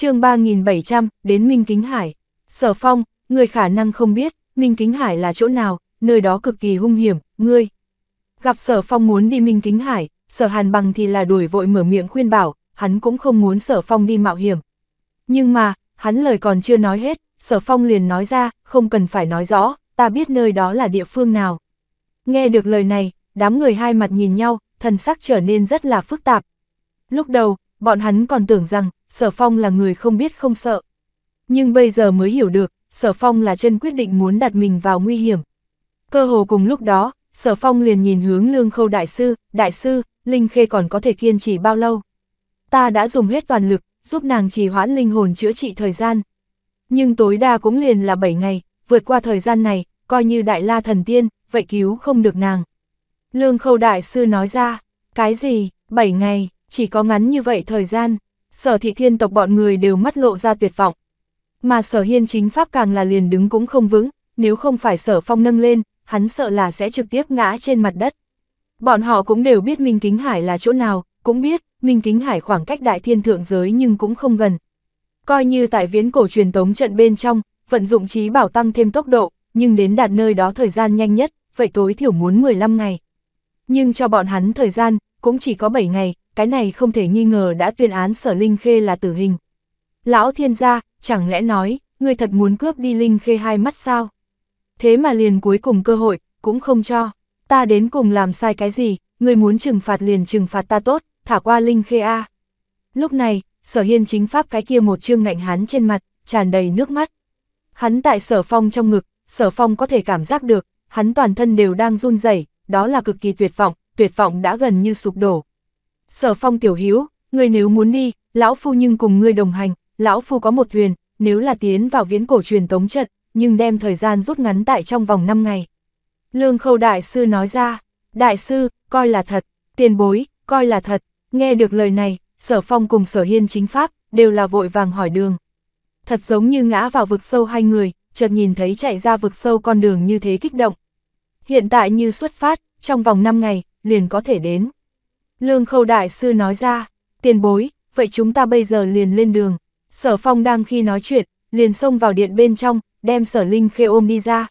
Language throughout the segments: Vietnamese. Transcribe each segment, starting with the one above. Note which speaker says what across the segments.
Speaker 1: chương 3700, đến Minh Kính Hải. Sở Phong, người khả năng không biết, Minh Kính Hải là chỗ nào, nơi đó cực kỳ hung hiểm, ngươi. Gặp Sở Phong muốn đi Minh Kính Hải, Sở Hàn Bằng thì là đuổi vội mở miệng khuyên bảo, hắn cũng không muốn Sở Phong đi mạo hiểm. Nhưng mà, hắn lời còn chưa nói hết, Sở Phong liền nói ra, không cần phải nói rõ, ta biết nơi đó là địa phương nào. Nghe được lời này, đám người hai mặt nhìn nhau, thần sắc trở nên rất là phức tạp. Lúc đầu, bọn hắn còn tưởng rằng Sở Phong là người không biết không sợ. Nhưng bây giờ mới hiểu được, Sở Phong là chân quyết định muốn đặt mình vào nguy hiểm. Cơ hồ cùng lúc đó, Sở Phong liền nhìn hướng Lương Khâu Đại Sư, Đại Sư, Linh Khê còn có thể kiên trì bao lâu. Ta đã dùng hết toàn lực, giúp nàng trì hoãn linh hồn chữa trị thời gian. Nhưng tối đa cũng liền là 7 ngày, vượt qua thời gian này, coi như Đại La Thần Tiên, vậy cứu không được nàng. Lương Khâu Đại Sư nói ra, cái gì, 7 ngày, chỉ có ngắn như vậy thời gian sở thị thiên tộc bọn người đều mắt lộ ra tuyệt vọng. Mà sở hiên chính pháp càng là liền đứng cũng không vững, nếu không phải sở phong nâng lên, hắn sợ là sẽ trực tiếp ngã trên mặt đất. Bọn họ cũng đều biết Minh Kính Hải là chỗ nào, cũng biết Minh Kính Hải khoảng cách đại thiên thượng giới nhưng cũng không gần. Coi như tại viễn cổ truyền tống trận bên trong, vận dụng trí bảo tăng thêm tốc độ, nhưng đến đạt nơi đó thời gian nhanh nhất, vậy tối thiểu muốn 15 ngày. Nhưng cho bọn hắn thời gian, cũng chỉ có 7 ngày, cái này không thể nghi ngờ đã tuyên án sở Linh Khê là tử hình. Lão thiên gia, chẳng lẽ nói, người thật muốn cướp đi Linh Khê hai mắt sao? Thế mà liền cuối cùng cơ hội, cũng không cho. Ta đến cùng làm sai cái gì, người muốn trừng phạt liền trừng phạt ta tốt, thả qua Linh Khê A. Lúc này, sở hiên chính pháp cái kia một chương ngạnh hắn trên mặt, tràn đầy nước mắt. Hắn tại sở phong trong ngực, sở phong có thể cảm giác được, hắn toàn thân đều đang run rẩy đó là cực kỳ tuyệt vọng, tuyệt vọng đã gần như sụp đổ, Sở phong tiểu hữu ngươi nếu muốn đi, lão phu nhưng cùng ngươi đồng hành, lão phu có một thuyền, nếu là tiến vào viễn cổ truyền tống trận, nhưng đem thời gian rút ngắn tại trong vòng 5 ngày. Lương khâu đại sư nói ra, đại sư, coi là thật, tiền bối, coi là thật, nghe được lời này, sở phong cùng sở hiên chính pháp, đều là vội vàng hỏi đường. Thật giống như ngã vào vực sâu hai người, chợt nhìn thấy chạy ra vực sâu con đường như thế kích động. Hiện tại như xuất phát, trong vòng 5 ngày, liền có thể đến. Lương Khâu Đại Sư nói ra, tiền bối, vậy chúng ta bây giờ liền lên đường. Sở Phong đang khi nói chuyện, liền xông vào điện bên trong, đem Sở Linh Khê ôm đi ra.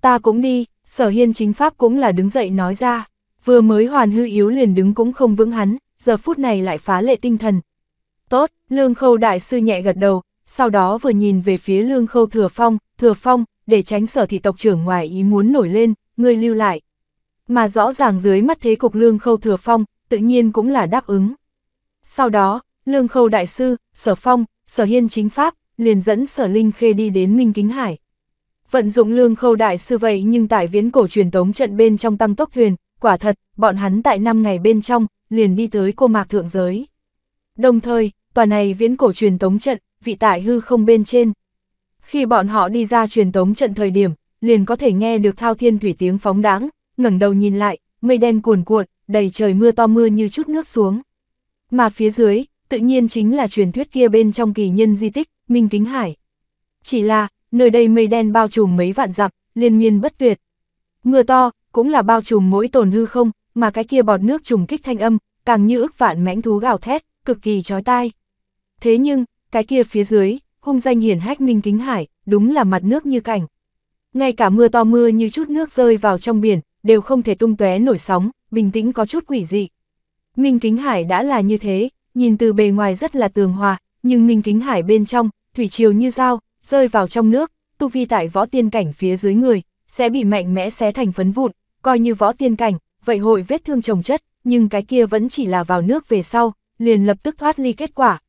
Speaker 1: Ta cũng đi, Sở Hiên chính pháp cũng là đứng dậy nói ra, vừa mới hoàn hư yếu liền đứng cũng không vững hắn, giờ phút này lại phá lệ tinh thần. Tốt, Lương Khâu Đại Sư nhẹ gật đầu, sau đó vừa nhìn về phía Lương Khâu Thừa Phong, Thừa Phong, để tránh Sở Thị Tộc trưởng ngoài ý muốn nổi lên, ngươi lưu lại. Mà rõ ràng dưới mắt thế cục Lương Khâu Thừa Phong, tự nhiên cũng là đáp ứng. Sau đó, Lương Khâu Đại Sư, Sở Phong, Sở Hiên Chính Pháp, liền dẫn Sở Linh Khê đi đến Minh Kính Hải. Vận dụng Lương Khâu Đại Sư vậy nhưng tại viễn cổ truyền tống trận bên trong tăng tốc thuyền, quả thật, bọn hắn tại 5 ngày bên trong, liền đi tới cô mạc thượng giới. Đồng thời, tòa này viễn cổ truyền tống trận, vị tại hư không bên trên. Khi bọn họ đi ra truyền tống trận thời điểm, liền có thể nghe được thao thiên thủy tiếng phóng đáng, ngẩng đầu nhìn lại, mây đen cuồn cuộn, đầy trời mưa to mưa như chút nước xuống. Mà phía dưới, tự nhiên chính là truyền thuyết kia bên trong kỳ nhân di tích, Minh Kính Hải. Chỉ là, nơi đây mây đen bao trùm mấy vạn dặm, liên miên bất tuyệt. Mưa to, cũng là bao trùm mỗi tổn hư không, mà cái kia bọt nước trùng kích thanh âm, càng như ức vạn mãnh thú gào thét, cực kỳ chói tai. Thế nhưng, cái kia phía dưới, hung danh hiển hách Minh Kính Hải, đúng là mặt nước như cảnh. Ngay cả mưa to mưa như chút nước rơi vào trong biển, đều không thể tung tóe nổi sóng, bình tĩnh có chút quỷ dị. Minh Kính Hải đã là như thế, nhìn từ bề ngoài rất là tường hòa, nhưng Minh Kính Hải bên trong, thủy triều như dao, rơi vào trong nước, tu vi tại võ tiên cảnh phía dưới người, sẽ bị mạnh mẽ xé thành phấn vụn, coi như võ tiên cảnh, vậy hội vết thương chồng chất, nhưng cái kia vẫn chỉ là vào nước về sau, liền lập tức thoát ly kết quả.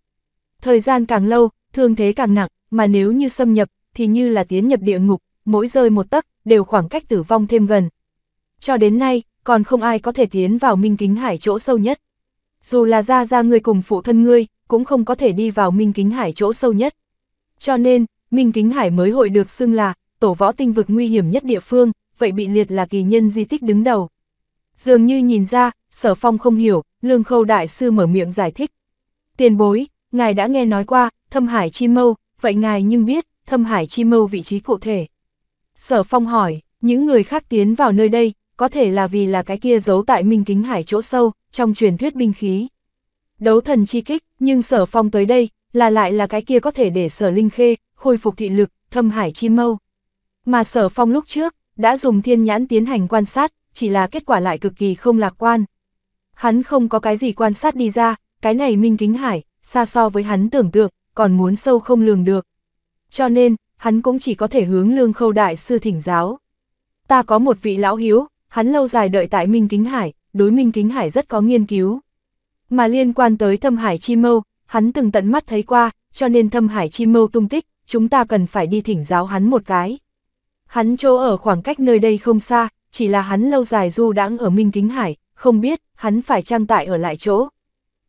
Speaker 1: Thời gian càng lâu, thương thế càng nặng, mà nếu như xâm nhập, thì như là tiến nhập địa ngục, mỗi rơi một tấc, đều khoảng cách tử vong thêm gần. Cho đến nay, còn không ai có thể tiến vào minh kính hải chỗ sâu nhất. Dù là ra ra ngươi cùng phụ thân ngươi, cũng không có thể đi vào minh kính hải chỗ sâu nhất. Cho nên, minh kính hải mới hội được xưng là tổ võ tinh vực nguy hiểm nhất địa phương, vậy bị liệt là kỳ nhân di tích đứng đầu. Dường như nhìn ra, sở phong không hiểu, lương khâu đại sư mở miệng giải thích. Tiền bối, ngài đã nghe nói qua, thâm hải chi mâu, vậy ngài nhưng biết, thâm hải chi mâu vị trí cụ thể. Sở phong hỏi, những người khác tiến vào nơi đây, có thể là vì là cái kia giấu tại minh kính hải chỗ sâu, trong truyền thuyết binh khí. Đấu thần chi kích, nhưng sở phong tới đây, là lại là cái kia có thể để sở linh khê, khôi phục thị lực, thâm hải chi mâu. Mà sở phong lúc trước, đã dùng thiên nhãn tiến hành quan sát, chỉ là kết quả lại cực kỳ không lạc quan. Hắn không có cái gì quan sát đi ra, cái này minh kính hải, xa so với hắn tưởng tượng, còn muốn sâu không lường được. Cho nên, hắn cũng chỉ có thể hướng lương khâu đại sư thỉnh giáo. Ta có một vị lão hiếu, Hắn lâu dài đợi tại Minh Kính Hải, đối Minh Kính Hải rất có nghiên cứu. Mà liên quan tới thâm hải chi mâu, hắn từng tận mắt thấy qua, cho nên thâm hải chi mâu tung tích, chúng ta cần phải đi thỉnh giáo hắn một cái. Hắn chỗ ở khoảng cách nơi đây không xa, chỉ là hắn lâu dài du đãng ở Minh Kính Hải, không biết, hắn phải trang tại ở lại chỗ.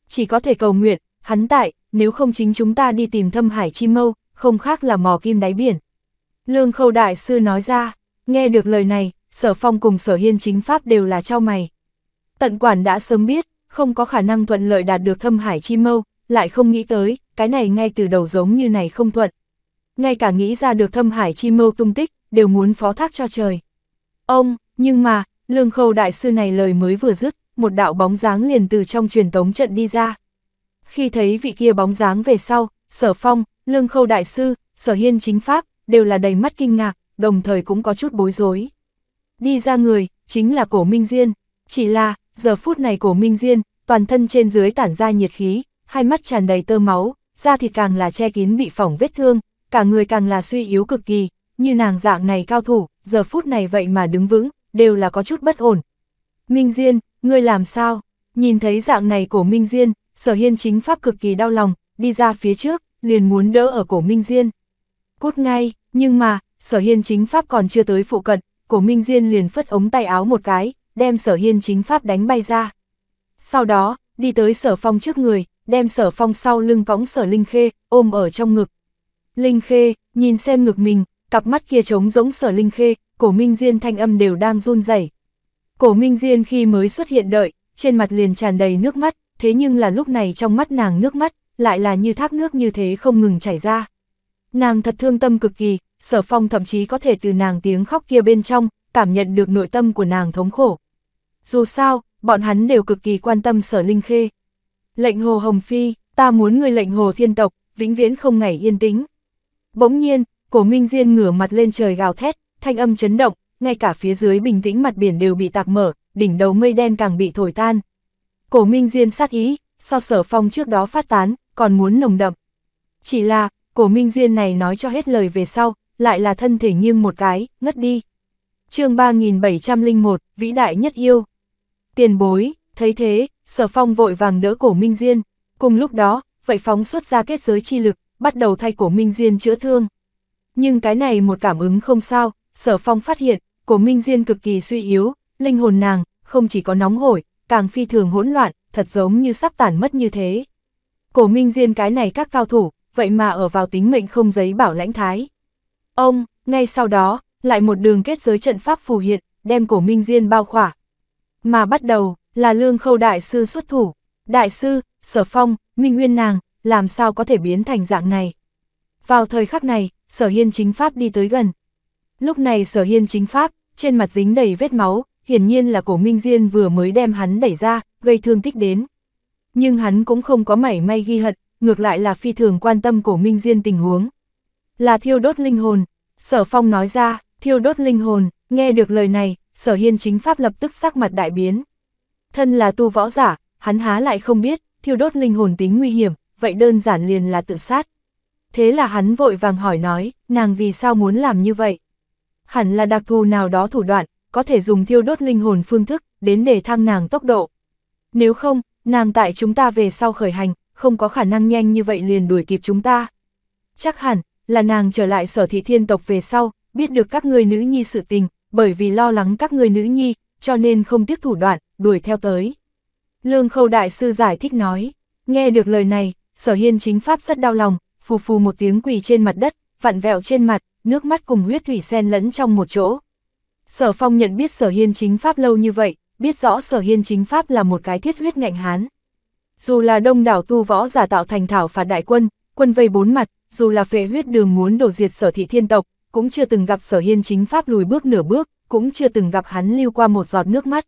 Speaker 1: Chỉ có thể cầu nguyện, hắn tại, nếu không chính chúng ta đi tìm thâm hải chi mâu, không khác là mò kim đáy biển. Lương Khâu Đại Sư nói ra, nghe được lời này, sở phong cùng sở hiên chính pháp đều là trao mày. Tận quản đã sớm biết, không có khả năng thuận lợi đạt được thâm hải chi mâu, lại không nghĩ tới, cái này ngay từ đầu giống như này không thuận. Ngay cả nghĩ ra được thâm hải chi mâu tung tích, đều muốn phó thác cho trời. Ông, nhưng mà, lương khâu đại sư này lời mới vừa dứt, một đạo bóng dáng liền từ trong truyền tống trận đi ra. Khi thấy vị kia bóng dáng về sau, sở phong, lương khâu đại sư, sở hiên chính pháp, đều là đầy mắt kinh ngạc, đồng thời cũng có chút bối rối đi ra người, chính là cổ Minh Diên. Chỉ là, giờ phút này cổ Minh Diên, toàn thân trên dưới tản ra nhiệt khí, hai mắt tràn đầy tơ máu, da thịt càng là che kín bị phỏng vết thương, cả người càng là suy yếu cực kỳ, như nàng dạng này cao thủ, giờ phút này vậy mà đứng vững, đều là có chút bất ổn. Minh Diên, ngươi làm sao? Nhìn thấy dạng này cổ Minh Diên, sở hiên chính pháp cực kỳ đau lòng, đi ra phía trước, liền muốn đỡ ở cổ Minh Diên. Cút ngay, nhưng mà, sở hiên chính pháp còn chưa tới phụ cận, cổ Minh Diên liền phất ống tay áo một cái, đem sở hiên chính pháp đánh bay ra. Sau đó, đi tới sở phong trước người, đem sở phong sau lưng cõng sở Linh Khê, ôm ở trong ngực. Linh Khê, nhìn xem ngực mình, cặp mắt kia trống rỗng sở Linh Khê, cổ Minh Diên thanh âm đều đang run rẩy. Cổ Minh Diên khi mới xuất hiện đợi, trên mặt liền tràn đầy nước mắt, thế nhưng là lúc này trong mắt nàng nước mắt, lại là như thác nước như thế không ngừng chảy ra. Nàng thật thương tâm cực kỳ, sở phong thậm chí có thể từ nàng tiếng khóc kia bên trong, cảm nhận được nội tâm của nàng thống khổ. Dù sao, bọn hắn đều cực kỳ quan tâm sở linh khê. Lệnh hồ hồng phi, ta muốn người lệnh hồ thiên tộc, vĩnh viễn không ngày yên tĩnh. Bỗng nhiên, cổ minh diên ngửa mặt lên trời gào thét, thanh âm chấn động, ngay cả phía dưới bình tĩnh mặt biển đều bị tạc mở, đỉnh đầu mây đen càng bị thổi tan. Cổ minh diên sát ý, so sở phong trước đó phát tán, còn muốn nồng đậm. Chỉ là, cổ minh diên này nói cho hết lời về sau, lại là thân thể nghiêng một cái, ngất đi. chương 3701, Vĩ Đại Nhất Yêu. Tiền bối, thấy thế, sở phong vội vàng đỡ cổ Minh Diên. Cùng lúc đó, vậy phóng xuất ra kết giới chi lực, bắt đầu thay cổ Minh Diên chữa thương. Nhưng cái này một cảm ứng không sao, sở phong phát hiện, cổ Minh Diên cực kỳ suy yếu, linh hồn nàng, không chỉ có nóng hổi, càng phi thường hỗn loạn, thật giống như sắp tản mất như thế. Cổ Minh Diên cái này các cao thủ, vậy mà ở vào tính mệnh không giấy bảo lãnh thái. Ông, ngay sau đó, lại một đường kết giới trận pháp phù hiện, đem cổ Minh Diên bao khỏa. Mà bắt đầu, là lương khâu đại sư xuất thủ. Đại sư, sở phong, Minh Nguyên nàng, làm sao có thể biến thành dạng này. Vào thời khắc này, sở hiên chính pháp đi tới gần. Lúc này sở hiên chính pháp, trên mặt dính đầy vết máu, hiển nhiên là cổ Minh Diên vừa mới đem hắn đẩy ra, gây thương tích đến. Nhưng hắn cũng không có mảy may ghi hận, ngược lại là phi thường quan tâm cổ Minh Diên tình huống là thiêu đốt linh hồn. Sở Phong nói ra, thiêu đốt linh hồn, nghe được lời này, Sở Hiên chính pháp lập tức sắc mặt đại biến. Thân là tu võ giả, hắn há lại không biết, thiêu đốt linh hồn tính nguy hiểm, vậy đơn giản liền là tự sát. Thế là hắn vội vàng hỏi nói, nàng vì sao muốn làm như vậy? Hẳn là đặc thù nào đó thủ đoạn, có thể dùng thiêu đốt linh hồn phương thức, đến để thăng nàng tốc độ. Nếu không, nàng tại chúng ta về sau khởi hành, không có khả năng nhanh như vậy liền đuổi kịp chúng ta. Chắc hẳn, là nàng trở lại sở thị thiên tộc về sau, biết được các người nữ nhi sự tình, bởi vì lo lắng các người nữ nhi, cho nên không tiếc thủ đoạn, đuổi theo tới. Lương Khâu Đại Sư giải thích nói, nghe được lời này, sở hiên chính pháp rất đau lòng, phù phù một tiếng quỳ trên mặt đất, vặn vẹo trên mặt, nước mắt cùng huyết thủy sen lẫn trong một chỗ. Sở phong nhận biết sở hiên chính pháp lâu như vậy, biết rõ sở hiên chính pháp là một cái thiết huyết ngạnh hán. Dù là đông đảo tu võ giả tạo thành thảo phạt đại quân, quân vây bốn mặt, dù là phệ huyết đường muốn đổ diệt sở thị thiên tộc, cũng chưa từng gặp sở hiên chính pháp lùi bước nửa bước, cũng chưa từng gặp hắn lưu qua một giọt nước mắt.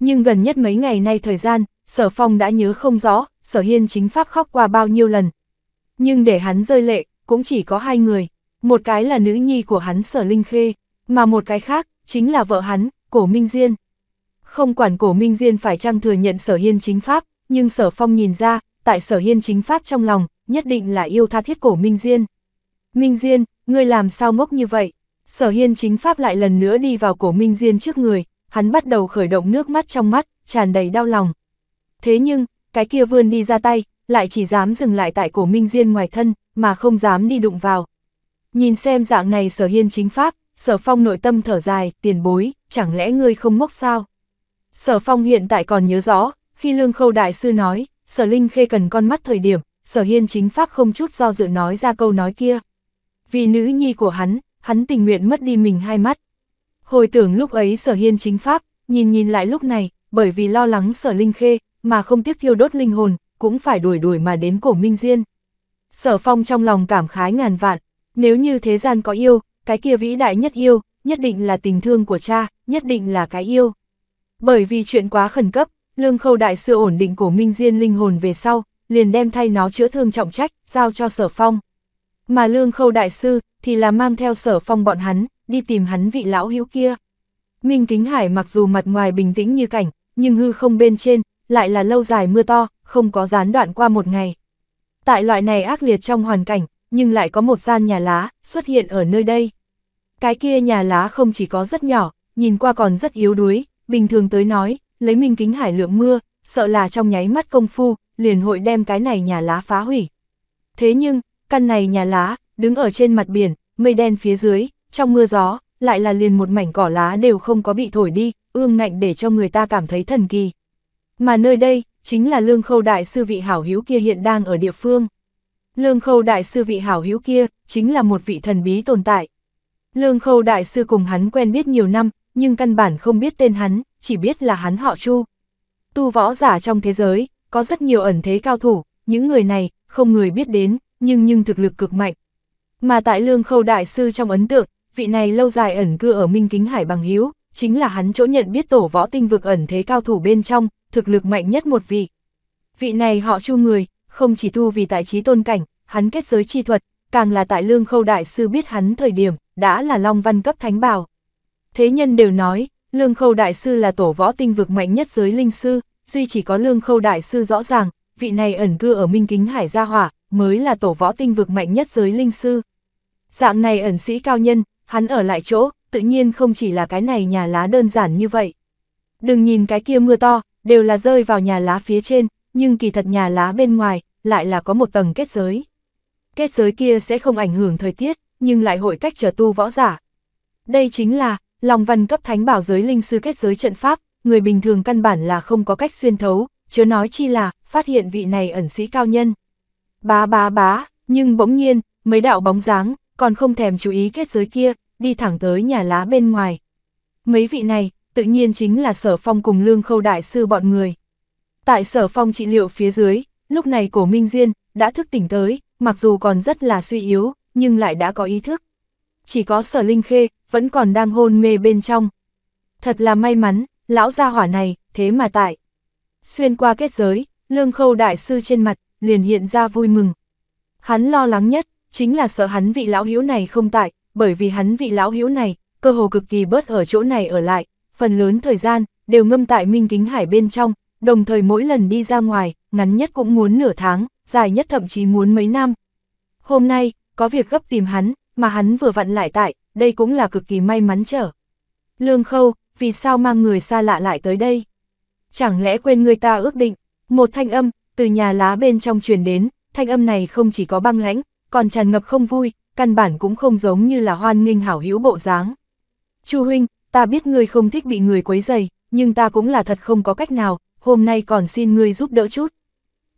Speaker 1: Nhưng gần nhất mấy ngày nay thời gian, sở phong đã nhớ không rõ, sở hiên chính pháp khóc qua bao nhiêu lần. Nhưng để hắn rơi lệ, cũng chỉ có hai người, một cái là nữ nhi của hắn sở linh khê, mà một cái khác, chính là vợ hắn, cổ minh diên. Không quản cổ minh diên phải chăng thừa nhận sở hiên chính pháp, nhưng sở phong nhìn ra, tại sở hiên chính pháp trong lòng, nhất định là yêu tha thiết cổ Minh Diên. Minh Diên, ngươi làm sao ngốc như vậy? Sở hiên chính pháp lại lần nữa đi vào cổ Minh Diên trước người, hắn bắt đầu khởi động nước mắt trong mắt, tràn đầy đau lòng. Thế nhưng, cái kia vươn đi ra tay, lại chỉ dám dừng lại tại cổ Minh Diên ngoài thân, mà không dám đi đụng vào. Nhìn xem dạng này sở hiên chính pháp, sở phong nội tâm thở dài, tiền bối, chẳng lẽ ngươi không ngốc sao? Sở phong hiện tại còn nhớ rõ, khi lương khâu đại sư nói, sở linh khê cần con mắt thời điểm, sở hiên chính pháp không chút do dự nói ra câu nói kia. Vì nữ nhi của hắn, hắn tình nguyện mất đi mình hai mắt. Hồi tưởng lúc ấy sở hiên chính pháp, nhìn nhìn lại lúc này, bởi vì lo lắng sở linh khê, mà không tiếc thiêu đốt linh hồn, cũng phải đuổi đuổi mà đến cổ minh diên. Sở phong trong lòng cảm khái ngàn vạn, nếu như thế gian có yêu, cái kia vĩ đại nhất yêu, nhất định là tình thương của cha, nhất định là cái yêu. Bởi vì chuyện quá khẩn cấp, Lương Khâu Đại Sư ổn định cổ Minh Diên linh hồn về sau, liền đem thay nó chữa thương trọng trách, giao cho Sở Phong. Mà Lương Khâu Đại Sư thì là mang theo Sở Phong bọn hắn, đi tìm hắn vị lão hữu kia. Minh Kính Hải mặc dù mặt ngoài bình tĩnh như cảnh, nhưng hư không bên trên, lại là lâu dài mưa to, không có gián đoạn qua một ngày. Tại loại này ác liệt trong hoàn cảnh, nhưng lại có một gian nhà lá xuất hiện ở nơi đây. Cái kia nhà lá không chỉ có rất nhỏ, nhìn qua còn rất yếu đuối, bình thường tới nói, lấy minh kính hải lượng mưa, sợ là trong nháy mắt công phu, liền hội đem cái này nhà lá phá hủy. Thế nhưng, căn này nhà lá, đứng ở trên mặt biển, mây đen phía dưới, trong mưa gió, lại là liền một mảnh cỏ lá đều không có bị thổi đi, ương ngạnh để cho người ta cảm thấy thần kỳ. Mà nơi đây, chính là lương khâu đại sư vị hảo hiếu kia hiện đang ở địa phương. Lương khâu đại sư vị hảo hiếu kia, chính là một vị thần bí tồn tại. Lương khâu đại sư cùng hắn quen biết nhiều năm, nhưng căn bản không biết tên hắn, chỉ biết là hắn họ Chu. Tu võ giả trong thế giới, có rất nhiều ẩn thế cao thủ, những người này, không người biết đến, nhưng nhưng thực lực cực mạnh. Mà tại lương khâu đại sư trong ấn tượng, vị này lâu dài ẩn cư ở Minh Kính Hải bằng hiếu, chính là hắn chỗ nhận biết tổ võ tinh vực ẩn thế cao thủ bên trong, thực lực mạnh nhất một vị. Vị này họ chu người, không chỉ tu vì tại trí tôn cảnh, hắn kết giới chi thuật, càng là tại lương khâu đại sư biết hắn thời điểm, đã là long văn cấp thánh bào. Thế nhân đều nói, Lương Khâu Đại Sư là tổ võ tinh vực mạnh nhất giới linh sư, duy chỉ có Lương Khâu Đại Sư rõ ràng, vị này ẩn cư ở Minh Kính Hải Gia Hỏa, mới là tổ võ tinh vực mạnh nhất giới linh sư. Dạng này ẩn sĩ cao nhân, hắn ở lại chỗ, tự nhiên không chỉ là cái này nhà lá đơn giản như vậy. Đừng nhìn cái kia mưa to, đều là rơi vào nhà lá phía trên, nhưng kỳ thật nhà lá bên ngoài, lại là có một tầng kết giới. Kết giới kia sẽ không ảnh hưởng thời tiết, nhưng lại hội cách trở tu võ giả. Đây chính là, Long văn cấp thánh bảo giới linh sư kết giới trận pháp, người bình thường căn bản là không có cách xuyên thấu, chớ nói chi là, phát hiện vị này ẩn sĩ cao nhân. Bá bá bá, nhưng bỗng nhiên, mấy đạo bóng dáng, còn không thèm chú ý kết giới kia, đi thẳng tới nhà lá bên ngoài. Mấy vị này, tự nhiên chính là sở phong cùng lương khâu đại sư bọn người. Tại sở phong trị liệu phía dưới, lúc này cổ minh diên đã thức tỉnh tới, mặc dù còn rất là suy yếu, nhưng lại đã có ý thức chỉ có sở linh khê, vẫn còn đang hôn mê bên trong. Thật là may mắn, lão gia hỏa này, thế mà tại. Xuyên qua kết giới, lương khâu đại sư trên mặt, liền hiện ra vui mừng. Hắn lo lắng nhất, chính là sợ hắn vị lão hiếu này không tại, bởi vì hắn vị lão hiếu này, cơ hồ cực kỳ bớt ở chỗ này ở lại, phần lớn thời gian, đều ngâm tại minh kính hải bên trong, đồng thời mỗi lần đi ra ngoài, ngắn nhất cũng muốn nửa tháng, dài nhất thậm chí muốn mấy năm. Hôm nay, có việc gấp tìm hắn, mà hắn vừa vặn lại tại, đây cũng là cực kỳ may mắn trở. Lương Khâu, vì sao mang người xa lạ lại tới đây? Chẳng lẽ quên người ta ước định? Một thanh âm, từ nhà lá bên trong truyền đến, thanh âm này không chỉ có băng lãnh, còn tràn ngập không vui, căn bản cũng không giống như là hoan nghênh hảo hữu bộ dáng. Chu huynh, ta biết ngươi không thích bị người quấy dày, nhưng ta cũng là thật không có cách nào, hôm nay còn xin ngươi giúp đỡ chút.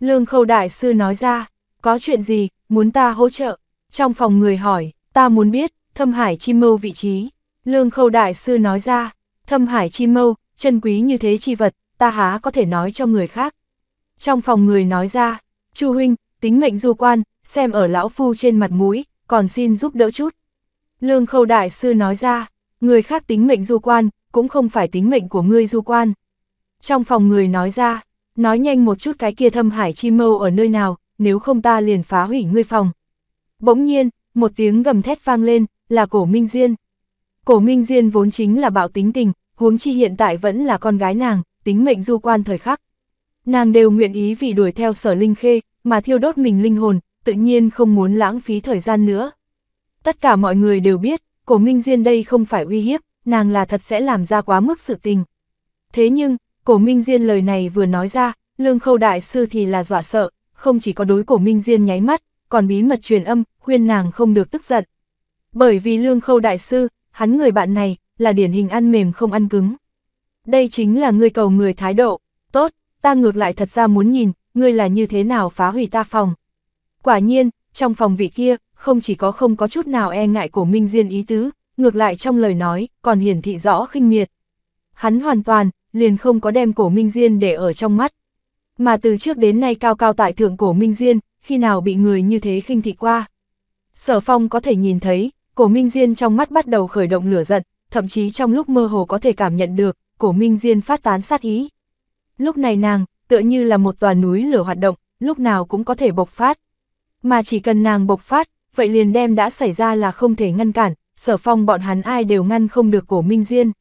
Speaker 1: Lương Khâu Đại Sư nói ra, có chuyện gì, muốn ta hỗ trợ? Trong phòng người hỏi, ta muốn biết, thâm hải chi mâu vị trí. Lương khâu đại sư nói ra, thâm hải chi mâu, chân quý như thế chi vật, ta há có thể nói cho người khác. Trong phòng người nói ra, chu huynh, tính mệnh du quan, xem ở lão phu trên mặt mũi, còn xin giúp đỡ chút. Lương khâu đại sư nói ra, người khác tính mệnh du quan, cũng không phải tính mệnh của ngươi du quan. Trong phòng người nói ra, nói nhanh một chút cái kia thâm hải chi mâu ở nơi nào, nếu không ta liền phá hủy ngươi phòng. Bỗng nhiên, một tiếng gầm thét vang lên, là cổ Minh Diên. Cổ Minh Diên vốn chính là bạo tính tình, huống chi hiện tại vẫn là con gái nàng, tính mệnh du quan thời khắc. Nàng đều nguyện ý vì đuổi theo sở linh khê, mà thiêu đốt mình linh hồn, tự nhiên không muốn lãng phí thời gian nữa. Tất cả mọi người đều biết, cổ Minh Diên đây không phải uy hiếp, nàng là thật sẽ làm ra quá mức sự tình. Thế nhưng, cổ Minh Diên lời này vừa nói ra, lương khâu đại sư thì là dọa sợ, không chỉ có đối cổ Minh Diên nháy mắt, còn bí mật truyền âm, khuyên nàng không được tức giận. Bởi vì Lương Khâu Đại Sư, hắn người bạn này, là điển hình ăn mềm không ăn cứng. Đây chính là người cầu người thái độ, tốt, ta ngược lại thật ra muốn nhìn, ngươi là như thế nào phá hủy ta phòng. Quả nhiên, trong phòng vị kia, không chỉ có không có chút nào e ngại của Minh Diên ý tứ, ngược lại trong lời nói, còn hiển thị rõ khinh miệt. Hắn hoàn toàn, liền không có đem cổ Minh Diên để ở trong mắt. Mà từ trước đến nay cao cao tại thượng cổ Minh Diên, khi nào bị người như thế khinh thị qua. Sở phong có thể nhìn thấy, cổ minh diên trong mắt bắt đầu khởi động lửa giận, thậm chí trong lúc mơ hồ có thể cảm nhận được, cổ minh diên phát tán sát ý. Lúc này nàng, tựa như là một tòa núi lửa hoạt động, lúc nào cũng có thể bộc phát. Mà chỉ cần nàng bộc phát, vậy liền đem đã xảy ra là không thể ngăn cản, sở phong bọn hắn ai đều ngăn không được cổ minh diên.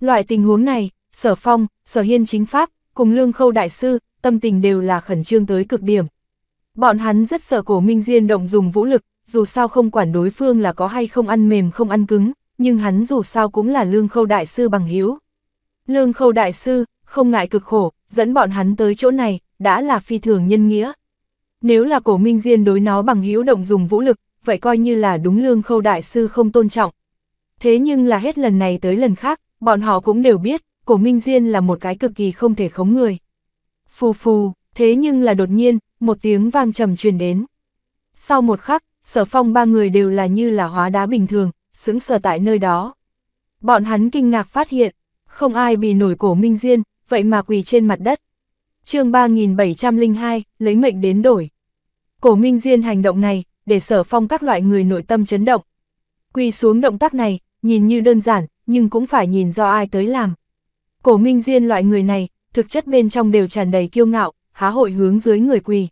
Speaker 1: Loại tình huống này, sở phong, sở hiên chính pháp, cùng lương khâu đại sư, tâm tình đều là khẩn trương tới cực điểm. Bọn hắn rất sợ cổ minh diên động dùng vũ lực, dù sao không quản đối phương là có hay không ăn mềm không ăn cứng, nhưng hắn dù sao cũng là lương khâu đại sư bằng hiếu. Lương khâu đại sư, không ngại cực khổ, dẫn bọn hắn tới chỗ này, đã là phi thường nhân nghĩa. Nếu là cổ minh diên đối nó bằng hiếu động dùng vũ lực, vậy coi như là đúng lương khâu đại sư không tôn trọng. Thế nhưng là hết lần này tới lần khác, bọn họ cũng đều biết, cổ minh diên là một cái cực kỳ không thể khống người. Phù phù, thế nhưng là đột nhiên, một tiếng vang trầm truyền đến. Sau một khắc, sở phong ba người đều là như là hóa đá bình thường, sững sờ tại nơi đó. Bọn hắn kinh ngạc phát hiện, không ai bị nổi cổ minh diên, vậy mà quỳ trên mặt đất. chương 3702, lấy mệnh đến đổi. Cổ minh diên hành động này, để sở phong các loại người nội tâm chấn động. Quỳ xuống động tác này, nhìn như đơn giản, nhưng cũng phải nhìn do ai tới làm. Cổ minh diên loại người này, thực chất bên trong đều tràn đầy kiêu ngạo, há hội hướng dưới người quỳ.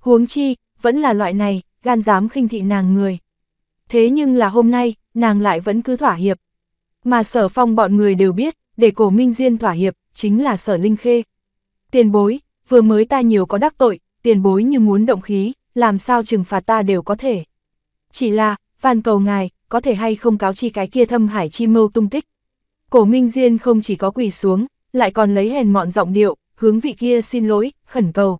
Speaker 1: Huống chi, vẫn là loại này, gan dám khinh thị nàng người. Thế nhưng là hôm nay, nàng lại vẫn cứ thỏa hiệp. Mà sở phong bọn người đều biết, để cổ minh diên thỏa hiệp, chính là sở linh khê. Tiền bối, vừa mới ta nhiều có đắc tội, tiền bối như muốn động khí, làm sao trừng phạt ta đều có thể. Chỉ là, van cầu ngài, có thể hay không cáo chi cái kia thâm hải chi mưu tung tích. Cổ minh diên không chỉ có quỳ xuống, lại còn lấy hèn mọn giọng điệu, hướng vị kia xin lỗi, khẩn cầu.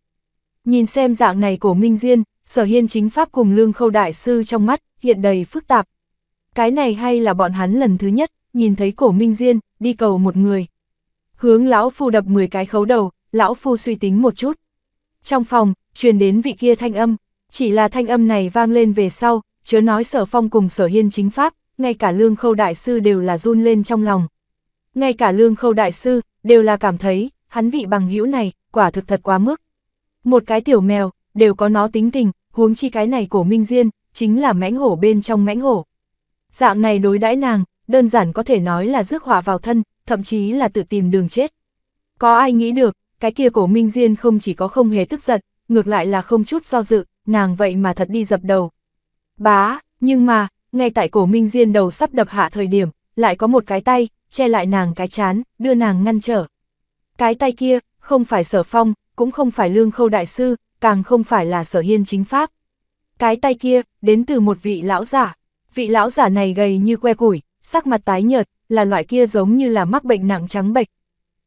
Speaker 1: Nhìn xem dạng này của Minh Diên, sở hiên chính pháp cùng lương khâu đại sư trong mắt, hiện đầy phức tạp. Cái này hay là bọn hắn lần thứ nhất, nhìn thấy cổ Minh Diên, đi cầu một người. Hướng lão phu đập 10 cái khấu đầu, lão phu suy tính một chút. Trong phòng, truyền đến vị kia thanh âm, chỉ là thanh âm này vang lên về sau, chớ nói sở phong cùng sở hiên chính pháp, ngay cả lương khâu đại sư đều là run lên trong lòng. Ngay cả lương khâu đại sư, đều là cảm thấy, hắn vị bằng hữu này, quả thực thật quá mức. Một cái tiểu mèo, đều có nó tính tình, huống chi cái này cổ Minh Diên, chính là mãnh hổ bên trong mãnh hổ. Dạng này đối đãi nàng, đơn giản có thể nói là rước họa vào thân, thậm chí là tự tìm đường chết. Có ai nghĩ được, cái kia cổ Minh Diên không chỉ có không hề tức giận, ngược lại là không chút do dự, nàng vậy mà thật đi dập đầu. Bá, nhưng mà, ngay tại cổ Minh Diên đầu sắp đập hạ thời điểm, lại có một cái tay, che lại nàng cái chán, đưa nàng ngăn trở. Cái tay kia, không phải sở phong, cũng không phải lương khâu đại sư, càng không phải là sở hiên chính pháp. Cái tay kia, đến từ một vị lão giả. Vị lão giả này gầy như que củi, sắc mặt tái nhợt, là loại kia giống như là mắc bệnh nặng trắng bệch.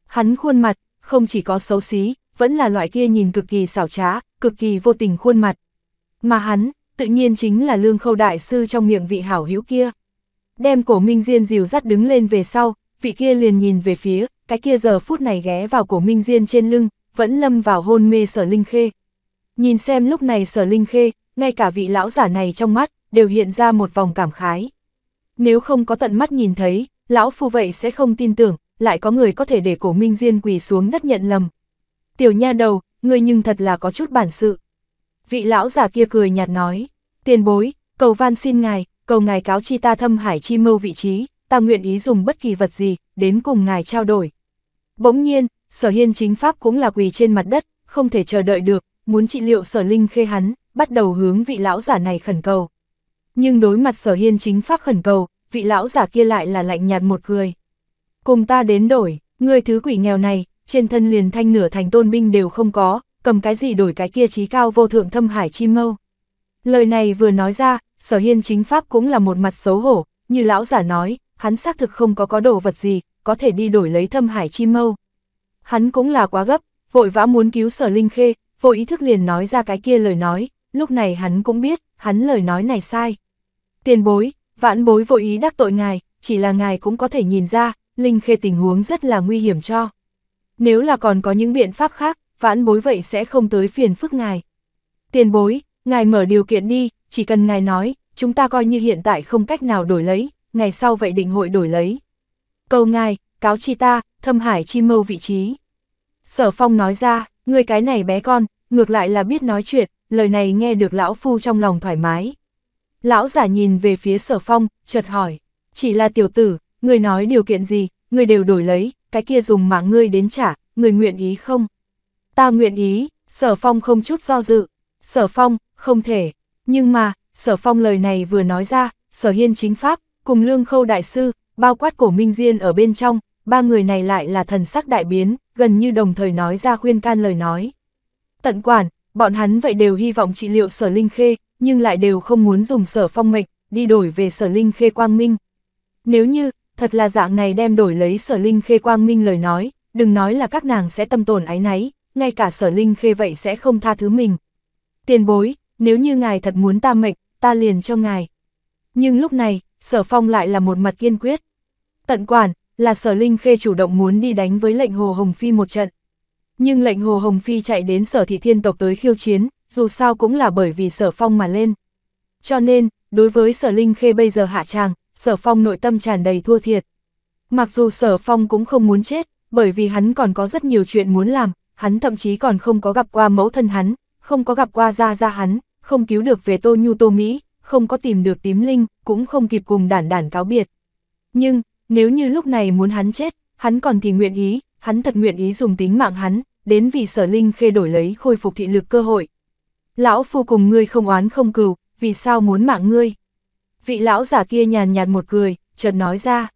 Speaker 1: Hắn khuôn mặt, không chỉ có xấu xí, vẫn là loại kia nhìn cực kỳ xảo trá, cực kỳ vô tình khuôn mặt. Mà hắn, tự nhiên chính là lương khâu đại sư trong miệng vị hảo hữu kia. Đem cổ minh diên dìu dắt đứng lên về sau, vị kia liền nhìn về phía, cái kia giờ phút này ghé vào cổ Minh Diên trên lưng, vẫn lâm vào hôn mê sở Linh Khê. Nhìn xem lúc này sở Linh Khê, ngay cả vị lão giả này trong mắt, đều hiện ra một vòng cảm khái. Nếu không có tận mắt nhìn thấy, lão phu vậy sẽ không tin tưởng, lại có người có thể để cổ Minh Diên quỳ xuống đất nhận lầm. Tiểu nha đầu, người nhưng thật là có chút bản sự. Vị lão giả kia cười nhạt nói, tiền bối, cầu van xin ngài, cầu ngài cáo chi ta thâm hải chi mưu vị trí, ta nguyện ý dùng bất kỳ vật gì, đến cùng ngài trao đổi. Bỗng nhiên, sở hiên chính pháp cũng là quỳ trên mặt đất, không thể chờ đợi được, muốn trị liệu sở linh khê hắn, bắt đầu hướng vị lão giả này khẩn cầu. Nhưng đối mặt sở hiên chính pháp khẩn cầu, vị lão giả kia lại là lạnh nhạt một cười. Cùng ta đến đổi, người thứ quỷ nghèo này, trên thân liền thanh nửa thành tôn binh đều không có, cầm cái gì đổi cái kia trí cao vô thượng thâm hải chi mâu. Lời này vừa nói ra, sở hiên chính pháp cũng là một mặt xấu hổ, như lão giả nói, hắn xác thực không có có đồ vật gì, có thể đi đổi lấy thâm hải chi mâu. Hắn cũng là quá gấp, vội vã muốn cứu sở linh khê, vội ý thức liền nói ra cái kia lời nói, lúc này hắn cũng biết, hắn lời nói này sai. Tiền bối, vãn bối vội ý đắc tội ngài, chỉ là ngài cũng có thể nhìn ra, linh khê tình huống rất là nguy hiểm cho. Nếu là còn có những biện pháp khác, vãn bối vậy sẽ không tới phiền phức ngài. Tiền bối, ngài mở điều kiện đi, chỉ cần ngài nói, chúng ta coi như hiện tại không cách nào đổi lấy, ngày sau vậy định hội đổi lấy cầu ngài, cáo chi ta, thâm hải chi mâu vị trí. Sở phong nói ra, người cái này bé con, ngược lại là biết nói chuyện, lời này nghe được lão phu trong lòng thoải mái. Lão giả nhìn về phía sở phong, chợt hỏi, chỉ là tiểu tử, người nói điều kiện gì, người đều đổi lấy, cái kia dùng mạng ngươi đến trả, người nguyện ý không? Ta nguyện ý, sở phong không chút do dự, sở phong, không thể, nhưng mà, sở phong lời này vừa nói ra, sở hiên chính pháp, cùng lương khâu đại sư, bao quát cổ minh diên ở bên trong, ba người này lại là thần sắc đại biến, gần như đồng thời nói ra khuyên can lời nói. Tận quản, bọn hắn vậy đều hy vọng trị liệu sở linh khê, nhưng lại đều không muốn dùng sở phong mệnh, đi đổi về sở linh khê quang minh. Nếu như, thật là dạng này đem đổi lấy sở linh khê quang minh lời nói, đừng nói là các nàng sẽ tâm tồn ái náy, ngay cả sở linh khê vậy sẽ không tha thứ mình. Tiền bối, nếu như ngài thật muốn ta mệnh, ta liền cho ngài. Nhưng lúc này, sở phong lại là một mặt kiên quyết. Tận quản, là sở Linh Khê chủ động muốn đi đánh với lệnh Hồ Hồng Phi một trận. Nhưng lệnh Hồ Hồng Phi chạy đến sở thị thiên tộc tới khiêu chiến, dù sao cũng là bởi vì sở phong mà lên. Cho nên, đối với sở Linh Khê bây giờ hạ tràng, sở phong nội tâm tràn đầy thua thiệt. Mặc dù sở phong cũng không muốn chết, bởi vì hắn còn có rất nhiều chuyện muốn làm, hắn thậm chí còn không có gặp qua mẫu thân hắn, không có gặp qua gia gia hắn, không cứu được về tô nhu tô Mỹ, không có tìm được tím linh, cũng không kịp cùng đản đản cáo biệt. Nhưng, nếu như lúc này muốn hắn chết, hắn còn thì nguyện ý, hắn thật nguyện ý dùng tính mạng hắn, đến vì sở linh khê đổi lấy khôi phục thị lực cơ hội. Lão phu cùng ngươi không oán không cừu, vì sao muốn mạng ngươi? Vị lão giả kia nhàn nhạt một cười, chợt nói ra.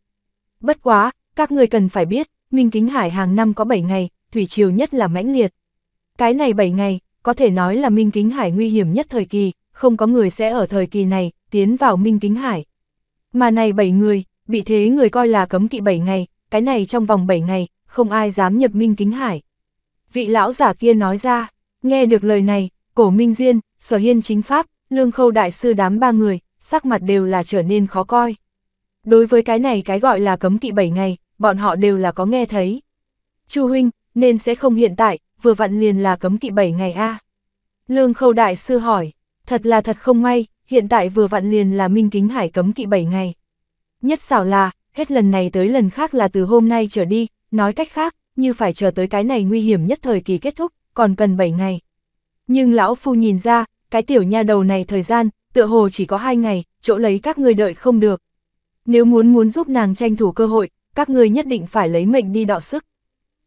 Speaker 1: Bất quá, các ngươi cần phải biết, Minh Kính Hải hàng năm có 7 ngày, thủy triều nhất là mãnh liệt. Cái này 7 ngày, có thể nói là Minh Kính Hải nguy hiểm nhất thời kỳ, không có người sẽ ở thời kỳ này, tiến vào Minh Kính Hải. Mà này 7 người, bị thế người coi là cấm kỵ 7 ngày, cái này trong vòng 7 ngày, không ai dám nhập minh kính hải. Vị lão giả kia nói ra, nghe được lời này, cổ minh diên, sở hiên chính pháp, lương khâu đại sư đám ba người, sắc mặt đều là trở nên khó coi. Đối với cái này cái gọi là cấm kỵ 7 ngày, bọn họ đều là có nghe thấy. Chu huynh, nên sẽ không hiện tại, vừa vặn liền là cấm kỵ 7 ngày a. Lương Khâu đại sư hỏi, thật là thật không may, hiện tại vừa vặn liền là Minh Kính Hải cấm kỵ 7 ngày. Nhất xảo là, hết lần này tới lần khác là từ hôm nay trở đi, nói cách khác, như phải chờ tới cái này nguy hiểm nhất thời kỳ kết thúc, còn cần 7 ngày. Nhưng lão phu nhìn ra, cái tiểu nha đầu này thời gian, tựa hồ chỉ có 2 ngày, chỗ lấy các người đợi không được. Nếu muốn muốn giúp nàng tranh thủ cơ hội, các người nhất định phải lấy mệnh đi đọ sức.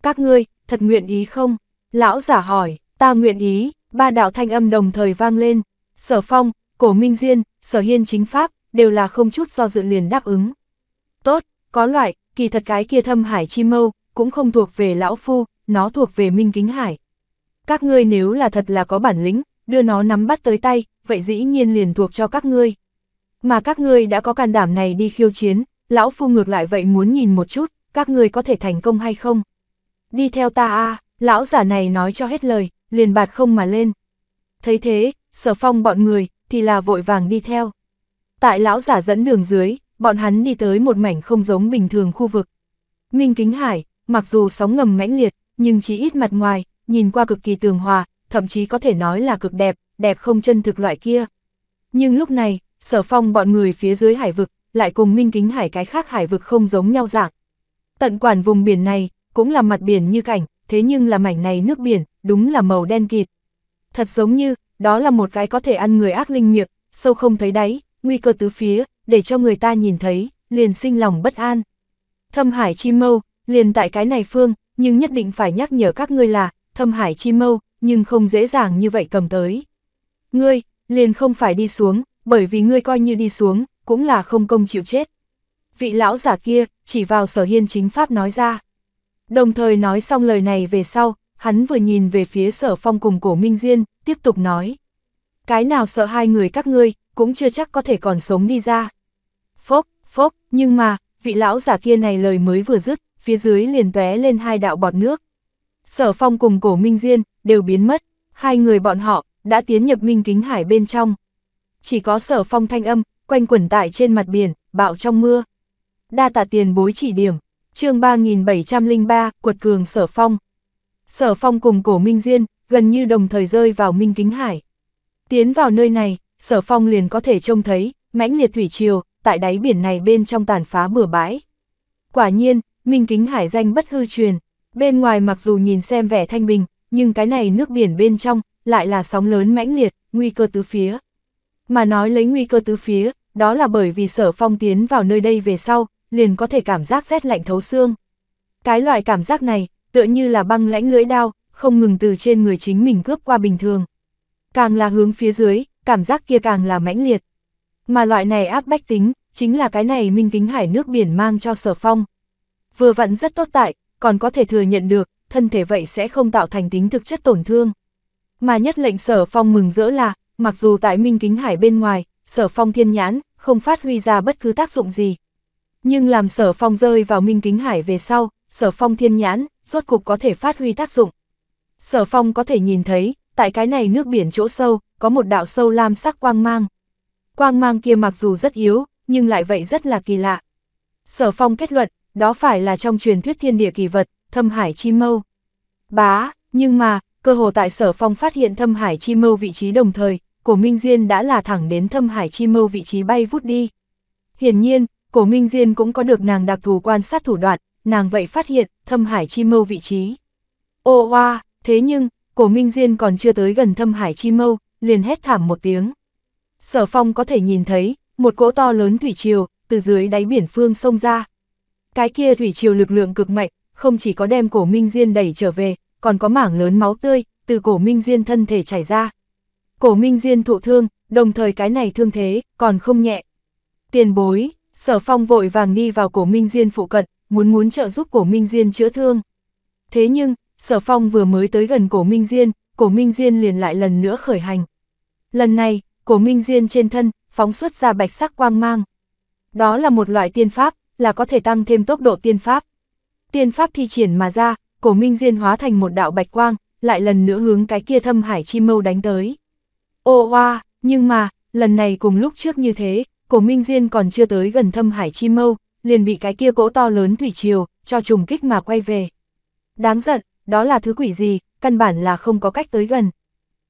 Speaker 1: Các ngươi, thật nguyện ý không? Lão giả hỏi, ta nguyện ý, ba đạo thanh âm đồng thời vang lên. Sở Phong, Cổ Minh Diên, Sở Hiên Chính Pháp, đều là không chút do dự liền đáp ứng. Tốt, có loại, kỳ thật cái kia thâm hải chi mâu, cũng không thuộc về lão phu, nó thuộc về minh kính hải. Các ngươi nếu là thật là có bản lĩnh, đưa nó nắm bắt tới tay, vậy dĩ nhiên liền thuộc cho các ngươi. Mà các ngươi đã có can đảm này đi khiêu chiến, lão phu ngược lại vậy muốn nhìn một chút, các ngươi có thể thành công hay không. Đi theo ta a lão giả này nói cho hết lời, liền bạt không mà lên. Thấy thế, sở phong bọn người, thì là vội vàng đi theo. Tại lão giả dẫn đường dưới, bọn hắn đi tới một mảnh không giống bình thường khu vực. Minh Kính Hải, mặc dù sóng ngầm mãnh liệt, nhưng chỉ ít mặt ngoài, nhìn qua cực kỳ tường hòa, thậm chí có thể nói là cực đẹp, đẹp không chân thực loại kia. Nhưng lúc này, sở phong bọn người phía dưới hải vực, lại cùng Minh Kính Hải cái khác hải vực không giống nhau dạng. Tận quản vùng biển này, cũng là mặt biển như cảnh, thế nhưng là mảnh này nước biển, đúng là màu đen kịt. Thật giống như, đó là một cái có thể ăn người ác linh miệng, sâu không thấy đáy, nguy cơ tứ phía, để cho người ta nhìn thấy, liền sinh lòng bất an. Thâm Hải Chi Mâu, liền tại cái này phương, nhưng nhất định phải nhắc nhở các ngươi là, Thâm Hải Chi Mâu, nhưng không dễ dàng như vậy cầm tới. Ngươi, liền không phải đi xuống, bởi vì ngươi coi như đi xuống, cũng là không công chịu chết. Vị lão giả kia, chỉ vào sở hiên chính pháp nói ra. Đồng thời nói xong lời này về sau, hắn vừa nhìn về phía sở phong cùng cổ minh diên, tiếp tục nói. Cái nào sợ hai người các ngươi, cũng chưa chắc có thể còn sống đi ra. Phốc, phốc, nhưng mà, vị lão giả kia này lời mới vừa dứt, phía dưới liền tóe lên hai đạo bọt nước. Sở phong cùng cổ Minh Diên, đều biến mất, hai người bọn họ, đã tiến nhập Minh Kính Hải bên trong. Chỉ có sở phong thanh âm, quanh quẩn tại trên mặt biển, bạo trong mưa. Đa tạ tiền bối chỉ điểm, chương 3703, quật cường sở phong. Sở phong cùng cổ Minh Diên, gần như đồng thời rơi vào Minh Kính Hải. Tiến vào nơi này, Sở Phong liền có thể trông thấy, mãnh liệt thủy triều, tại đáy biển này bên trong tàn phá bừa bãi. Quả nhiên, Minh Kính Hải danh bất hư truyền, bên ngoài mặc dù nhìn xem vẻ thanh bình, nhưng cái này nước biển bên trong lại là sóng lớn mãnh liệt, nguy cơ tứ phía. Mà nói lấy nguy cơ tứ phía, đó là bởi vì Sở Phong tiến vào nơi đây về sau, liền có thể cảm giác rét lạnh thấu xương. Cái loại cảm giác này, tựa như là băng lãnh lưỡi đao, không ngừng từ trên người chính mình cướp qua bình thường. Càng là hướng phía dưới, cảm giác kia càng là mãnh liệt. Mà loại này áp bách tính, chính là cái này Minh Kính Hải nước biển mang cho Sở Phong. Vừa vặn rất tốt tại, còn có thể thừa nhận được, thân thể vậy sẽ không tạo thành tính thực chất tổn thương. Mà nhất lệnh Sở Phong mừng rỡ là, mặc dù tại Minh Kính Hải bên ngoài, Sở Phong thiên nhãn, không phát huy ra bất cứ tác dụng gì. Nhưng làm Sở Phong rơi vào Minh Kính Hải về sau, Sở Phong thiên nhãn, rốt cục có thể phát huy tác dụng. Sở Phong có thể nhìn thấy, tại cái này nước biển chỗ sâu, có một đạo sâu lam sắc quang mang. Quang mang kia mặc dù rất yếu, nhưng lại vậy rất là kỳ lạ. Sở phong kết luận, đó phải là trong truyền thuyết thiên địa kỳ vật, thâm hải chi mâu. Bá, nhưng mà, cơ hồ tại sở phong phát hiện thâm hải chi mâu vị trí đồng thời, cổ Minh Diên đã là thẳng đến thâm hải chi mâu vị trí bay vút đi. Hiển nhiên, cổ Minh Diên cũng có được nàng đặc thù quan sát thủ đoạn, nàng vậy phát hiện thâm hải chi mâu vị trí. Ô oa, thế nhưng, cổ Minh Diên còn chưa tới gần thâm hải chi mâu, liền hét thảm một tiếng. Sở phong có thể nhìn thấy, một cỗ to lớn thủy triều, từ dưới đáy biển phương sông ra. Cái kia thủy triều lực lượng cực mạnh, không chỉ có đem cổ minh diên đẩy trở về, còn có mảng lớn máu tươi, từ cổ minh diên thân thể chảy ra. Cổ minh diên thụ thương, đồng thời cái này thương thế, còn không nhẹ. Tiền bối, sở phong vội vàng đi vào cổ minh diên phụ cận, muốn muốn trợ giúp cổ minh diên chữa thương. Thế nhưng, sở phong vừa mới tới gần cổ minh diên, cổ minh diên liền lại lần nữa khởi hành. Lần này, cổ minh diên trên thân, phóng xuất ra bạch sắc quang mang. Đó là một loại tiên pháp, là có thể tăng thêm tốc độ tiên pháp. Tiên pháp thi triển mà ra, cổ minh diên hóa thành một đạo bạch quang, lại lần nữa hướng cái kia thâm hải chi mâu đánh tới. Ô oa, nhưng mà, lần này cùng lúc trước như thế, cổ minh diên còn chưa tới gần thâm hải chi mâu, liền bị cái kia cỗ to lớn thủy triều, cho trùng kích mà quay về. Đáng giận, đó là thứ quỷ gì, căn bản là không có cách tới gần.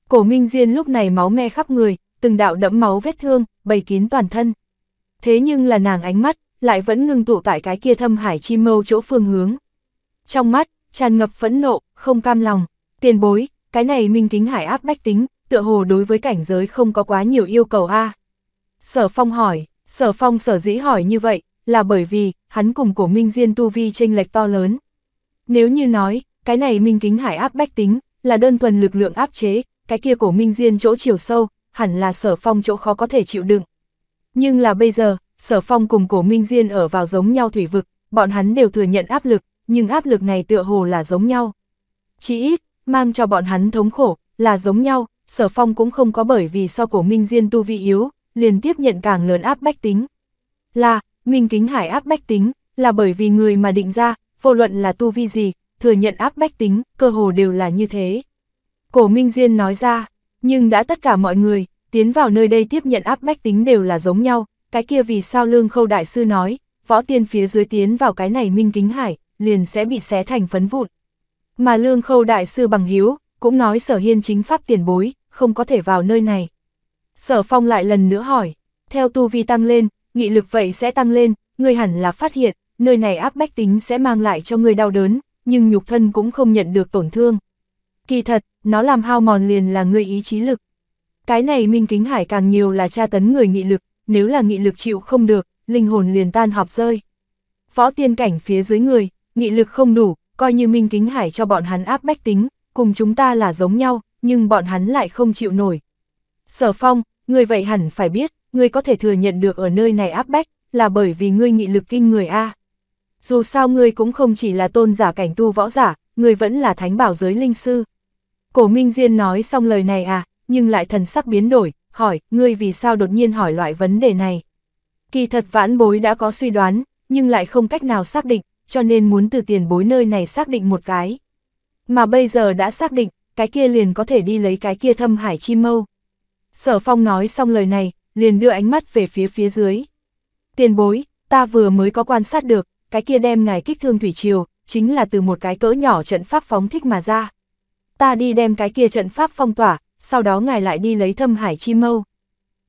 Speaker 1: Cổ Minh Diên lúc này máu me khắp người, từng đạo đẫm máu vết thương, bầy kín toàn thân. Thế nhưng là nàng ánh mắt, lại vẫn ngừng tụ tại cái kia thâm hải chi mâu chỗ phương hướng. Trong mắt, tràn ngập phẫn nộ, không cam lòng, tiền bối, cái này minh kính hải áp bách tính, tựa hồ đối với cảnh giới không có quá nhiều yêu cầu a Sở Phong hỏi, Sở Phong sở dĩ hỏi như vậy, là bởi vì, hắn cùng cổ minh diên tu vi tranh lệch to lớn. Nếu như nói, cái này minh kính hải áp bách tính, là đơn thuần lực lượng áp chế, cái kia cổ minh diên chỗ chiều sâu, hẳn là sở phong chỗ khó có thể chịu đựng. Nhưng là bây giờ, sở phong cùng cổ minh diên ở vào giống nhau thủy vực, bọn hắn đều thừa nhận áp lực, nhưng áp lực này tựa hồ là giống nhau. Chỉ ít, mang cho bọn hắn thống khổ, là giống nhau, sở phong cũng không có bởi vì so cổ minh diên tu vi yếu, liền tiếp nhận càng lớn áp bách tính. Là, minh kính hải áp bách tính, là bởi vì người mà định ra, vô luận là tu vi gì, thừa nhận áp bách tính, cơ hồ đều là như thế. Cổ Minh Diên nói ra, nhưng đã tất cả mọi người, tiến vào nơi đây tiếp nhận áp bách tính đều là giống nhau, cái kia vì sao Lương Khâu Đại Sư nói, võ tiên phía dưới tiến vào cái này Minh Kính Hải, liền sẽ bị xé thành phấn vụn. Mà Lương Khâu Đại Sư bằng hiếu, cũng nói sở hiên chính pháp tiền bối, không có thể vào nơi này. Sở Phong lại lần nữa hỏi, theo tu vi tăng lên, nghị lực vậy sẽ tăng lên, người hẳn là phát hiện, nơi này áp bách tính sẽ mang lại cho người đau đớn, nhưng nhục thân cũng không nhận được tổn thương. Kỳ thật, nó làm hao mòn liền là người ý chí lực. Cái này Minh Kính Hải càng nhiều là tra tấn người nghị lực, nếu là nghị lực chịu không được, linh hồn liền tan họp rơi. phó tiên cảnh phía dưới người, nghị lực không đủ, coi như Minh Kính Hải cho bọn hắn áp bách tính, cùng chúng ta là giống nhau, nhưng bọn hắn lại không chịu nổi. Sở Phong, người vậy hẳn phải biết, người có thể thừa nhận được ở nơi này áp bách, là bởi vì ngươi nghị lực kinh người A dù sao ngươi cũng không chỉ là tôn giả cảnh tu võ giả, ngươi vẫn là thánh bảo giới linh sư. Cổ Minh Diên nói xong lời này à, nhưng lại thần sắc biến đổi, hỏi, ngươi vì sao đột nhiên hỏi loại vấn đề này? Kỳ thật vãn bối đã có suy đoán, nhưng lại không cách nào xác định, cho nên muốn từ tiền bối nơi này xác định một cái. Mà bây giờ đã xác định, cái kia liền có thể đi lấy cái kia thâm hải chi mâu. Sở phong nói xong lời này, liền đưa ánh mắt về phía phía dưới. Tiền bối, ta vừa mới có quan sát được, cái kia đem ngài kích thương thủy triều, chính là từ một cái cỡ nhỏ trận pháp phóng thích mà ra. Ta đi đem cái kia trận pháp phong tỏa, sau đó ngài lại đi lấy thâm hải chi mâu.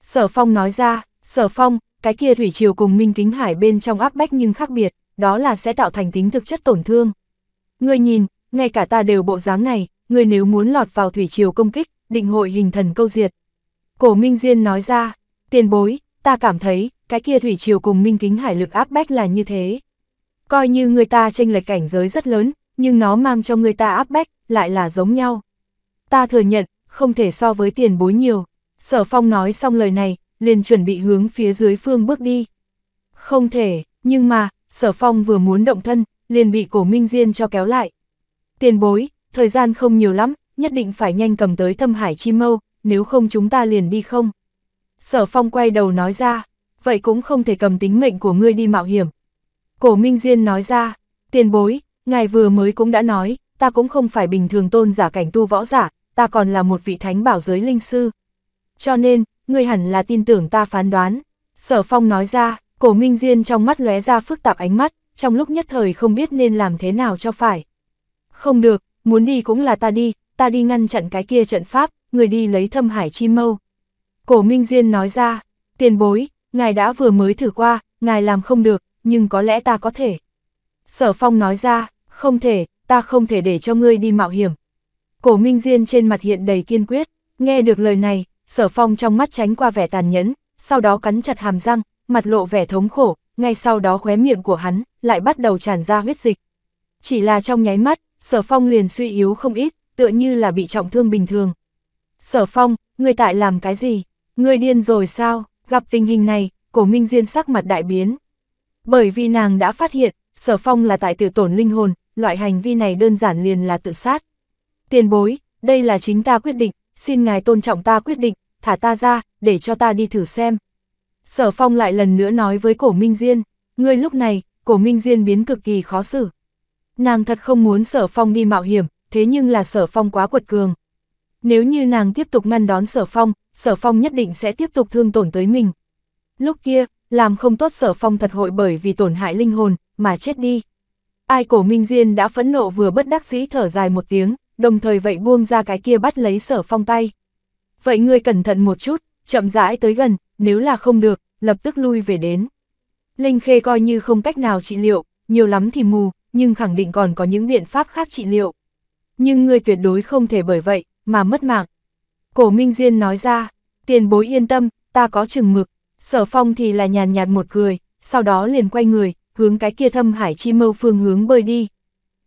Speaker 1: Sở phong nói ra, sở phong, cái kia thủy triều cùng minh kính hải bên trong áp bách nhưng khác biệt, đó là sẽ tạo thành tính thực chất tổn thương. Ngươi nhìn, ngay cả ta đều bộ dáng này, ngươi nếu muốn lọt vào thủy triều công kích, định hội hình thần câu diệt. Cổ Minh Diên nói ra, tiền bối, ta cảm thấy, cái kia thủy triều cùng Minh Kính Hải lực áp bách là như thế. Coi như người ta tranh lệch cảnh giới rất lớn, nhưng nó mang cho người ta áp bách, lại là giống nhau. Ta thừa nhận, không thể so với tiền bối nhiều. Sở Phong nói xong lời này, liền chuẩn bị hướng phía dưới phương bước đi. Không thể, nhưng mà, Sở Phong vừa muốn động thân, liền bị cổ Minh Diên cho kéo lại. Tiền bối, thời gian không nhiều lắm, nhất định phải nhanh cầm tới thâm hải chi mâu, nếu không chúng ta liền đi không. Sở Phong quay đầu nói ra, vậy cũng không thể cầm tính mệnh của ngươi đi mạo hiểm, Cổ Minh Diên nói ra, tiền bối, ngài vừa mới cũng đã nói, ta cũng không phải bình thường tôn giả cảnh tu võ giả, ta còn là một vị thánh bảo giới linh sư. Cho nên, người hẳn là tin tưởng ta phán đoán. Sở Phong nói ra, cổ Minh Diên trong mắt lóe ra phức tạp ánh mắt, trong lúc nhất thời không biết nên làm thế nào cho phải. Không được, muốn đi cũng là ta đi, ta đi ngăn chặn cái kia trận pháp, người đi lấy thâm hải chi mâu. Cổ Minh Diên nói ra, tiền bối, ngài đã vừa mới thử qua, ngài làm không được, nhưng có lẽ ta có thể. Sở phong nói ra, không thể, ta không thể để cho ngươi đi mạo hiểm. Cổ Minh Diên trên mặt hiện đầy kiên quyết, nghe được lời này, sở phong trong mắt tránh qua vẻ tàn nhẫn, sau đó cắn chặt hàm răng, mặt lộ vẻ thống khổ, ngay sau đó khóe miệng của hắn lại bắt đầu tràn ra huyết dịch. Chỉ là trong nháy mắt, sở phong liền suy yếu không ít, tựa như là bị trọng thương bình thường. Sở phong, ngươi tại làm cái gì? Ngươi điên rồi sao? Gặp tình hình này, cổ Minh Diên sắc mặt đại biến, bởi vì nàng đã phát hiện, sở phong là tại tử tổn linh hồn, loại hành vi này đơn giản liền là tự sát. Tiền bối, đây là chính ta quyết định, xin ngài tôn trọng ta quyết định, thả ta ra, để cho ta đi thử xem. Sở phong lại lần nữa nói với cổ Minh Diên, ngươi lúc này, cổ Minh Diên biến cực kỳ khó xử. Nàng thật không muốn sở phong đi mạo hiểm, thế nhưng là sở phong quá quật cường. Nếu như nàng tiếp tục ngăn đón sở phong, sở phong nhất định sẽ tiếp tục thương tổn tới mình. Lúc kia, làm không tốt sở phong thật hội bởi vì tổn hại linh hồn, mà chết đi. Ai cổ minh diên đã phẫn nộ vừa bất đắc dĩ thở dài một tiếng, đồng thời vậy buông ra cái kia bắt lấy sở phong tay. Vậy ngươi cẩn thận một chút, chậm rãi tới gần, nếu là không được, lập tức lui về đến. Linh Khê coi như không cách nào trị liệu, nhiều lắm thì mù, nhưng khẳng định còn có những biện pháp khác trị liệu. Nhưng ngươi tuyệt đối không thể bởi vậy, mà mất mạng. Cổ Minh Diên nói ra, tiền bối yên tâm, ta có chừng mực, Sở phong thì là nhàn nhạt một cười, sau đó liền quay người, hướng cái kia thâm hải chi mâu phương hướng bơi đi.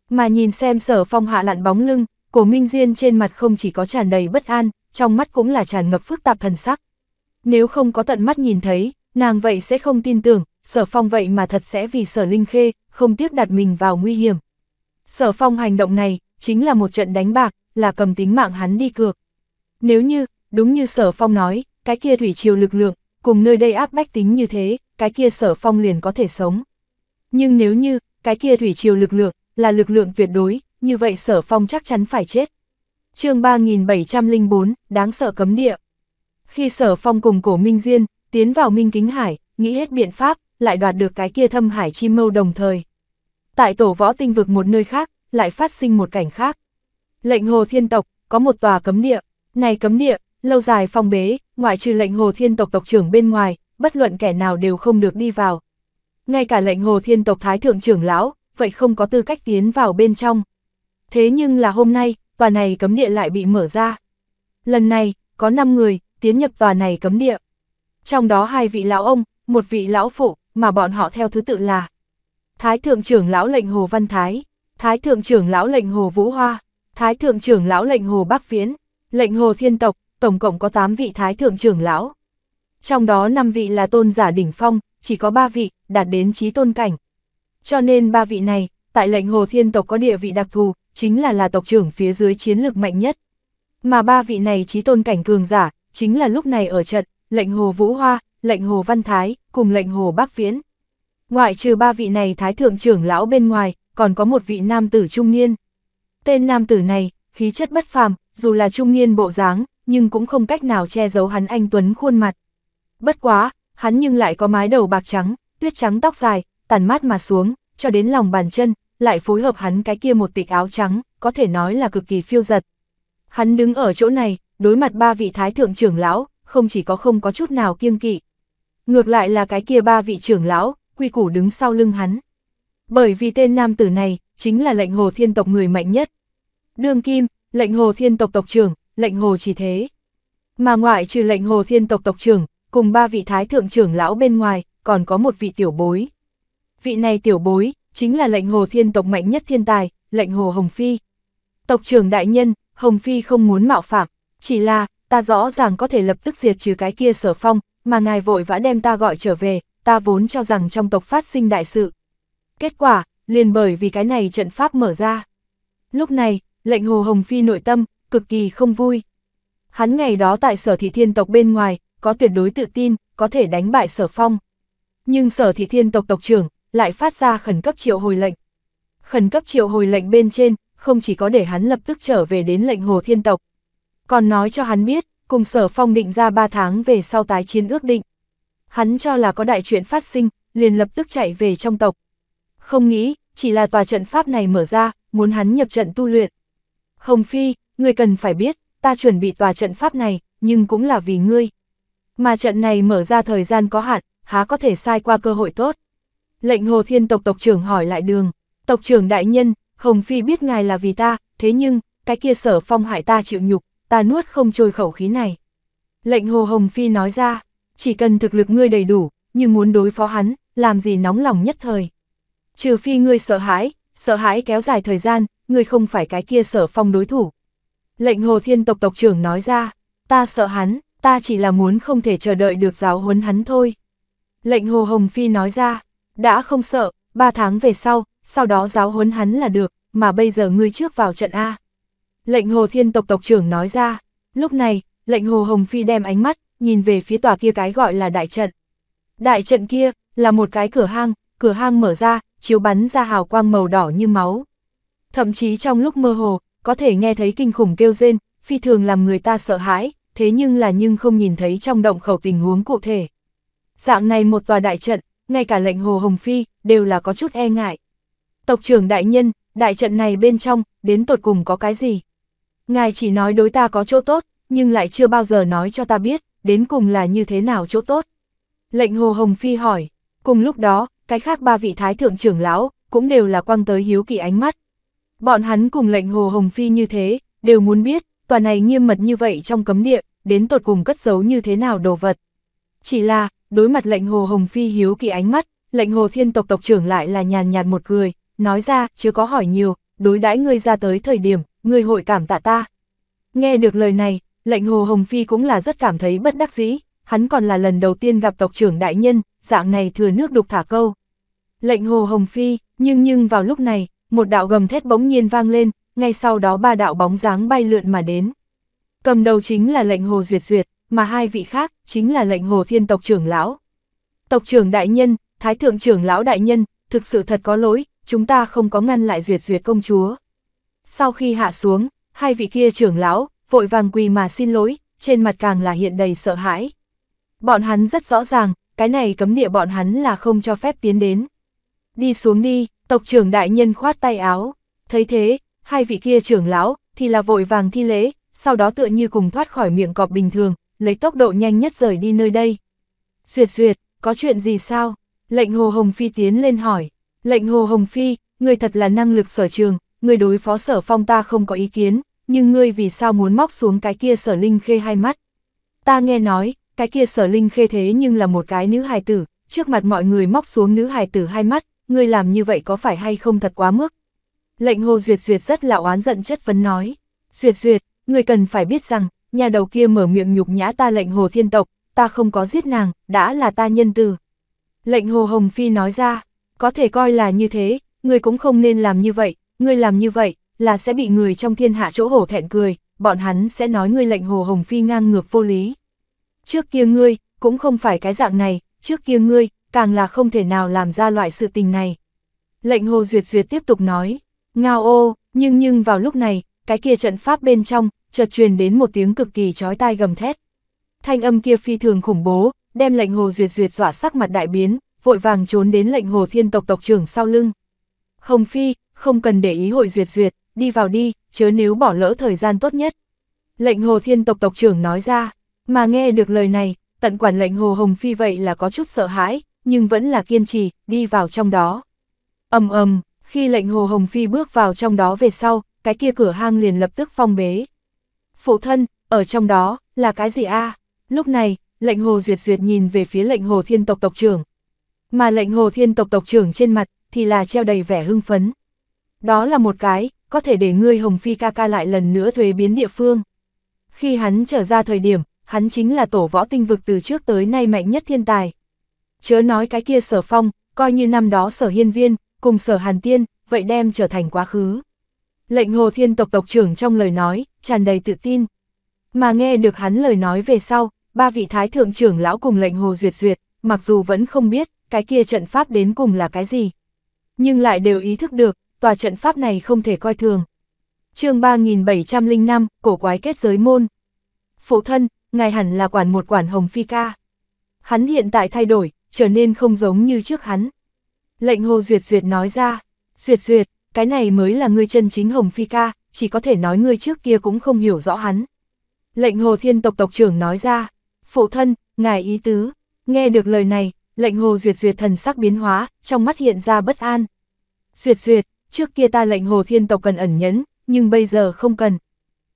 Speaker 1: Mà nhìn xem sở phong hạ lặn bóng lưng, cổ minh diên trên mặt không chỉ có tràn đầy bất an, trong mắt cũng là tràn ngập phức tạp thần sắc. Nếu không có tận mắt nhìn thấy, nàng vậy sẽ không tin tưởng, sở phong vậy mà thật sẽ vì sở linh khê, không tiếc đặt mình vào nguy hiểm. Sở phong hành động này, chính là một trận đánh bạc, là cầm tính mạng hắn đi cược. Nếu như, đúng như sở phong nói, cái kia thủy triều lực lượng, cùng nơi đây áp bách tính như thế, cái kia sở phong liền có thể sống. Nhưng nếu như, cái kia thủy triều lực lượng, là lực lượng tuyệt đối, như vậy sở phong chắc chắn phải chết. chương 3704, đáng sợ cấm địa. Khi sở phong cùng cổ Minh Diên, tiến vào Minh Kính Hải, nghĩ hết biện pháp, lại đoạt được cái kia thâm hải chi mâu đồng thời. Tại tổ võ tinh vực một nơi khác, lại phát sinh một cảnh khác. Lệnh hồ thiên tộc, có một tòa cấm địa, này cấm địa, Lâu dài phong bế, ngoại trừ lệnh Hồ Thiên tộc tộc trưởng bên ngoài, bất luận kẻ nào đều không được đi vào. Ngay cả lệnh Hồ Thiên tộc Thái Thượng trưởng lão, vậy không có tư cách tiến vào bên trong. Thế nhưng là hôm nay, tòa này cấm địa lại bị mở ra. Lần này, có 5 người, tiến nhập tòa này cấm địa. Trong đó hai vị lão ông, một vị lão phụ, mà bọn họ theo thứ tự là Thái Thượng trưởng lão lệnh Hồ Văn Thái, Thái Thượng trưởng lão lệnh Hồ Vũ Hoa, Thái Thượng trưởng lão lệnh Hồ Bắc Viễn, lệnh Hồ Thiên Tộc, tổng cộng có 8 vị thái thượng trưởng lão. Trong đó 5 vị là tôn giả đỉnh phong, chỉ có 3 vị đạt đến trí tôn cảnh. Cho nên ba vị này, tại lệnh Hồ Thiên tộc có địa vị đặc thù, chính là là tộc trưởng phía dưới chiến lược mạnh nhất. Mà ba vị này trí tôn cảnh cường giả, chính là lúc này ở trận, lệnh Hồ Vũ Hoa, lệnh Hồ Văn Thái, cùng lệnh Hồ Bắc Viễn. Ngoại trừ ba vị này thái thượng trưởng lão bên ngoài, còn có một vị nam tử trung niên. Tên nam tử này, khí chất bất phàm, dù là trung niên bộ dáng, nhưng cũng không cách nào che giấu hắn anh Tuấn khuôn mặt. Bất quá, hắn nhưng lại có mái đầu bạc trắng, tuyết trắng tóc dài, tàn mát mà xuống, cho đến lòng bàn chân, lại phối hợp hắn cái kia một tịch áo trắng, có thể nói là cực kỳ phiêu giật. Hắn đứng ở chỗ này, đối mặt ba vị thái thượng trưởng lão, không chỉ có không có chút nào kiêng kỵ. Ngược lại là cái kia ba vị trưởng lão, quy củ đứng sau lưng hắn. Bởi vì tên nam tử này, chính là lệnh hồ thiên tộc người mạnh nhất. Đương kim, lệnh hồ thiên tộc tộc trưởng, lệnh hồ chỉ thế. Mà ngoại trừ lệnh hồ thiên tộc tộc trưởng, cùng ba vị thái thượng trưởng lão bên ngoài, còn có một vị tiểu bối. Vị này tiểu bối, chính là lệnh hồ thiên tộc mạnh nhất thiên tài, lệnh hồ Hồng Phi. Tộc trưởng đại nhân, Hồng Phi không muốn mạo phạm, chỉ là, ta rõ ràng có thể lập tức diệt trừ cái kia sở phong, mà ngài vội vã đem ta gọi trở về, ta vốn cho rằng trong tộc phát sinh đại sự. Kết quả, liền bởi vì cái này trận pháp mở ra. Lúc này, lệnh hồ Hồng Phi nội tâm, cực kỳ không vui. Hắn ngày đó tại sở thị thiên tộc bên ngoài, có tuyệt đối tự tin, có thể đánh bại sở phong. Nhưng sở thị thiên tộc tộc trưởng, lại phát ra khẩn cấp triệu hồi lệnh. Khẩn cấp triệu hồi lệnh bên trên, không chỉ có để hắn lập tức trở về đến lệnh hồ thiên tộc, còn nói cho hắn biết, cùng sở phong định ra 3 tháng về sau tái chiến ước định. Hắn cho là có đại chuyện phát sinh, liền lập tức chạy về trong tộc. Không nghĩ, chỉ là tòa trận pháp này mở ra, muốn hắn nhập trận tu luyện. Hồng Phi, ngươi cần phải biết, ta chuẩn bị tòa trận pháp này, nhưng cũng là vì ngươi. Mà trận này mở ra thời gian có hạn, há có thể sai qua cơ hội tốt. Lệnh Hồ Thiên tộc tộc trưởng hỏi lại đường, tộc trưởng đại nhân, Hồng Phi biết ngài là vì ta, thế nhưng, cái kia sở phong hại ta chịu nhục, ta nuốt không trôi khẩu khí này. Lệnh Hồ Hồng Phi nói ra, chỉ cần thực lực ngươi đầy đủ, nhưng muốn đối phó hắn, làm gì nóng lòng nhất thời. Trừ phi ngươi sợ hãi, sợ hãi kéo dài thời gian, ngươi không phải cái kia sở phong đối thủ. Lệnh Hồ Thiên tộc tộc trưởng nói ra, ta sợ hắn, ta chỉ là muốn không thể chờ đợi được giáo huấn hắn thôi. Lệnh Hồ Hồng Phi nói ra, đã không sợ, ba tháng về sau, sau đó giáo huấn hắn là được, mà bây giờ ngươi trước vào trận A. Lệnh Hồ Thiên tộc tộc trưởng nói ra, lúc này, lệnh Hồ Hồng Phi đem ánh mắt, nhìn về phía tòa kia cái gọi là đại trận. Đại trận kia, là một cái cửa hang, cửa hang mở ra, chiếu bắn ra hào quang màu đỏ như máu. Thậm chí trong lúc mơ hồ, có thể nghe thấy kinh khủng kêu rên, phi thường làm người ta sợ hãi, thế nhưng là nhưng không nhìn thấy trong động khẩu tình huống cụ thể. Dạng này một tòa đại trận, ngay cả lệnh Hồ Hồng Phi, đều là có chút e ngại. Tộc trưởng đại nhân, đại trận này bên trong, đến tột cùng có cái gì? Ngài chỉ nói đối ta có chỗ tốt, nhưng lại chưa bao giờ nói cho ta biết, đến cùng là như thế nào chỗ tốt. Lệnh Hồ Hồng Phi hỏi, cùng lúc đó, cái khác ba vị thái thượng trưởng lão, cũng đều là quăng tới hiếu kỳ ánh mắt, Bọn hắn cùng lệnh Hồ Hồng Phi như thế, đều muốn biết, tòa này nghiêm mật như vậy trong cấm địa, đến tột cùng cất giấu như thế nào đồ vật. Chỉ là, đối mặt lệnh Hồ Hồng Phi hiếu kỳ ánh mắt, lệnh Hồ Thiên tộc tộc trưởng lại là nhàn nhạt một cười, nói ra, chưa có hỏi nhiều, đối đãi ngươi ra tới thời điểm, ngươi hội cảm tạ ta. Nghe được lời này, lệnh Hồ Hồng Phi cũng là rất cảm thấy bất đắc dĩ, hắn còn là lần đầu tiên gặp tộc trưởng đại nhân, dạng này thừa nước đục thả câu. Lệnh Hồ Hồng Phi, nhưng nhưng vào lúc này, một đạo gầm thét bỗng nhiên vang lên, ngay sau đó ba đạo bóng dáng bay lượn mà đến. Cầm đầu chính là lệnh hồ duyệt duyệt, mà hai vị khác chính là lệnh hồ thiên tộc trưởng lão. Tộc trưởng đại nhân, thái thượng trưởng lão đại nhân, thực sự thật có lỗi, chúng ta không có ngăn lại duyệt duyệt công chúa. Sau khi hạ xuống, hai vị kia trưởng lão, vội vàng quỳ mà xin lỗi, trên mặt càng là hiện đầy sợ hãi. Bọn hắn rất rõ ràng, cái này cấm địa bọn hắn là không cho phép tiến đến. Đi xuống đi, Tộc trưởng đại nhân khoát tay áo, thấy thế, hai vị kia trưởng lão, thì là vội vàng thi lễ, sau đó tựa như cùng thoát khỏi miệng cọp bình thường, lấy tốc độ nhanh nhất rời đi nơi đây. Duyệt duyệt, có chuyện gì sao? Lệnh Hồ Hồng Phi tiến lên hỏi. Lệnh Hồ Hồng Phi, người thật là năng lực sở trường, người đối phó sở phong ta không có ý kiến, nhưng ngươi vì sao muốn móc xuống cái kia sở linh khê hai mắt? Ta nghe nói, cái kia sở linh khê thế nhưng là một cái nữ hài tử, trước mặt mọi người móc xuống nữ hài tử hai mắt, ngươi làm như vậy có phải hay không thật quá mức? Lệnh Hồ Duyệt Duyệt rất là oán giận chất vấn nói. Duyệt Duyệt, ngươi cần phải biết rằng, nhà đầu kia mở miệng nhục nhã ta lệnh Hồ Thiên Tộc, ta không có giết nàng, đã là ta nhân từ. Lệnh Hồ Hồng Phi nói ra, có thể coi là như thế, ngươi cũng không nên làm như vậy, ngươi làm như vậy, là sẽ bị người trong thiên hạ chỗ hổ thẹn cười, bọn hắn sẽ nói ngươi lệnh Hồ Hồng Phi ngang ngược vô lý. Trước kia ngươi, cũng không phải cái dạng này, trước kia ngươi, càng là không thể nào làm ra loại sự tình này. Lệnh Hồ Duyệt Duyệt tiếp tục nói, ngao ô, nhưng nhưng vào lúc này, cái kia trận pháp bên trong, chợt truyền đến một tiếng cực kỳ chói tai gầm thét. Thanh âm kia phi thường khủng bố, đem lệnh Hồ Duyệt Duyệt dọa sắc mặt đại biến, vội vàng trốn đến lệnh Hồ Thiên tộc tộc trưởng sau lưng. Hồng Phi, không cần để ý hội Duyệt Duyệt, đi vào đi, chớ nếu bỏ lỡ thời gian tốt nhất. Lệnh Hồ Thiên tộc tộc trưởng nói ra, mà nghe được lời này, tận quản lệnh Hồ Hồng Phi vậy là có chút sợ hãi, nhưng vẫn là kiên trì, đi vào trong đó. ầm ầm, khi lệnh Hồ Hồng Phi bước vào trong đó về sau, cái kia cửa hang liền lập tức phong bế. Phụ thân, ở trong đó, là cái gì a Lúc này, lệnh Hồ Duyệt Duyệt nhìn về phía lệnh Hồ Thiên Tộc Tộc trưởng. Mà lệnh Hồ Thiên Tộc Tộc trưởng trên mặt, thì là treo đầy vẻ hưng phấn. Đó là một cái, có thể để ngươi Hồng Phi ca ca lại lần nữa thuế biến địa phương. Khi hắn trở ra thời điểm, hắn chính là tổ võ tinh vực từ trước tới nay mạnh nhất thiên tài, chớ nói cái kia sở phong, coi như năm đó sở hiên viên, cùng sở hàn tiên, vậy đem trở thành quá khứ. Lệnh hồ thiên tộc tộc trưởng trong lời nói, tràn đầy tự tin. Mà nghe được hắn lời nói về sau, ba vị thái thượng trưởng lão cùng lệnh hồ duyệt duyệt, mặc dù vẫn không biết, cái kia trận pháp đến cùng là cái gì. Nhưng lại đều ý thức được, tòa trận pháp này không thể coi thường. chương 3705, cổ quái kết giới môn. Phụ thân, ngài hẳn là quản một quản hồng phi ca. Hắn hiện tại thay đổi, trở nên không giống như trước hắn. Lệnh Hồ Duyệt Duyệt nói ra, Duyệt Duyệt, cái này mới là ngươi chân chính Hồng Phi ca, chỉ có thể nói ngươi trước kia cũng không hiểu rõ hắn. Lệnh Hồ Thiên tộc tộc trưởng nói ra, phụ thân, ngài ý tứ, nghe được lời này, lệnh Hồ Duyệt Duyệt thần sắc biến hóa, trong mắt hiện ra bất an. Duyệt Duyệt, trước kia ta lệnh Hồ Thiên tộc cần ẩn nhẫn, nhưng bây giờ không cần.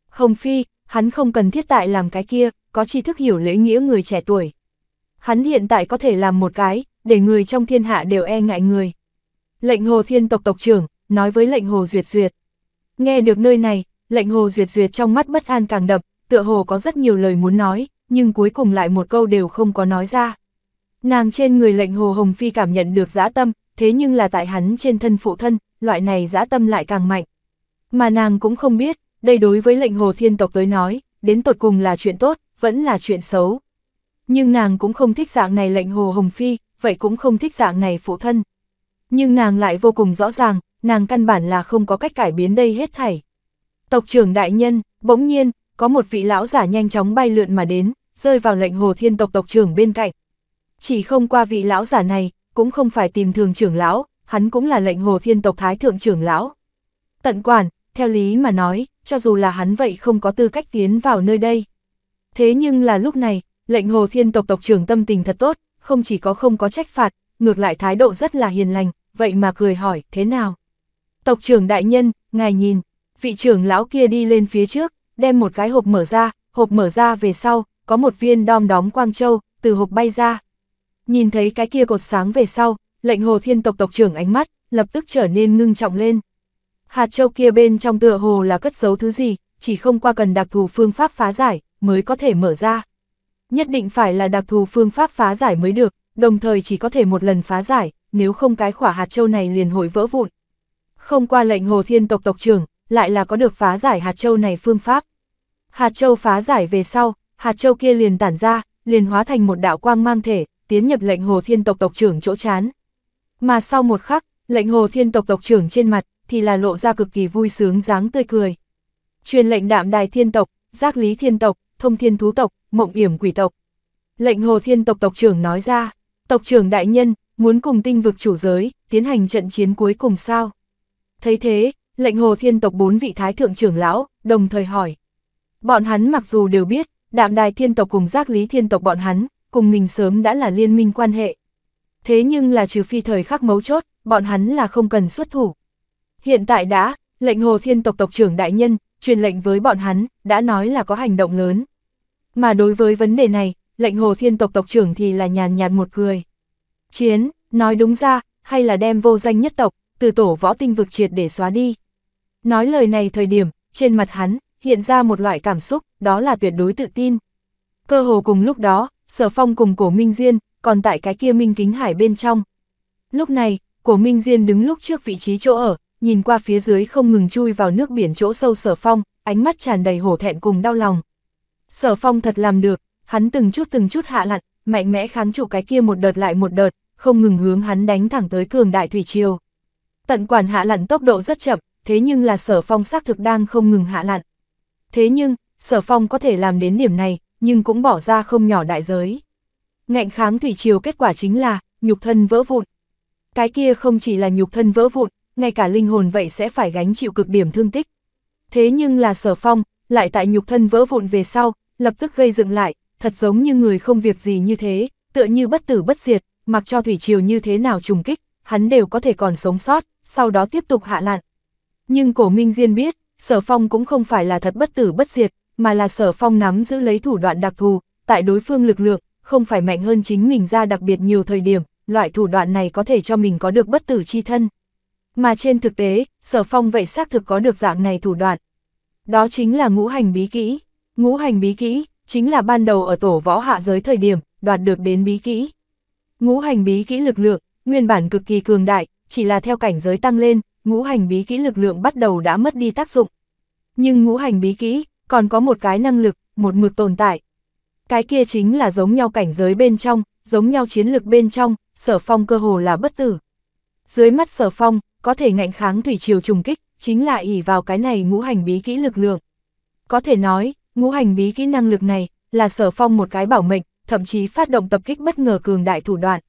Speaker 1: Hồng Phi, hắn không cần thiết tại làm cái kia, có tri thức hiểu lễ nghĩa người trẻ tuổi hắn hiện tại có thể làm một cái, để người trong thiên hạ đều e ngại người. Lệnh hồ thiên tộc tộc trưởng, nói với lệnh hồ duyệt duyệt. Nghe được nơi này, lệnh hồ duyệt duyệt trong mắt bất an càng đậm, tựa hồ có rất nhiều lời muốn nói, nhưng cuối cùng lại một câu đều không có nói ra. Nàng trên người lệnh hồ hồng phi cảm nhận được dã tâm, thế nhưng là tại hắn trên thân phụ thân, loại này dã tâm lại càng mạnh. Mà nàng cũng không biết, đây đối với lệnh hồ thiên tộc tới nói, đến tột cùng là chuyện tốt, vẫn là chuyện xấu. Nhưng nàng cũng không thích dạng này lệnh Hồ Hồng Phi, vậy cũng không thích dạng này phụ thân. Nhưng nàng lại vô cùng rõ ràng, nàng căn bản là không có cách cải biến đây hết thảy. Tộc trưởng đại nhân, bỗng nhiên, có một vị lão giả nhanh chóng bay lượn mà đến, rơi vào lệnh Hồ Thiên tộc tộc trưởng bên cạnh. Chỉ không qua vị lão giả này, cũng không phải tìm thường trưởng lão, hắn cũng là lệnh Hồ Thiên tộc thái thượng trưởng lão. Tận quản, theo lý mà nói, cho dù là hắn vậy không có tư cách tiến vào nơi đây. Thế nhưng là lúc này, Lệnh Hồ Thiên tộc tộc trưởng tâm tình thật tốt, không chỉ có không có trách phạt, ngược lại thái độ rất là hiền lành, vậy mà cười hỏi, thế nào? Tộc trưởng đại nhân, ngài nhìn, vị trưởng lão kia đi lên phía trước, đem một cái hộp mở ra, hộp mở ra về sau, có một viên đom đóm quang châu, từ hộp bay ra. Nhìn thấy cái kia cột sáng về sau, lệnh hồ thiên tộc tộc trưởng ánh mắt, lập tức trở nên ngưng trọng lên. Hạt châu kia bên trong tựa hồ là cất giấu thứ gì, chỉ không qua cần đặc thù phương pháp phá giải, mới có thể mở ra nhất định phải là đặc thù phương pháp phá giải mới được, đồng thời chỉ có thể một lần phá giải, nếu không cái khỏa hạt châu này liền hội vỡ vụn. Không qua lệnh Hồ Thiên tộc tộc trưởng, lại là có được phá giải hạt châu này phương pháp. Hạt châu phá giải về sau, hạt châu kia liền tản ra, liền hóa thành một đạo quang mang thể, tiến nhập lệnh Hồ Thiên tộc tộc trưởng chỗ chán. Mà sau một khắc, lệnh Hồ Thiên tộc tộc trưởng trên mặt thì là lộ ra cực kỳ vui sướng dáng tươi cười. Truyền lệnh đạm đài thiên tộc, giác lý thiên tộc, thông thiên thú tộc, mộng yểm quỷ tộc. Lệnh hồ thiên tộc tộc trưởng nói ra, tộc trưởng đại nhân, muốn cùng tinh vực chủ giới, tiến hành trận chiến cuối cùng sao. Thấy thế, lệnh hồ thiên tộc bốn vị thái thượng trưởng lão, đồng thời hỏi. Bọn hắn mặc dù đều biết, đạm đài thiên tộc cùng giác lý thiên tộc bọn hắn, cùng mình sớm đã là liên minh quan hệ. Thế nhưng là trừ phi thời khắc mấu chốt, bọn hắn là không cần xuất thủ. Hiện tại đã, lệnh hồ thiên tộc tộc trưởng đại nhân, truyền lệnh với bọn hắn, đã nói là có hành động lớn. Mà đối với vấn đề này, lệnh hồ thiên tộc tộc trưởng thì là nhàn nhạt một cười. Chiến, nói đúng ra, hay là đem vô danh nhất tộc, từ tổ võ tinh vực triệt để xóa đi. Nói lời này thời điểm, trên mặt hắn, hiện ra một loại cảm xúc, đó là tuyệt đối tự tin. Cơ hồ cùng lúc đó, Sở Phong cùng cổ Minh Diên, còn tại cái kia Minh Kính Hải bên trong. Lúc này, cổ Minh Diên đứng lúc trước vị trí chỗ ở, nhìn qua phía dưới không ngừng chui vào nước biển chỗ sâu sở phong, ánh mắt tràn đầy hổ thẹn cùng đau lòng. Sở phong thật làm được, hắn từng chút từng chút hạ lặn, mạnh mẽ kháng trụ cái kia một đợt lại một đợt, không ngừng hướng hắn đánh thẳng tới cường đại thủy triều. Tận quản hạ lặn tốc độ rất chậm, thế nhưng là sở phong xác thực đang không ngừng hạ lặn. Thế nhưng, sở phong có thể làm đến điểm này, nhưng cũng bỏ ra không nhỏ đại giới. Ngạnh kháng thủy triều kết quả chính là, nhục thân vỡ vụn. Cái kia không chỉ là nhục thân vỡ vụn, ngay cả linh hồn vậy sẽ phải gánh chịu cực điểm thương tích. Thế nhưng là sở phong, lại tại nhục thân vỡ vụn về sau, lập tức gây dựng lại, thật giống như người không việc gì như thế, tựa như bất tử bất diệt, mặc cho thủy triều như thế nào trùng kích, hắn đều có thể còn sống sót, sau đó tiếp tục hạ lặn. Nhưng cổ minh diên biết, sở phong cũng không phải là thật bất tử bất diệt, mà là sở phong nắm giữ lấy thủ đoạn đặc thù, tại đối phương lực lượng, không phải mạnh hơn chính mình ra đặc biệt nhiều thời điểm, loại thủ đoạn này có thể cho mình có được bất tử chi thân. Mà trên thực tế, sở phong vậy xác thực có được dạng này thủ đoạn. Đó chính là ngũ hành bí kỹ. Ngũ hành bí kỹ, chính là ban đầu ở tổ võ hạ giới thời điểm, đoạt được đến bí kỹ. Ngũ hành bí kỹ lực lượng, nguyên bản cực kỳ cường đại, chỉ là theo cảnh giới tăng lên, ngũ hành bí kỹ lực lượng bắt đầu đã mất đi tác dụng. Nhưng ngũ hành bí kỹ, còn có một cái năng lực, một mực tồn tại. Cái kia chính là giống nhau cảnh giới bên trong, giống nhau chiến lực bên trong, sở phong cơ hồ là bất tử. Dưới mắt sở phong, có thể ngạnh kháng thủy triều trùng kích, chính là ỷ vào cái này ngũ hành bí kỹ lực lượng. Có thể nói, ngũ hành bí kỹ năng lực này là sở phong một cái bảo mệnh, thậm chí phát động tập kích bất ngờ cường đại thủ đoạn.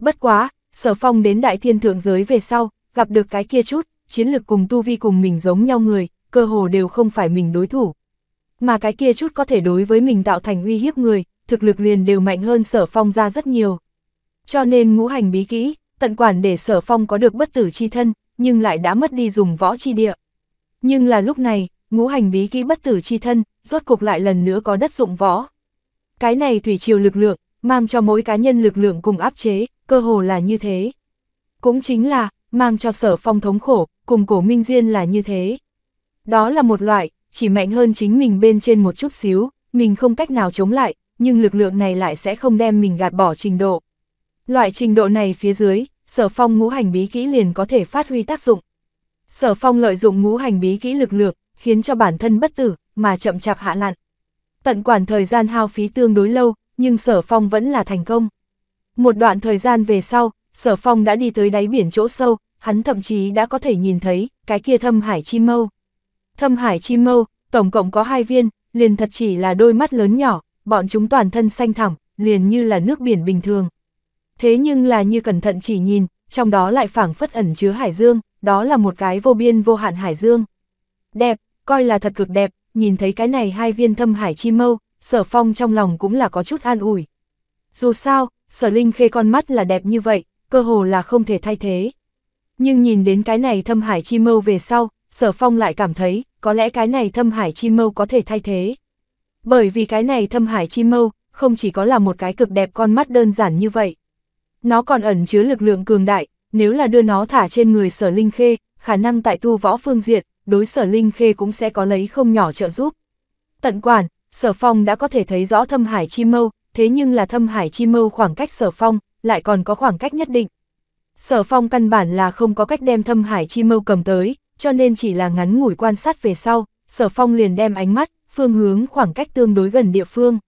Speaker 1: Bất quá, sở phong đến đại thiên thượng giới về sau, gặp được cái kia chút, chiến lực cùng tu vi cùng mình giống nhau người, cơ hồ đều không phải mình đối thủ. Mà cái kia chút có thể đối với mình tạo thành uy hiếp người, thực lực liền đều mạnh hơn sở phong ra rất nhiều. Cho nên ngũ hành bí kỹ, tận quản để sở phong có được bất tử chi thân, nhưng lại đã mất đi dùng võ chi địa. Nhưng là lúc này, ngũ hành bí kỹ bất tử chi thân, rốt cục lại lần nữa có đất dụng võ. Cái này thủy triều lực lượng, mang cho mỗi cá nhân lực lượng cùng áp chế, cơ hồ là như thế. Cũng chính là, mang cho sở phong thống khổ, cùng cổ minh diên là như thế. Đó là một loại, chỉ mạnh hơn chính mình bên trên một chút xíu, mình không cách nào chống lại, nhưng lực lượng này lại sẽ không đem mình gạt bỏ trình độ. Loại trình độ này phía dưới, sở phong ngũ hành bí kỹ liền có thể phát huy tác dụng. Sở phong lợi dụng ngũ hành bí kỹ lực lược, khiến cho bản thân bất tử, mà chậm chạp hạ lặn. Tận quản thời gian hao phí tương đối lâu, nhưng sở phong vẫn là thành công. Một đoạn thời gian về sau, sở phong đã đi tới đáy biển chỗ sâu, hắn thậm chí đã có thể nhìn thấy cái kia thâm hải chim mâu. Thâm hải chim mâu, tổng cộng có hai viên, liền thật chỉ là đôi mắt lớn nhỏ, bọn chúng toàn thân xanh thẳm, liền như là nước biển bình thường thế nhưng là như cẩn thận chỉ nhìn, trong đó lại phảng phất ẩn chứa hải dương, đó là một cái vô biên vô hạn hải dương. Đẹp, coi là thật cực đẹp, nhìn thấy cái này hai viên thâm hải chi mâu, sở phong trong lòng cũng là có chút an ủi. Dù sao, sở linh khê con mắt là đẹp như vậy, cơ hồ là không thể thay thế. Nhưng nhìn đến cái này thâm hải chi mâu về sau, sở phong lại cảm thấy, có lẽ cái này thâm hải chi mâu có thể thay thế. Bởi vì cái này thâm hải chi mâu, không chỉ có là một cái cực đẹp con mắt đơn giản như vậy. Nó còn ẩn chứa lực lượng cường đại, nếu là đưa nó thả trên người sở linh khê, khả năng tại tu võ phương diện, đối sở linh khê cũng sẽ có lấy không nhỏ trợ giúp. Tận quản, sở phong đã có thể thấy rõ thâm hải chi mâu, thế nhưng là thâm hải chi mâu khoảng cách sở phong, lại còn có khoảng cách nhất định. Sở phong căn bản là không có cách đem thâm hải chi mâu cầm tới, cho nên chỉ là ngắn ngủi quan sát về sau, sở phong liền đem ánh mắt, phương hướng khoảng cách tương đối gần địa phương.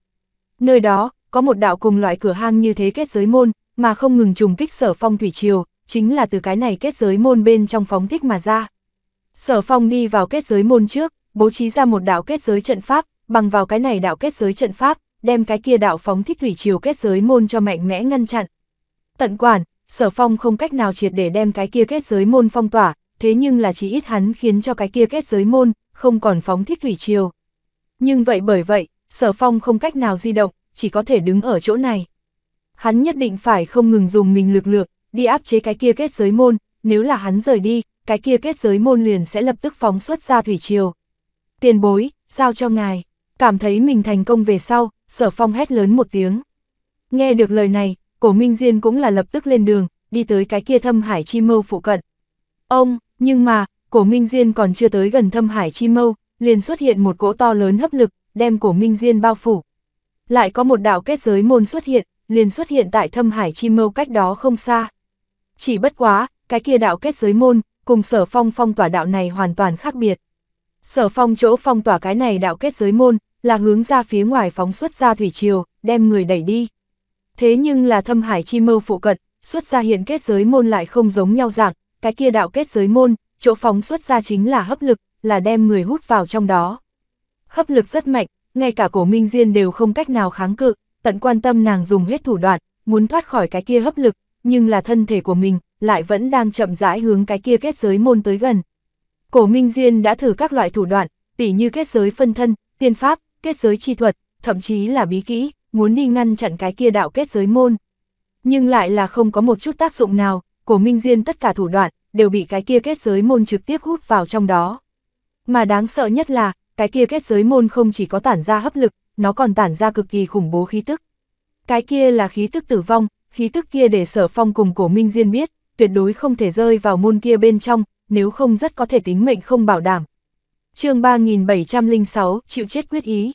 Speaker 1: Nơi đó, có một đạo cùng loại cửa hang như thế kết giới môn, mà không ngừng trùng kích sở phong thủy triều, chính là từ cái này kết giới môn bên trong phóng thích mà ra. Sở phong đi vào kết giới môn trước, bố trí ra một đạo kết giới trận pháp, bằng vào cái này đạo kết giới trận pháp, đem cái kia đạo phóng thích thủy triều kết giới môn cho mạnh mẽ ngăn chặn. Tận quản, sở phong không cách nào triệt để đem cái kia kết giới môn phong tỏa, thế nhưng là chỉ ít hắn khiến cho cái kia kết giới môn, không còn phóng thích thủy triều. Nhưng vậy bởi vậy, sở phong không cách nào di động, chỉ có thể đứng ở chỗ này. Hắn nhất định phải không ngừng dùng mình lực lượng, đi áp chế cái kia kết giới môn, nếu là hắn rời đi, cái kia kết giới môn liền sẽ lập tức phóng xuất ra thủy triều. Tiền bối, giao cho ngài, cảm thấy mình thành công về sau, sở phong hét lớn một tiếng. Nghe được lời này, cổ minh diên cũng là lập tức lên đường, đi tới cái kia thâm hải chi mâu phụ cận. Ông, nhưng mà, cổ minh diên còn chưa tới gần thâm hải chi mâu, liền xuất hiện một cỗ to lớn hấp lực, đem cổ minh diên bao phủ. Lại có một đạo kết giới môn xuất hiện, liền xuất hiện tại thâm hải chi mâu cách đó không xa. Chỉ bất quá, cái kia đạo kết giới môn, cùng sở phong phong tỏa đạo này hoàn toàn khác biệt. Sở phong chỗ phong tỏa cái này đạo kết giới môn, là hướng ra phía ngoài phóng xuất ra thủy triều, đem người đẩy đi. Thế nhưng là thâm hải chi mâu phụ cận, xuất ra hiện kết giới môn lại không giống nhau dạng, cái kia đạo kết giới môn, chỗ phóng xuất ra chính là hấp lực, là đem người hút vào trong đó. Hấp lực rất mạnh, ngay cả cổ minh diên đều không cách nào kháng cự, tận quan tâm nàng dùng hết thủ đoạn, muốn thoát khỏi cái kia hấp lực, nhưng là thân thể của mình, lại vẫn đang chậm rãi hướng cái kia kết giới môn tới gần. Cổ Minh Diên đã thử các loại thủ đoạn, tỉ như kết giới phân thân, tiên pháp, kết giới chi thuật, thậm chí là bí kỹ, muốn đi ngăn chặn cái kia đạo kết giới môn. Nhưng lại là không có một chút tác dụng nào, cổ Minh Diên tất cả thủ đoạn, đều bị cái kia kết giới môn trực tiếp hút vào trong đó. Mà đáng sợ nhất là, cái kia kết giới môn không chỉ có tản ra hấp lực, nó còn tản ra cực kỳ khủng bố khí tức. Cái kia là khí tức tử vong, khí tức kia để sở phong cùng cổ minh diên biết, tuyệt đối không thể rơi vào môn kia bên trong, nếu không rất có thể tính mệnh không bảo đảm. chương 3706, chịu chết quyết ý.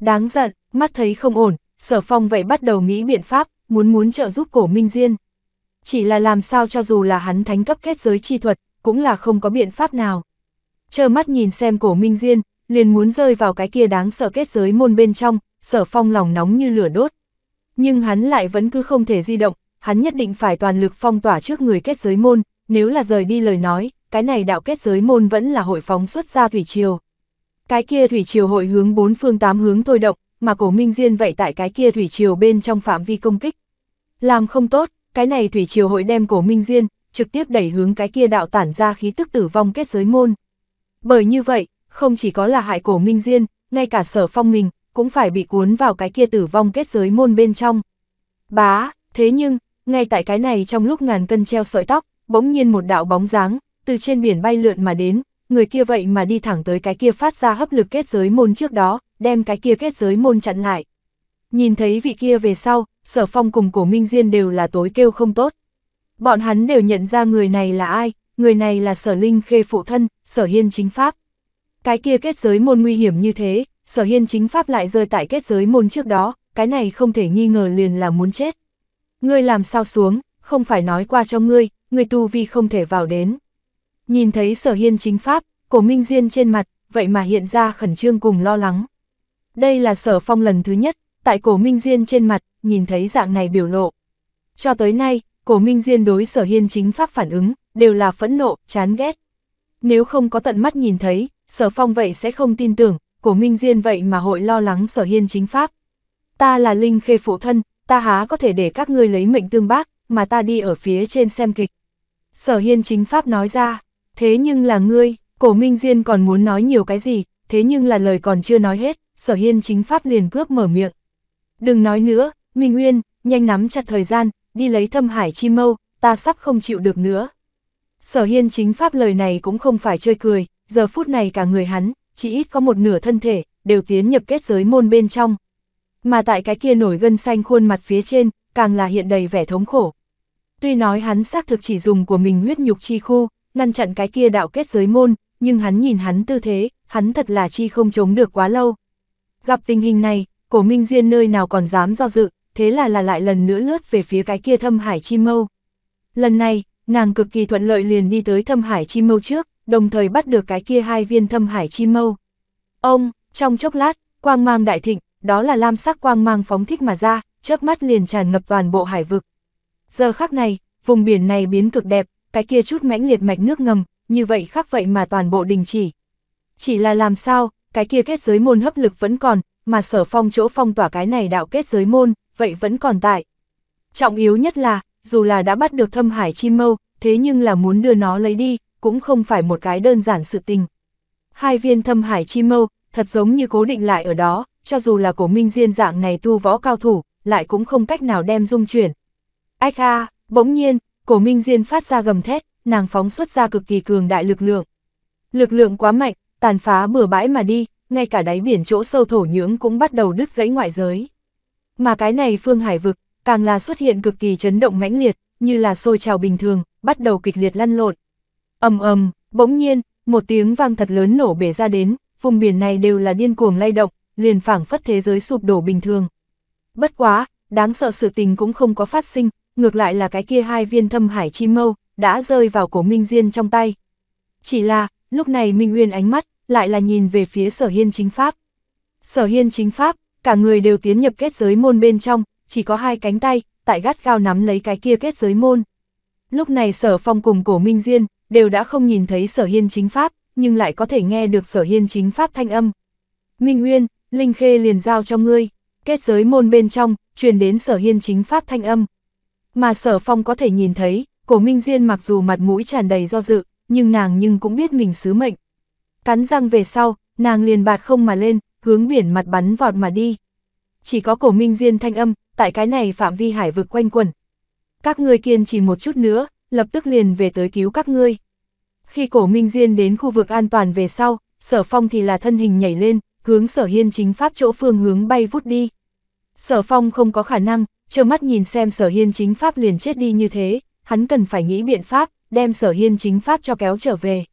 Speaker 1: Đáng giận, mắt thấy không ổn, sở phong vậy bắt đầu nghĩ biện pháp, muốn muốn trợ giúp cổ minh diên. Chỉ là làm sao cho dù là hắn thánh cấp kết giới chi thuật, cũng là không có biện pháp nào. Chờ mắt nhìn xem cổ minh diên, liền muốn rơi vào cái kia đáng sợ kết giới môn bên trong, sở phong lòng nóng như lửa đốt. Nhưng hắn lại vẫn cứ không thể di động, hắn nhất định phải toàn lực phong tỏa trước người kết giới môn, nếu là rời đi lời nói, cái này đạo kết giới môn vẫn là hội phóng xuất ra thủy triều. Cái kia thủy triều hội hướng bốn phương tám hướng thôi động, mà cổ minh diên vậy tại cái kia thủy triều bên trong phạm vi công kích. Làm không tốt, cái này thủy triều hội đem cổ minh diên, trực tiếp đẩy hướng cái kia đạo tản ra khí tức tử vong kết giới môn. Bởi như vậy, không chỉ có là hại cổ minh diên, ngay cả sở phong mình, cũng phải bị cuốn vào cái kia tử vong kết giới môn bên trong. Bá, thế nhưng, ngay tại cái này trong lúc ngàn cân treo sợi tóc, bỗng nhiên một đạo bóng dáng, từ trên biển bay lượn mà đến, người kia vậy mà đi thẳng tới cái kia phát ra hấp lực kết giới môn trước đó, đem cái kia kết giới môn chặn lại. Nhìn thấy vị kia về sau, sở phong cùng cổ minh diên đều là tối kêu không tốt. Bọn hắn đều nhận ra người này là ai, người này là sở linh khê phụ thân, sở hiên chính pháp. Cái kia kết giới môn nguy hiểm như thế, sở hiên chính pháp lại rơi tại kết giới môn trước đó, cái này không thể nghi ngờ liền là muốn chết. Ngươi làm sao xuống, không phải nói qua cho ngươi, ngươi tu vi không thể vào đến. Nhìn thấy sở hiên chính pháp, cổ minh diên trên mặt, vậy mà hiện ra khẩn trương cùng lo lắng. Đây là sở phong lần thứ nhất, tại cổ minh diên trên mặt, nhìn thấy dạng này biểu lộ. Cho tới nay, cổ minh diên đối sở hiên chính pháp phản ứng, đều là phẫn nộ, chán ghét. Nếu không có tận mắt nhìn thấy, sở phong vậy sẽ không tin tưởng, cổ minh diên vậy mà hội lo lắng sở hiên chính pháp. Ta là linh khê phụ thân, ta há có thể để các ngươi lấy mệnh tương bác, mà ta đi ở phía trên xem kịch. Sở hiên chính pháp nói ra, thế nhưng là ngươi, cổ minh diên còn muốn nói nhiều cái gì, thế nhưng là lời còn chưa nói hết, sở hiên chính pháp liền cướp mở miệng. Đừng nói nữa, Minh Nguyên, nhanh nắm chặt thời gian, đi lấy thâm hải chi mâu, ta sắp không chịu được nữa. Sở hiên chính pháp lời này cũng không phải chơi cười, giờ phút này cả người hắn, chỉ ít có một nửa thân thể, đều tiến nhập kết giới môn bên trong. Mà tại cái kia nổi gân xanh khuôn mặt phía trên, càng là hiện đầy vẻ thống khổ. Tuy nói hắn xác thực chỉ dùng của mình huyết nhục chi khu, ngăn chặn cái kia đạo kết giới môn, nhưng hắn nhìn hắn tư thế, hắn thật là chi không chống được quá lâu. Gặp tình hình này, cổ minh diên nơi nào còn dám do dự, thế là là lại lần nữa lướt về phía cái kia thâm hải chi mâu. Lần này, nàng cực kỳ thuận lợi liền đi tới thâm hải chi mâu trước, đồng thời bắt được cái kia hai viên thâm hải chi mâu. Ông, trong chốc lát, quang mang đại thịnh, đó là lam sắc quang mang phóng thích mà ra, chớp mắt liền tràn ngập toàn bộ hải vực. Giờ khắc này, vùng biển này biến cực đẹp, cái kia chút mãnh liệt mạch nước ngầm, như vậy khắc vậy mà toàn bộ đình chỉ. Chỉ là làm sao, cái kia kết giới môn hấp lực vẫn còn, mà sở phong chỗ phong tỏa cái này đạo kết giới môn, vậy vẫn còn tại. Trọng yếu nhất là, dù là đã bắt được thâm hải chi mâu, thế nhưng là muốn đưa nó lấy đi, cũng không phải một cái đơn giản sự tình. Hai viên thâm hải chi mâu, thật giống như cố định lại ở đó, cho dù là cổ minh diên dạng này tu võ cao thủ, lại cũng không cách nào đem dung chuyển. Ách a, bỗng nhiên, cổ minh diên phát ra gầm thét, nàng phóng xuất ra cực kỳ cường đại lực lượng. Lực lượng quá mạnh, tàn phá bừa bãi mà đi, ngay cả đáy biển chỗ sâu thổ nhưỡng cũng bắt đầu đứt gãy ngoại giới. Mà cái này phương hải vực, càng là xuất hiện cực kỳ chấn động mãnh liệt, như là sôi trào bình thường, bắt đầu kịch liệt lăn lộn ầm ầm, bỗng nhiên, một tiếng vang thật lớn nổ bể ra đến, vùng biển này đều là điên cuồng lay động, liền phảng phất thế giới sụp đổ bình thường. Bất quá, đáng sợ sự tình cũng không có phát sinh, ngược lại là cái kia hai viên thâm hải chi mâu, đã rơi vào cổ Minh Diên trong tay. Chỉ là, lúc này Minh Nguyên ánh mắt, lại là nhìn về phía sở hiên chính pháp. Sở hiên chính pháp, cả người đều tiến nhập kết giới môn bên trong, chỉ có hai cánh tay, tại gắt gao nắm lấy cái kia kết giới môn. Lúc này sở phong cùng cổ Minh Diên, đều đã không nhìn thấy sở hiên chính pháp, nhưng lại có thể nghe được sở hiên chính pháp thanh âm. Minh Uyên, Linh Khê liền giao cho ngươi, kết giới môn bên trong, truyền đến sở hiên chính pháp thanh âm. Mà sở phong có thể nhìn thấy, cổ Minh Diên mặc dù mặt mũi tràn đầy do dự, nhưng nàng nhưng cũng biết mình sứ mệnh. Cắn răng về sau, nàng liền bạt không mà lên, hướng biển mặt bắn vọt mà đi. Chỉ có cổ Minh Diên thanh âm, tại cái này phạm vi hải vực quanh quẩn. Các ngươi kiên trì một chút nữa, lập tức liền về tới cứu các ngươi. Khi cổ minh diên đến khu vực an toàn về sau, sở phong thì là thân hình nhảy lên, hướng sở hiên chính pháp chỗ phương hướng bay vút đi. Sở phong không có khả năng, trơ mắt nhìn xem sở hiên chính pháp liền chết đi như thế, hắn cần phải nghĩ biện pháp, đem sở hiên chính pháp cho kéo trở về.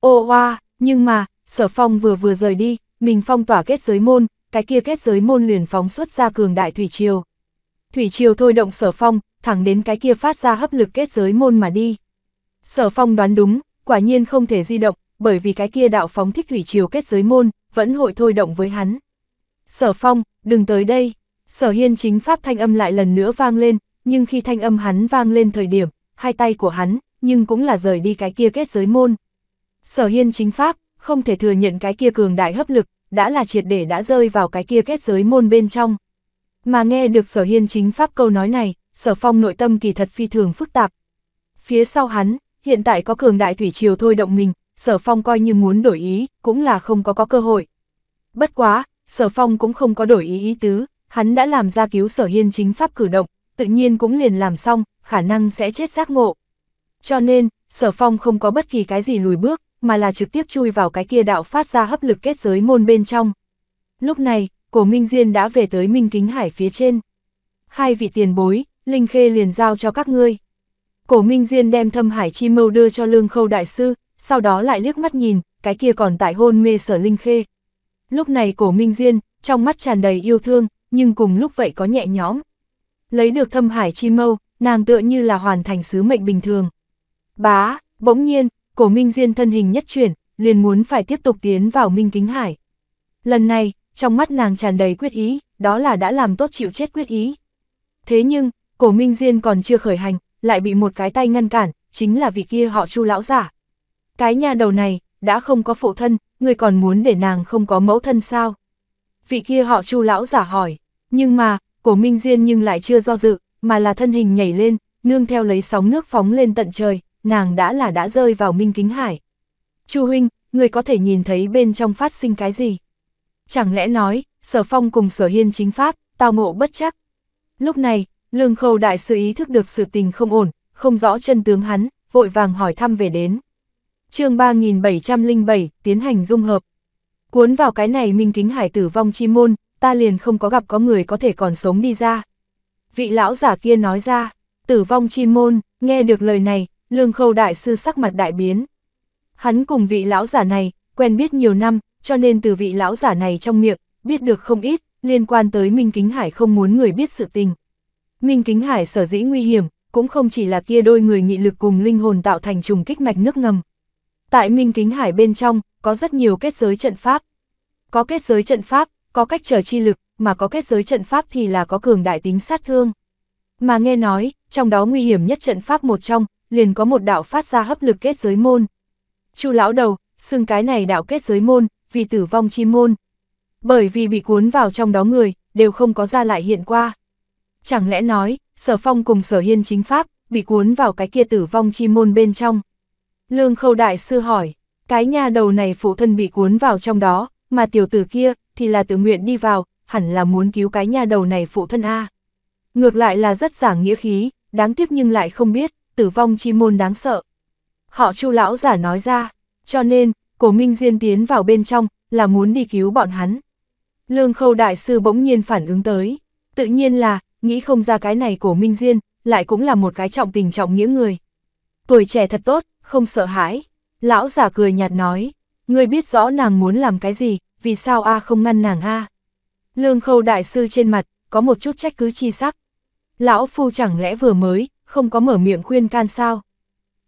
Speaker 1: Ô oa, nhưng mà, sở phong vừa vừa rời đi, mình phong tỏa kết giới môn, cái kia kết giới môn liền phóng xuất ra cường đại thủy triều. Thủy triều thôi động sở phong, thẳng đến cái kia phát ra hấp lực kết giới môn mà đi. Sở phong đoán đúng, quả nhiên không thể di động, bởi vì cái kia đạo phóng thích thủy chiều kết giới môn, vẫn hội thôi động với hắn. Sở phong, đừng tới đây. Sở hiên chính pháp thanh âm lại lần nữa vang lên, nhưng khi thanh âm hắn vang lên thời điểm, hai tay của hắn, nhưng cũng là rời đi cái kia kết giới môn. Sở hiên chính pháp, không thể thừa nhận cái kia cường đại hấp lực, đã là triệt để đã rơi vào cái kia kết giới môn bên trong. Mà nghe được sở hiên chính pháp câu nói này, sở phong nội tâm kỳ thật phi thường phức tạp. Phía sau hắn, hiện tại có cường đại thủy triều thôi động mình, sở phong coi như muốn đổi ý, cũng là không có có cơ hội. Bất quá, sở phong cũng không có đổi ý ý tứ, hắn đã làm ra cứu sở hiên chính pháp cử động, tự nhiên cũng liền làm xong, khả năng sẽ chết giác ngộ. Cho nên, sở phong không có bất kỳ cái gì lùi bước, mà là trực tiếp chui vào cái kia đạo phát ra hấp lực kết giới môn bên trong. Lúc này, cổ Minh Diên đã về tới Minh Kính Hải phía trên. Hai vị tiền bối, Linh Khê liền giao cho các ngươi. Cổ Minh Diên đem thâm hải chi mâu đưa cho Lương Khâu Đại Sư, sau đó lại liếc mắt nhìn, cái kia còn tại hôn mê sở Linh Khê. Lúc này cổ Minh Diên, trong mắt tràn đầy yêu thương, nhưng cùng lúc vậy có nhẹ nhõm. Lấy được thâm hải chi mâu, nàng tựa như là hoàn thành sứ mệnh bình thường. Bá, bỗng nhiên, cổ Minh Diên thân hình nhất chuyển, liền muốn phải tiếp tục tiến vào Minh Kính Hải. Lần này, trong mắt nàng tràn đầy quyết ý, đó là đã làm tốt chịu chết quyết ý. Thế nhưng, Cổ Minh Diên còn chưa khởi hành, lại bị một cái tay ngăn cản, chính là vì kia họ chu lão giả. Cái nhà đầu này, đã không có phụ thân, người còn muốn để nàng không có mẫu thân sao? Vị kia họ chu lão giả hỏi, nhưng mà, cổ Minh Diên nhưng lại chưa do dự, mà là thân hình nhảy lên, nương theo lấy sóng nước phóng lên tận trời, nàng đã là đã rơi vào Minh Kính Hải. Chu huynh, người có thể nhìn thấy bên trong phát sinh cái gì? Chẳng lẽ nói, sở phong cùng sở hiên chính pháp, tao ngộ bất chắc. Lúc này, Lương khâu đại sư ý thức được sự tình không ổn, không rõ chân tướng hắn, vội vàng hỏi thăm về đến. chương 3707, tiến hành dung hợp. Cuốn vào cái này minh kính hải tử vong chi môn, ta liền không có gặp có người có thể còn sống đi ra. Vị lão giả kia nói ra, tử vong chi môn, nghe được lời này, lương khâu đại sư sắc mặt đại biến. Hắn cùng vị lão giả này, quen biết nhiều năm, cho nên từ vị lão giả này trong miệng, biết được không ít, liên quan tới Minh Kính Hải không muốn người biết sự tình, Minh Kính Hải sở dĩ nguy hiểm, cũng không chỉ là kia đôi người nghị lực cùng linh hồn tạo thành trùng kích mạch nước ngầm. Tại Minh Kính Hải bên trong, có rất nhiều kết giới trận pháp. Có kết giới trận pháp, có cách trở chi lực, mà có kết giới trận pháp thì là có cường đại tính sát thương. Mà nghe nói, trong đó nguy hiểm nhất trận pháp một trong, liền có một đạo phát ra hấp lực kết giới môn. Chu lão đầu, xưng cái này đạo kết giới môn, vì tử vong chi môn. Bởi vì bị cuốn vào trong đó người, đều không có ra lại hiện qua. Chẳng lẽ nói, sở phong cùng sở hiên chính pháp, bị cuốn vào cái kia tử vong chi môn bên trong. Lương khâu đại sư hỏi, cái nhà đầu này phụ thân bị cuốn vào trong đó, mà tiểu tử kia, thì là tự nguyện đi vào, hẳn là muốn cứu cái nhà đầu này phụ thân A. Ngược lại là rất giảng nghĩa khí, đáng tiếc nhưng lại không biết, tử vong chi môn đáng sợ. Họ chu lão giả nói ra, cho nên, cổ minh diên tiến vào bên trong, là muốn đi cứu bọn hắn. Lương khâu đại sư bỗng nhiên phản ứng tới, tự nhiên là, nghĩ không ra cái này của Minh Diên, lại cũng là một cái trọng tình trọng nghĩa người. Tuổi trẻ thật tốt, không sợ hãi. Lão giả cười nhạt nói, ngươi biết rõ nàng muốn làm cái gì, vì sao A không ngăn nàng A. Lương khâu đại sư trên mặt, có một chút trách cứ chi sắc. Lão phu chẳng lẽ vừa mới, không có mở miệng khuyên can sao?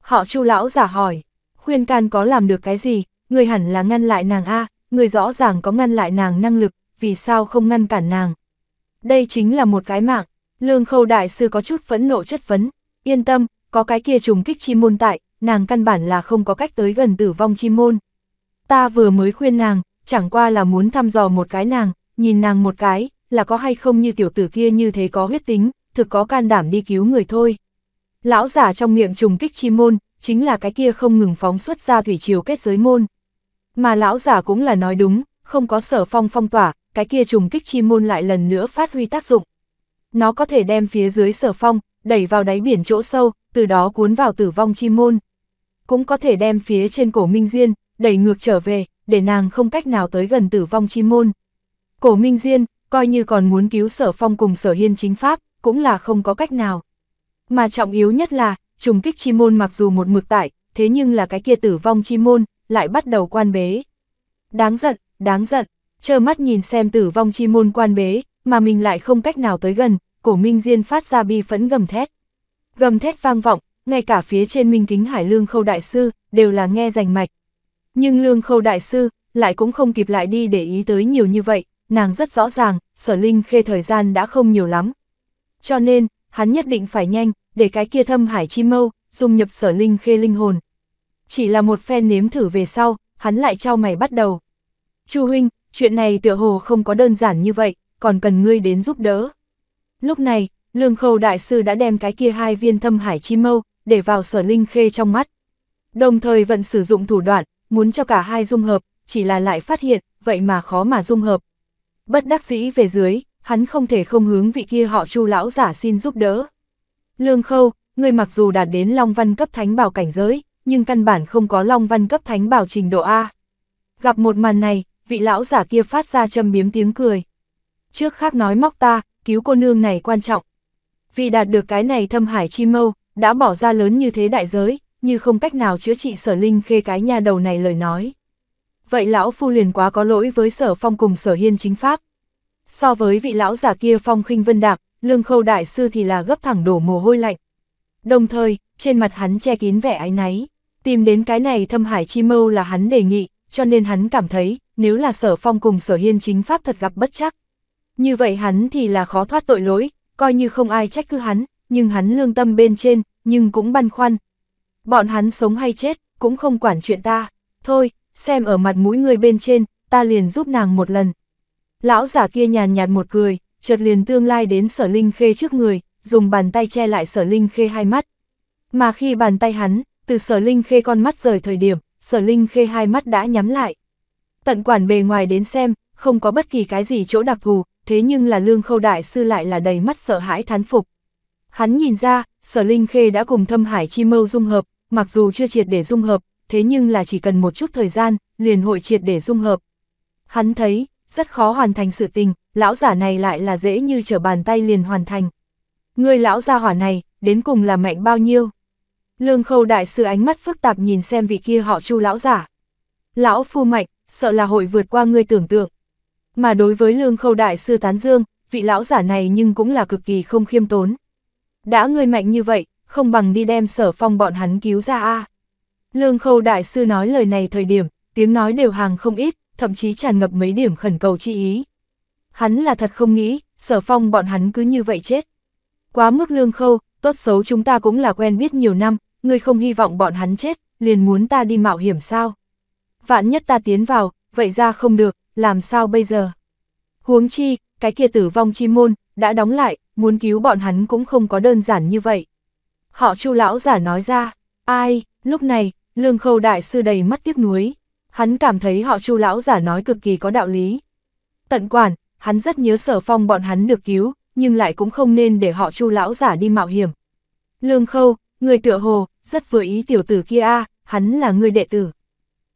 Speaker 1: Họ chu lão giả hỏi, khuyên can có làm được cái gì, người hẳn là ngăn lại nàng A, người rõ ràng có ngăn lại nàng năng lực, vì sao không ngăn cản nàng, đây chính là một cái mạng. Lương khâu đại sư có chút phẫn nộ chất vấn. Yên tâm, có cái kia trùng kích chi môn tại, nàng căn bản là không có cách tới gần tử vong chi môn. Ta vừa mới khuyên nàng, chẳng qua là muốn thăm dò một cái nàng, nhìn nàng một cái, là có hay không như tiểu tử kia như thế có huyết tính, thực có can đảm đi cứu người thôi. Lão giả trong miệng trùng kích chi môn, chính là cái kia không ngừng phóng xuất ra thủy chiều kết giới môn. Mà lão giả cũng là nói đúng, không có sở phong phong tỏa, cái kia trùng kích chi môn lại lần nữa phát huy tác dụng. Nó có thể đem phía dưới sở phong, đẩy vào đáy biển chỗ sâu, từ đó cuốn vào tử vong chi môn. Cũng có thể đem phía trên cổ Minh Diên, đẩy ngược trở về, để nàng không cách nào tới gần tử vong chi môn. Cổ Minh Diên, coi như còn muốn cứu sở phong cùng sở hiên chính pháp, cũng là không có cách nào. Mà trọng yếu nhất là, trùng kích chi môn mặc dù một mực tại, thế nhưng là cái kia tử vong chi môn, lại bắt đầu quan bế. Đáng giận, đáng giận trơ mắt nhìn xem tử vong chi môn quan bế, mà mình lại không cách nào tới gần, cổ minh diên phát ra bi phẫn gầm thét. Gầm thét vang vọng, ngay cả phía trên minh kính hải lương khâu đại sư, đều là nghe rành mạch. Nhưng lương khâu đại sư, lại cũng không kịp lại đi để ý tới nhiều như vậy, nàng rất rõ ràng, sở linh khê thời gian đã không nhiều lắm. Cho nên, hắn nhất định phải nhanh, để cái kia thâm hải chi mâu, dung nhập sở linh khê linh hồn. Chỉ là một phen nếm thử về sau, hắn lại trao mày bắt đầu. Chu huynh, chuyện này tựa hồ không có đơn giản như vậy, còn cần ngươi đến giúp đỡ. Lúc này, Lương Khâu Đại Sư đã đem cái kia hai viên thâm hải chi mâu, để vào sở linh khê trong mắt. Đồng thời vẫn sử dụng thủ đoạn, muốn cho cả hai dung hợp, chỉ là lại phát hiện, vậy mà khó mà dung hợp. Bất đắc dĩ về dưới, hắn không thể không hướng vị kia họ chu lão giả xin giúp đỡ. Lương Khâu, người mặc dù đạt đến Long Văn cấp thánh bảo cảnh giới, nhưng căn bản không có Long Văn cấp thánh bảo trình độ A. Gặp một màn này, vị lão giả kia phát ra châm biếm tiếng cười. Trước khác nói móc ta, cứu cô nương này quan trọng. Vì đạt được cái này thâm hải chi mâu, đã bỏ ra lớn như thế đại giới, như không cách nào chữa trị sở linh khê cái nhà đầu này lời nói. Vậy lão phu liền quá có lỗi với sở phong cùng sở hiên chính pháp. So với vị lão giả kia phong khinh vân đạp, lương khâu đại sư thì là gấp thẳng đổ mồ hôi lạnh. Đồng thời, trên mặt hắn che kín vẻ ái náy. Tìm đến cái này thâm hải chi mâu là hắn đề nghị, cho nên hắn cảm thấy, nếu là sở phong cùng sở hiên chính pháp thật gặp bất chắc. Như vậy hắn thì là khó thoát tội lỗi, coi như không ai trách cứ hắn, nhưng hắn lương tâm bên trên, nhưng cũng băn khoăn. Bọn hắn sống hay chết, cũng không quản chuyện ta, thôi, xem ở mặt mũi người bên trên, ta liền giúp nàng một lần. Lão giả kia nhàn nhạt một cười, chợt liền tương lai đến sở linh khê trước người, dùng bàn tay che lại sở linh khê hai mắt. Mà khi bàn tay hắn, từ sở linh khê con mắt rời thời điểm, sở linh khê hai mắt đã nhắm lại. Tận quản bề ngoài đến xem, không có bất kỳ cái gì chỗ đặc thù, thế nhưng là lương khâu đại sư lại là đầy mắt sợ hãi thán phục. Hắn nhìn ra, sở linh khê đã cùng thâm hải chi mâu dung hợp, mặc dù chưa triệt để dung hợp, thế nhưng là chỉ cần một chút thời gian, liền hội triệt để dung hợp. Hắn thấy, rất khó hoàn thành sự tình, lão giả này lại là dễ như trở bàn tay liền hoàn thành. Người lão gia hỏa này, đến cùng là mạnh bao nhiêu? Lương khâu đại sư ánh mắt phức tạp nhìn xem vị kia họ chu lão giả. Lão phu mạnh, sợ là hội vượt qua ngươi tưởng tượng. Mà đối với lương khâu đại sư tán dương, vị lão giả này nhưng cũng là cực kỳ không khiêm tốn. Đã ngươi mạnh như vậy, không bằng đi đem sở phong bọn hắn cứu ra a Lương khâu đại sư nói lời này thời điểm, tiếng nói đều hàng không ít, thậm chí tràn ngập mấy điểm khẩn cầu chi ý. Hắn là thật không nghĩ, sở phong bọn hắn cứ như vậy chết. Quá mức lương khâu, tốt xấu chúng ta cũng là quen biết nhiều năm, ngươi không hy vọng bọn hắn chết, liền muốn ta đi mạo hiểm sao? Vạn nhất ta tiến vào, vậy ra không được, làm sao bây giờ? Huống chi, cái kia tử vong chi môn, đã đóng lại, muốn cứu bọn hắn cũng không có đơn giản như vậy. Họ chu lão giả nói ra, ai, lúc này, lương khâu đại sư đầy mắt tiếc nuối. Hắn cảm thấy họ chu lão giả nói cực kỳ có đạo lý. Tận quản, hắn rất nhớ sở phong bọn hắn được cứu, nhưng lại cũng không nên để họ chu lão giả đi mạo hiểm. Lương khâu, Người tựa hồ, rất vừa ý tiểu tử kia a hắn là người đệ tử.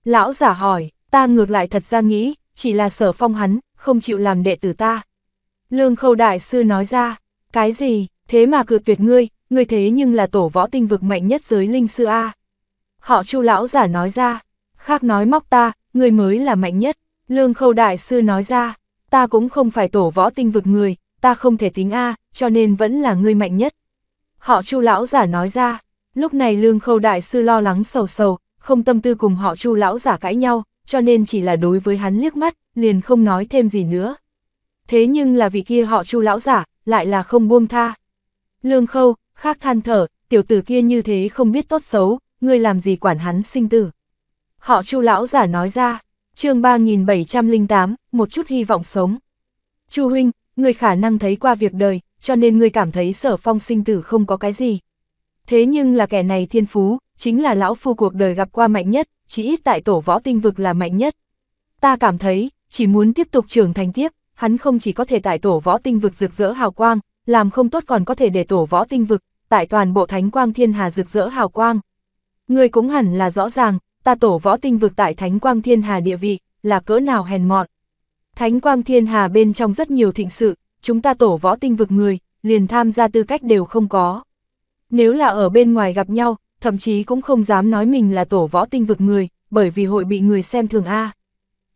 Speaker 1: Lão giả hỏi, ta ngược lại thật ra nghĩ, chỉ là sở phong hắn, không chịu làm đệ tử ta. Lương khâu đại sư nói ra, cái gì, thế mà cự tuyệt ngươi, ngươi thế nhưng là tổ võ tinh vực mạnh nhất giới linh sư A. Họ chu lão giả nói ra, khác nói móc ta, ngươi mới là mạnh nhất. Lương khâu đại sư nói ra, ta cũng không phải tổ võ tinh vực người, ta không thể tính A, cho nên vẫn là ngươi mạnh nhất. Họ chu lão giả nói ra, lúc này lương khâu đại sư lo lắng sầu sầu, không tâm tư cùng họ chu lão giả cãi nhau, cho nên chỉ là đối với hắn liếc mắt, liền không nói thêm gì nữa. Thế nhưng là vị kia họ chu lão giả, lại là không buông tha. Lương khâu, khác than thở, tiểu tử kia như thế không biết tốt xấu, ngươi làm gì quản hắn sinh tử. Họ chu lão giả nói ra, chương 3708, một chút hy vọng sống. Chu huynh, người khả năng thấy qua việc đời, cho nên ngươi cảm thấy sở phong sinh tử không có cái gì. Thế nhưng là kẻ này thiên phú, chính là lão phu cuộc đời gặp qua mạnh nhất, chỉ ít tại tổ võ tinh vực là mạnh nhất. Ta cảm thấy, chỉ muốn tiếp tục trưởng thành tiếp, hắn không chỉ có thể tại tổ võ tinh vực rực rỡ hào quang, làm không tốt còn có thể để tổ võ tinh vực, tại toàn bộ thánh quang thiên hà rực rỡ hào quang. Ngươi cũng hẳn là rõ ràng, ta tổ võ tinh vực tại thánh quang thiên hà địa vị, là cỡ nào hèn mọn. Thánh quang thiên hà bên trong rất nhiều thịnh sự, chúng ta tổ võ tinh vực người, liền tham gia tư cách đều không có. Nếu là ở bên ngoài gặp nhau, thậm chí cũng không dám nói mình là tổ võ tinh vực người, bởi vì hội bị người xem thường A.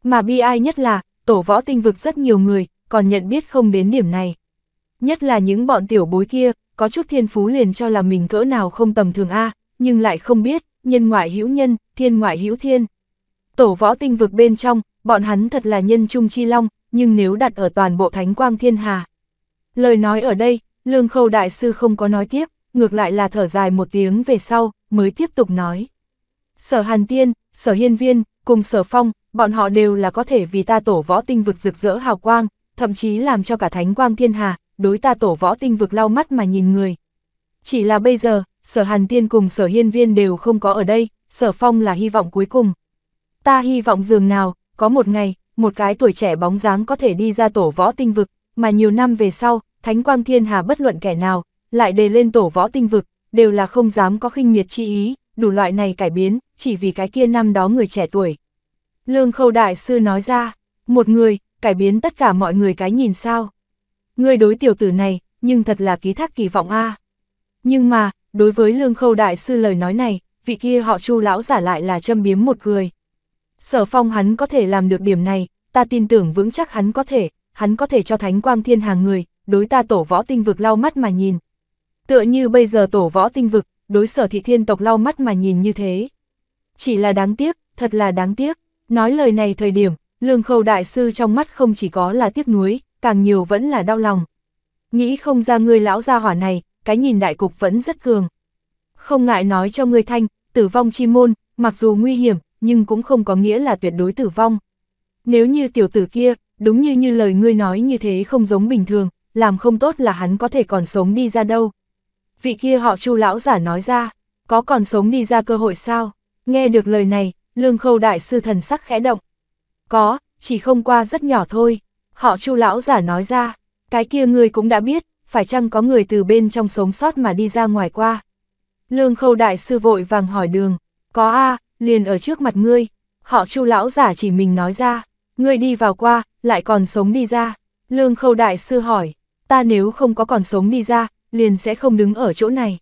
Speaker 1: Mà bi ai nhất là, tổ võ tinh vực rất nhiều người, còn nhận biết không đến điểm này. Nhất là những bọn tiểu bối kia, có chút thiên phú liền cho là mình cỡ nào không tầm thường A, nhưng lại không biết, nhân ngoại hữu nhân, thiên ngoại hữu thiên. Tổ võ tinh vực bên trong, bọn hắn thật là nhân trung chi long, nhưng nếu đặt ở toàn bộ thánh quang thiên hà. Lời nói ở đây, Lương Khâu Đại Sư không có nói tiếp, ngược lại là thở dài một tiếng về sau, mới tiếp tục nói. Sở Hàn Tiên, Sở Hiên Viên, cùng Sở Phong, bọn họ đều là có thể vì ta tổ võ tinh vực rực rỡ hào quang, thậm chí làm cho cả thánh quang thiên hà, đối ta tổ võ tinh vực lau mắt mà nhìn người. Chỉ là bây giờ, Sở Hàn Tiên cùng Sở Hiên Viên đều không có ở đây, Sở Phong là hy vọng cuối cùng. Ta hy vọng dường nào, có một ngày, một cái tuổi trẻ bóng dáng có thể đi ra tổ võ tinh vực, mà nhiều năm về sau, Thánh Quang Thiên Hà bất luận kẻ nào, lại đề lên tổ võ tinh vực, đều là không dám có khinh miệt chi ý, đủ loại này cải biến, chỉ vì cái kia năm đó người trẻ tuổi. Lương Khâu Đại Sư nói ra, một người, cải biến tất cả mọi người cái nhìn sao. Người đối tiểu tử này, nhưng thật là ký thác kỳ vọng a. Nhưng mà, đối với Lương Khâu Đại Sư lời nói này, vị kia họ chu lão giả lại là châm biếm một cười. Sở phong hắn có thể làm được điểm này, ta tin tưởng vững chắc hắn có thể, hắn có thể cho thánh quang thiên hàng người, đối ta tổ võ tinh vực lau mắt mà nhìn. Tựa như bây giờ tổ võ tinh vực, đối sở thị thiên tộc lau mắt mà nhìn như thế. Chỉ là đáng tiếc, thật là đáng tiếc, nói lời này thời điểm, lương khâu đại sư trong mắt không chỉ có là tiếc nuối, càng nhiều vẫn là đau lòng. Nghĩ không ra người lão gia hỏa này, cái nhìn đại cục vẫn rất cường. Không ngại nói cho người thanh, tử vong chi môn, mặc dù nguy hiểm, nhưng cũng không có nghĩa là tuyệt đối tử vong. Nếu như tiểu tử kia, đúng như như lời ngươi nói như thế không giống bình thường, làm không tốt là hắn có thể còn sống đi ra đâu. Vị kia họ chu lão giả nói ra, có còn sống đi ra cơ hội sao? Nghe được lời này, lương khâu đại sư thần sắc khẽ động. Có, chỉ không qua rất nhỏ thôi. Họ chu lão giả nói ra, cái kia ngươi cũng đã biết, phải chăng có người từ bên trong sống sót mà đi ra ngoài qua. Lương khâu đại sư vội vàng hỏi đường, có a liền ở trước mặt ngươi. Họ chu lão giả chỉ mình nói ra, ngươi đi vào qua, lại còn sống đi ra. Lương khâu đại sư hỏi, ta nếu không có còn sống đi ra, liền sẽ không đứng ở chỗ này.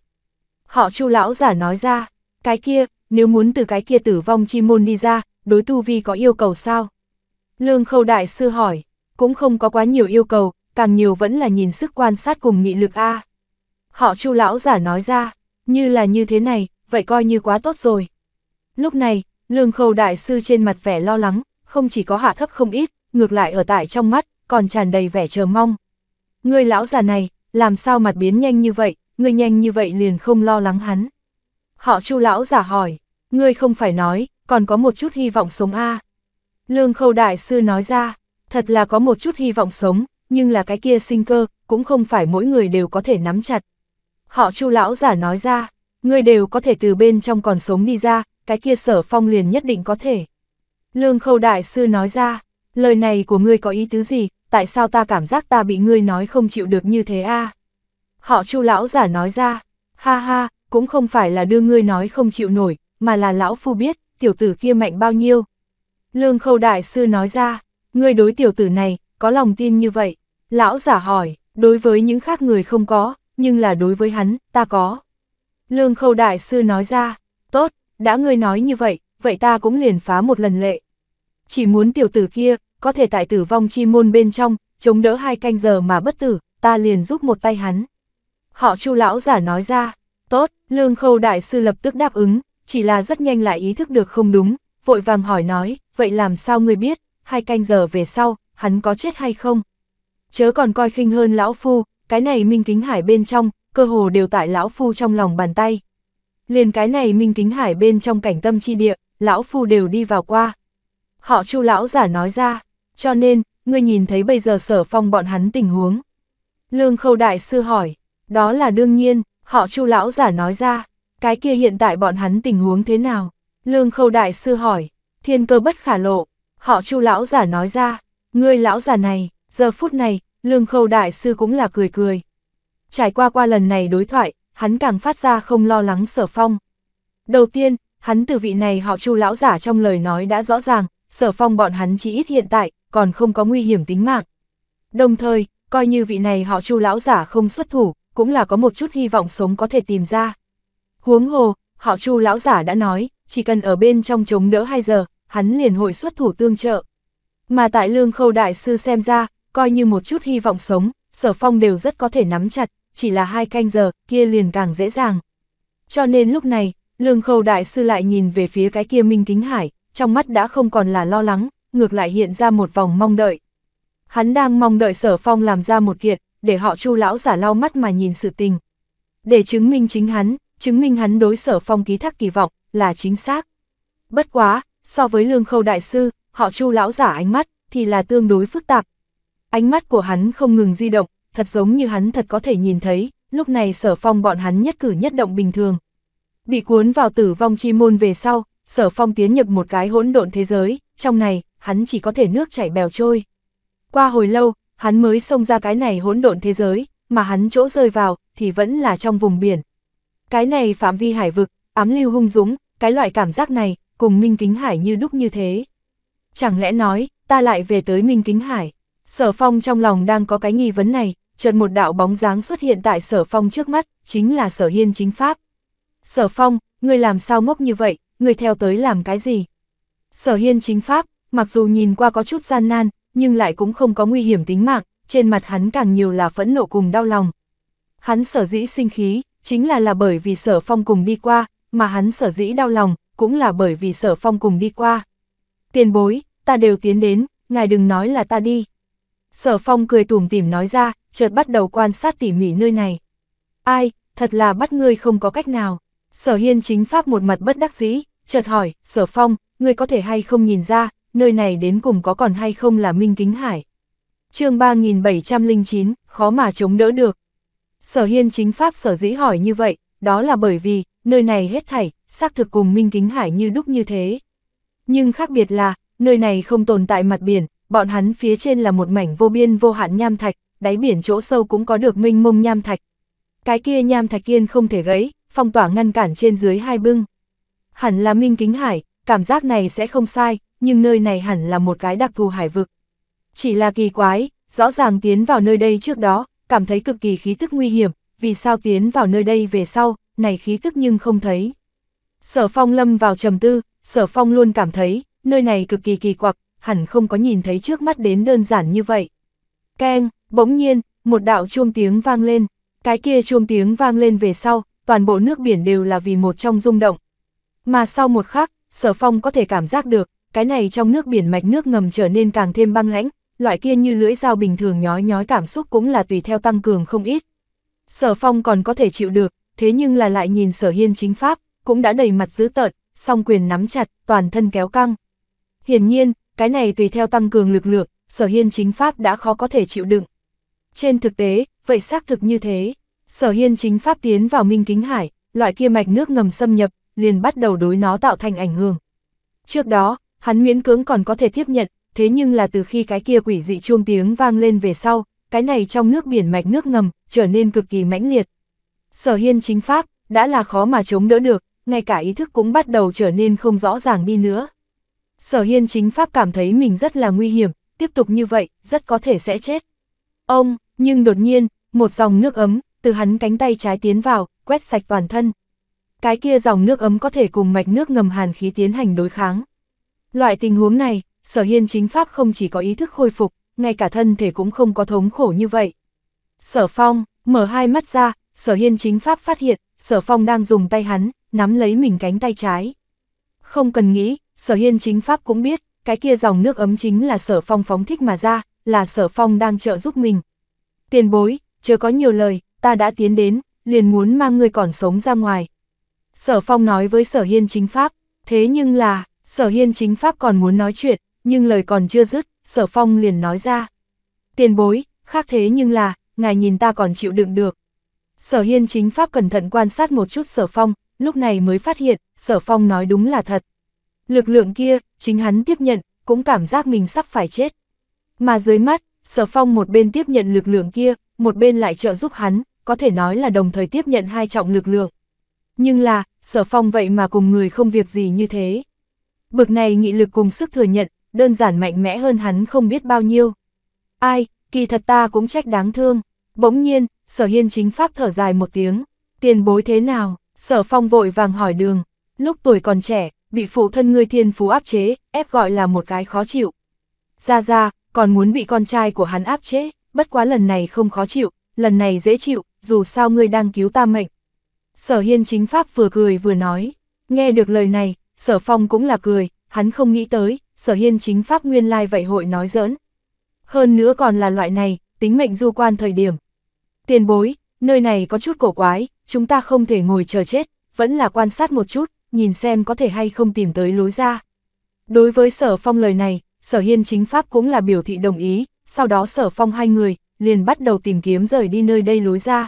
Speaker 1: Họ chu lão giả nói ra, cái kia, nếu muốn từ cái kia tử vong chi môn đi ra, đối tu vi có yêu cầu sao? Lương khâu đại sư hỏi, cũng không có quá nhiều yêu cầu, càng nhiều vẫn là nhìn sức quan sát cùng nghị lực A. Họ chu lão giả nói ra, như là như thế này, vậy coi như quá tốt rồi. Lúc này, lương khâu đại sư trên mặt vẻ lo lắng, không chỉ có hạ thấp không ít, ngược lại ở tại trong mắt, còn tràn đầy vẻ chờ mong. Người lão già này, làm sao mặt biến nhanh như vậy, người nhanh như vậy liền không lo lắng hắn. Họ chu lão giả hỏi, ngươi không phải nói, còn có một chút hy vọng sống a Lương khâu đại sư nói ra, thật là có một chút hy vọng sống, nhưng là cái kia sinh cơ, cũng không phải mỗi người đều có thể nắm chặt. Họ chu lão giả nói ra, ngươi đều có thể từ bên trong còn sống đi ra, cái kia sở phong liền nhất định có thể. Lương khâu đại sư nói ra, lời này của ngươi có ý tứ gì, tại sao ta cảm giác ta bị ngươi nói không chịu được như thế a Họ chu lão giả nói ra, ha ha, cũng không phải là đưa ngươi nói không chịu nổi, mà là lão phu biết, tiểu tử kia mạnh bao nhiêu. Lương khâu đại sư nói ra, ngươi đối tiểu tử này, có lòng tin như vậy. Lão giả hỏi, đối với những khác người không có, nhưng là đối với hắn, ta có. Lương khâu đại sư nói ra, tốt, đã ngươi nói như vậy, vậy ta cũng liền phá một lần lệ. Chỉ muốn tiểu tử kia, có thể tại tử vong chi môn bên trong, chống đỡ hai canh giờ mà bất tử, ta liền giúp một tay hắn. Họ chu lão giả nói ra, tốt, lương khâu đại sư lập tức đáp ứng, chỉ là rất nhanh lại ý thức được không đúng, vội vàng hỏi nói, vậy làm sao ngươi biết, hai canh giờ về sau, hắn có chết hay không? Chớ còn coi khinh hơn lão phu, cái này minh kính hải bên trong, cơ hồ đều tại lão phu trong lòng bàn tay liền cái này Minh Kính Hải bên trong cảnh tâm chi địa, lão phu đều đi vào qua. Họ chu lão giả nói ra, cho nên, ngươi nhìn thấy bây giờ sở phong bọn hắn tình huống. Lương Khâu Đại Sư hỏi, đó là đương nhiên, họ chu lão giả nói ra, cái kia hiện tại bọn hắn tình huống thế nào? Lương Khâu Đại Sư hỏi, thiên cơ bất khả lộ, họ chu lão giả nói ra, ngươi lão giả này, giờ phút này, Lương Khâu Đại Sư cũng là cười cười. Trải qua qua lần này đối thoại, hắn càng phát ra không lo lắng sở phong. Đầu tiên, hắn từ vị này họ chu lão giả trong lời nói đã rõ ràng, sở phong bọn hắn chỉ ít hiện tại, còn không có nguy hiểm tính mạng. Đồng thời, coi như vị này họ chu lão giả không xuất thủ, cũng là có một chút hy vọng sống có thể tìm ra. Huống hồ, họ chu lão giả đã nói, chỉ cần ở bên trong chống đỡ 2 giờ, hắn liền hội xuất thủ tương trợ. Mà tại lương khâu đại sư xem ra, coi như một chút hy vọng sống, sở phong đều rất có thể nắm chặt chỉ là hai canh giờ, kia liền càng dễ dàng. Cho nên lúc này, lương khâu đại sư lại nhìn về phía cái kia Minh Kính Hải, trong mắt đã không còn là lo lắng, ngược lại hiện ra một vòng mong đợi. Hắn đang mong đợi sở phong làm ra một kiện, để họ chu lão giả lau mắt mà nhìn sự tình. Để chứng minh chính hắn, chứng minh hắn đối sở phong ký thác kỳ vọng, là chính xác. Bất quá, so với lương khâu đại sư, họ chu lão giả ánh mắt, thì là tương đối phức tạp. Ánh mắt của hắn không ngừng di động, thật giống như hắn thật có thể nhìn thấy, lúc này sở phong bọn hắn nhất cử nhất động bình thường. Bị cuốn vào tử vong chi môn về sau, sở phong tiến nhập một cái hỗn độn thế giới, trong này, hắn chỉ có thể nước chảy bèo trôi. Qua hồi lâu, hắn mới xông ra cái này hỗn độn thế giới, mà hắn chỗ rơi vào, thì vẫn là trong vùng biển. Cái này phạm vi hải vực, ám lưu hung dũng, cái loại cảm giác này, cùng Minh Kính Hải như đúc như thế. Chẳng lẽ nói, ta lại về tới Minh Kính Hải? Sở Phong trong lòng đang có cái nghi vấn này, chợt một đạo bóng dáng xuất hiện tại sở phong trước mắt, chính là sở hiên chính pháp. Sở phong, người làm sao ngốc như vậy, người theo tới làm cái gì? Sở hiên chính pháp, mặc dù nhìn qua có chút gian nan, nhưng lại cũng không có nguy hiểm tính mạng, trên mặt hắn càng nhiều là phẫn nộ cùng đau lòng. Hắn sở dĩ sinh khí, chính là là bởi vì sở phong cùng đi qua, mà hắn sở dĩ đau lòng, cũng là bởi vì sở phong cùng đi qua. Tiền bối, ta đều tiến đến, ngài đừng nói là ta đi. Sở phong cười tủm tỉm nói ra, chợt bắt đầu quan sát tỉ mỉ nơi này. Ai, thật là bắt ngươi không có cách nào. Sở Hiên chính pháp một mặt bất đắc dĩ, chợt hỏi, Sở Phong, ngươi có thể hay không nhìn ra, nơi này đến cùng có còn hay không là Minh Kính Hải. chương 3709, khó mà chống đỡ được. Sở Hiên chính pháp sở dĩ hỏi như vậy, đó là bởi vì, nơi này hết thảy, xác thực cùng Minh Kính Hải như đúc như thế. Nhưng khác biệt là, nơi này không tồn tại mặt biển, bọn hắn phía trên là một mảnh vô biên vô hạn nham thạch, đáy biển chỗ sâu cũng có được minh mông nham thạch. Cái kia nham thạch kiên không thể gãy, phong tỏa ngăn cản trên dưới hai bưng. Hẳn là minh kính hải, cảm giác này sẽ không sai, nhưng nơi này hẳn là một cái đặc thù hải vực. Chỉ là kỳ quái, rõ ràng tiến vào nơi đây trước đó, cảm thấy cực kỳ khí tức nguy hiểm, vì sao tiến vào nơi đây về sau, này khí tức nhưng không thấy. Sở phong lâm vào trầm tư, sở phong luôn cảm thấy, nơi này cực kỳ kỳ quặc, hẳn không có nhìn thấy trước mắt đến đơn giản như vậy. Keng, Bỗng nhiên, một đạo chuông tiếng vang lên, cái kia chuông tiếng vang lên về sau, toàn bộ nước biển đều là vì một trong rung động. Mà sau một khắc, Sở Phong có thể cảm giác được, cái này trong nước biển mạch nước ngầm trở nên càng thêm băng lãnh, loại kia như lưỡi dao bình thường nhói nhói cảm xúc cũng là tùy theo tăng cường không ít. Sở Phong còn có thể chịu được, thế nhưng là lại nhìn Sở Hiên chính pháp, cũng đã đầy mặt dữ tợn, song quyền nắm chặt, toàn thân kéo căng. Hiển nhiên, cái này tùy theo tăng cường lực lượng, Sở Hiên chính pháp đã khó có thể chịu đựng. Trên thực tế, vậy xác thực như thế. Sở Hiên chính pháp tiến vào Minh Kính Hải, loại kia mạch nước ngầm xâm nhập, liền bắt đầu đối nó tạo thành ảnh hưởng. Trước đó, hắn miễn cưỡng còn có thể tiếp nhận, thế nhưng là từ khi cái kia quỷ dị chuông tiếng vang lên về sau, cái này trong nước biển mạch nước ngầm trở nên cực kỳ mãnh liệt. Sở Hiên chính pháp đã là khó mà chống đỡ được, ngay cả ý thức cũng bắt đầu trở nên không rõ ràng đi nữa. Sở Hiên chính pháp cảm thấy mình rất là nguy hiểm, tiếp tục như vậy, rất có thể sẽ chết. Ông, nhưng đột nhiên, một dòng nước ấm, từ hắn cánh tay trái tiến vào, quét sạch toàn thân. Cái kia dòng nước ấm có thể cùng mạch nước ngầm hàn khí tiến hành đối kháng. Loại tình huống này, sở hiên chính pháp không chỉ có ý thức khôi phục, ngay cả thân thể cũng không có thống khổ như vậy. Sở phong, mở hai mắt ra, sở hiên chính pháp phát hiện, sở phong đang dùng tay hắn, nắm lấy mình cánh tay trái. Không cần nghĩ, sở hiên chính pháp cũng biết, cái kia dòng nước ấm chính là sở phong phóng thích mà ra, là sở phong đang trợ giúp mình, tiền bối, chưa có nhiều lời, ta đã tiến đến, liền muốn mang người còn sống ra ngoài. Sở Phong nói với Sở Hiên chính pháp, thế nhưng là, Sở Hiên chính pháp còn muốn nói chuyện, nhưng lời còn chưa dứt, Sở Phong liền nói ra. Tiền bối, khác thế nhưng là, ngài nhìn ta còn chịu đựng được. Sở Hiên chính pháp cẩn thận quan sát một chút Sở Phong, lúc này mới phát hiện, Sở Phong nói đúng là thật. Lực lượng kia, chính hắn tiếp nhận, cũng cảm giác mình sắp phải chết. Mà dưới mắt, Sở Phong một bên tiếp nhận lực lượng kia, một bên lại trợ giúp hắn, có thể nói là đồng thời tiếp nhận hai trọng lực lượng. Nhưng là, Sở Phong vậy mà cùng người không việc gì như thế. Bực này nghị lực cùng sức thừa nhận, đơn giản mạnh mẽ hơn hắn không biết bao nhiêu. Ai, kỳ thật ta cũng trách đáng thương. Bỗng nhiên, Sở Hiên chính pháp thở dài một tiếng. Tiền bối thế nào? Sở Phong vội vàng hỏi đường. Lúc tuổi còn trẻ, bị phụ thân ngươi thiên phú áp chế, ép gọi là một cái khó chịu. Ra ra, còn muốn bị con trai của hắn áp chế, bất quá lần này không khó chịu, lần này dễ chịu, dù sao ngươi đang cứu ta mệnh. Sở hiên chính pháp vừa cười vừa nói, nghe được lời này, sở phong cũng là cười, hắn không nghĩ tới, sở hiên chính pháp nguyên lai vậy hội nói giỡn. Hơn nữa còn là loại này, tính mệnh du quan thời điểm. Tiền bối, nơi này có chút cổ quái, chúng ta không thể ngồi chờ chết, vẫn là quan sát một chút, nhìn xem có thể hay không tìm tới lối ra. Đối với sở phong lời này, sở hiên chính pháp cũng là biểu thị đồng ý, sau đó sở phong hai người, liền bắt đầu tìm kiếm rời đi nơi đây lối ra.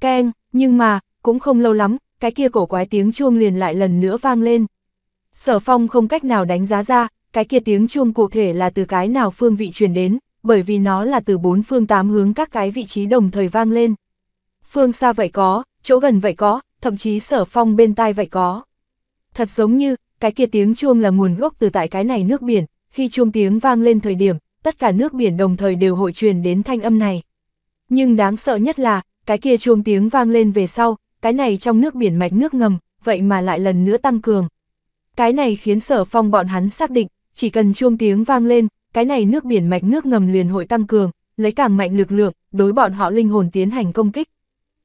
Speaker 1: Keng, nhưng mà, cũng không lâu lắm, cái kia cổ quái tiếng chuông liền lại lần nữa vang lên. Sở phong không cách nào đánh giá ra, cái kia tiếng chuông cụ thể là từ cái nào phương vị truyền đến, bởi vì nó là từ bốn phương tám hướng các cái vị trí đồng thời vang lên. Phương xa vậy có, chỗ gần vậy có, thậm chí sở phong bên tai vậy có. Thật giống như, cái kia tiếng chuông là nguồn gốc từ tại cái này nước biển, khi chuông tiếng vang lên thời điểm, tất cả nước biển đồng thời đều hội truyền đến thanh âm này. Nhưng đáng sợ nhất là, cái kia chuông tiếng vang lên về sau, cái này trong nước biển mạch nước ngầm, vậy mà lại lần nữa tăng cường. Cái này khiến sở phong bọn hắn xác định, chỉ cần chuông tiếng vang lên, cái này nước biển mạch nước ngầm liền hội tăng cường, lấy càng mạnh lực lượng, đối bọn họ linh hồn tiến hành công kích.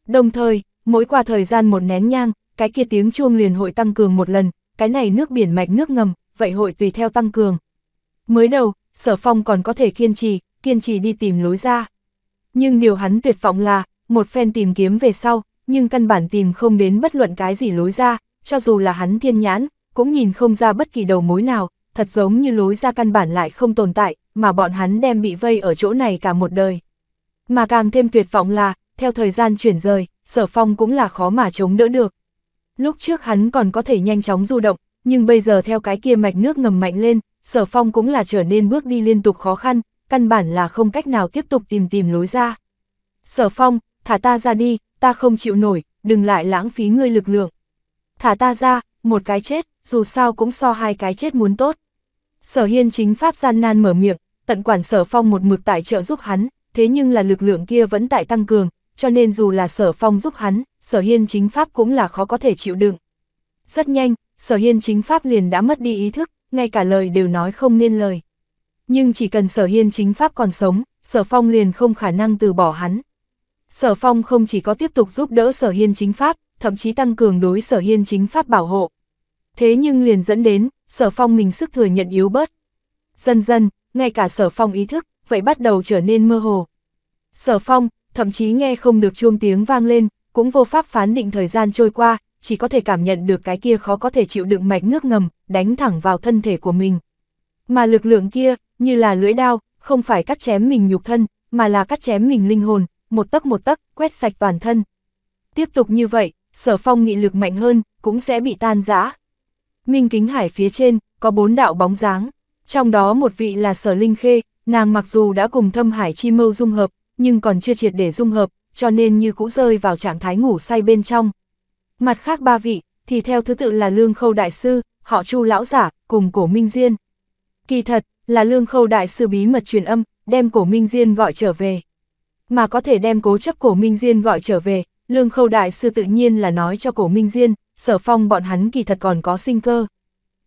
Speaker 1: Đồng thời, mỗi qua thời gian một nén nhang, cái kia tiếng chuông liền hội tăng cường một lần, cái này nước biển mạch nước ngầm, vậy hội tùy theo tăng cường. Mới đầu, Sở Phong còn có thể kiên trì, kiên trì đi tìm lối ra. Nhưng điều hắn tuyệt vọng là, một phen tìm kiếm về sau, nhưng căn bản tìm không đến bất luận cái gì lối ra, cho dù là hắn thiên nhãn, cũng nhìn không ra bất kỳ đầu mối nào, thật giống như lối ra căn bản lại không tồn tại, mà bọn hắn đem bị vây ở chỗ này cả một đời. Mà càng thêm tuyệt vọng là, theo thời gian chuyển rời, sở phong cũng là khó mà chống đỡ được. Lúc trước hắn còn có thể nhanh chóng du động, nhưng bây giờ theo cái kia mạch nước ngầm mạnh lên, sở phong cũng là trở nên bước đi liên tục khó khăn, căn bản là không cách nào tiếp tục tìm tìm lối ra. Sở phong, thả ta ra đi, ta không chịu nổi, đừng lại lãng phí ngươi lực lượng. Thả ta ra, một cái chết, dù sao cũng so hai cái chết muốn tốt. Sở hiên chính pháp gian nan mở miệng, tận quản sở phong một mực tại trợ giúp hắn, thế nhưng là lực lượng kia vẫn tại tăng cường, cho nên dù là sở phong giúp hắn, sở hiên chính pháp cũng là khó có thể chịu đựng. Rất nhanh, sở hiên chính pháp liền đã mất đi ý thức, ngay cả lời đều nói không nên lời. Nhưng chỉ cần sở hiên chính pháp còn sống, sở phong liền không khả năng từ bỏ hắn. Sở phong không chỉ có tiếp tục giúp đỡ sở hiên chính pháp, thậm chí tăng cường đối sở hiên chính pháp bảo hộ. Thế nhưng liền dẫn đến, sở phong mình sức thừa nhận yếu bớt. Dần dần, ngay cả sở phong ý thức, vậy bắt đầu trở nên mơ hồ. Sở phong, thậm chí nghe không được chuông tiếng vang lên, cũng vô pháp phán định thời gian trôi qua, chỉ có thể cảm nhận được cái kia khó có thể chịu đựng mạch nước ngầm, đánh thẳng vào thân thể của mình. Mà lực lượng kia, như là lưỡi đao, không phải cắt chém mình nhục thân, mà là cắt chém mình linh hồn, một tấc một tấc, quét sạch toàn thân. Tiếp tục như vậy, sở phong nghị lực mạnh hơn, cũng sẽ bị tan rã. Minh kính hải phía trên, có bốn đạo bóng dáng, trong đó một vị là sở linh khê, nàng mặc dù đã cùng thâm hải chi mâu dung hợp, nhưng còn chưa triệt để dung hợp, cho nên như cũ rơi vào trạng thái ngủ say bên trong. Mặt khác ba vị, thì theo thứ tự là Lương Khâu Đại Sư, họ Chu Lão Giả, cùng Cổ Minh Diên. Kỳ thật, là Lương Khâu Đại Sư bí mật truyền âm, đem Cổ Minh Diên gọi trở về. Mà có thể đem cố chấp Cổ Minh Diên gọi trở về, Lương Khâu Đại Sư tự nhiên là nói cho Cổ Minh Diên, Sở Phong bọn hắn kỳ thật còn có sinh cơ.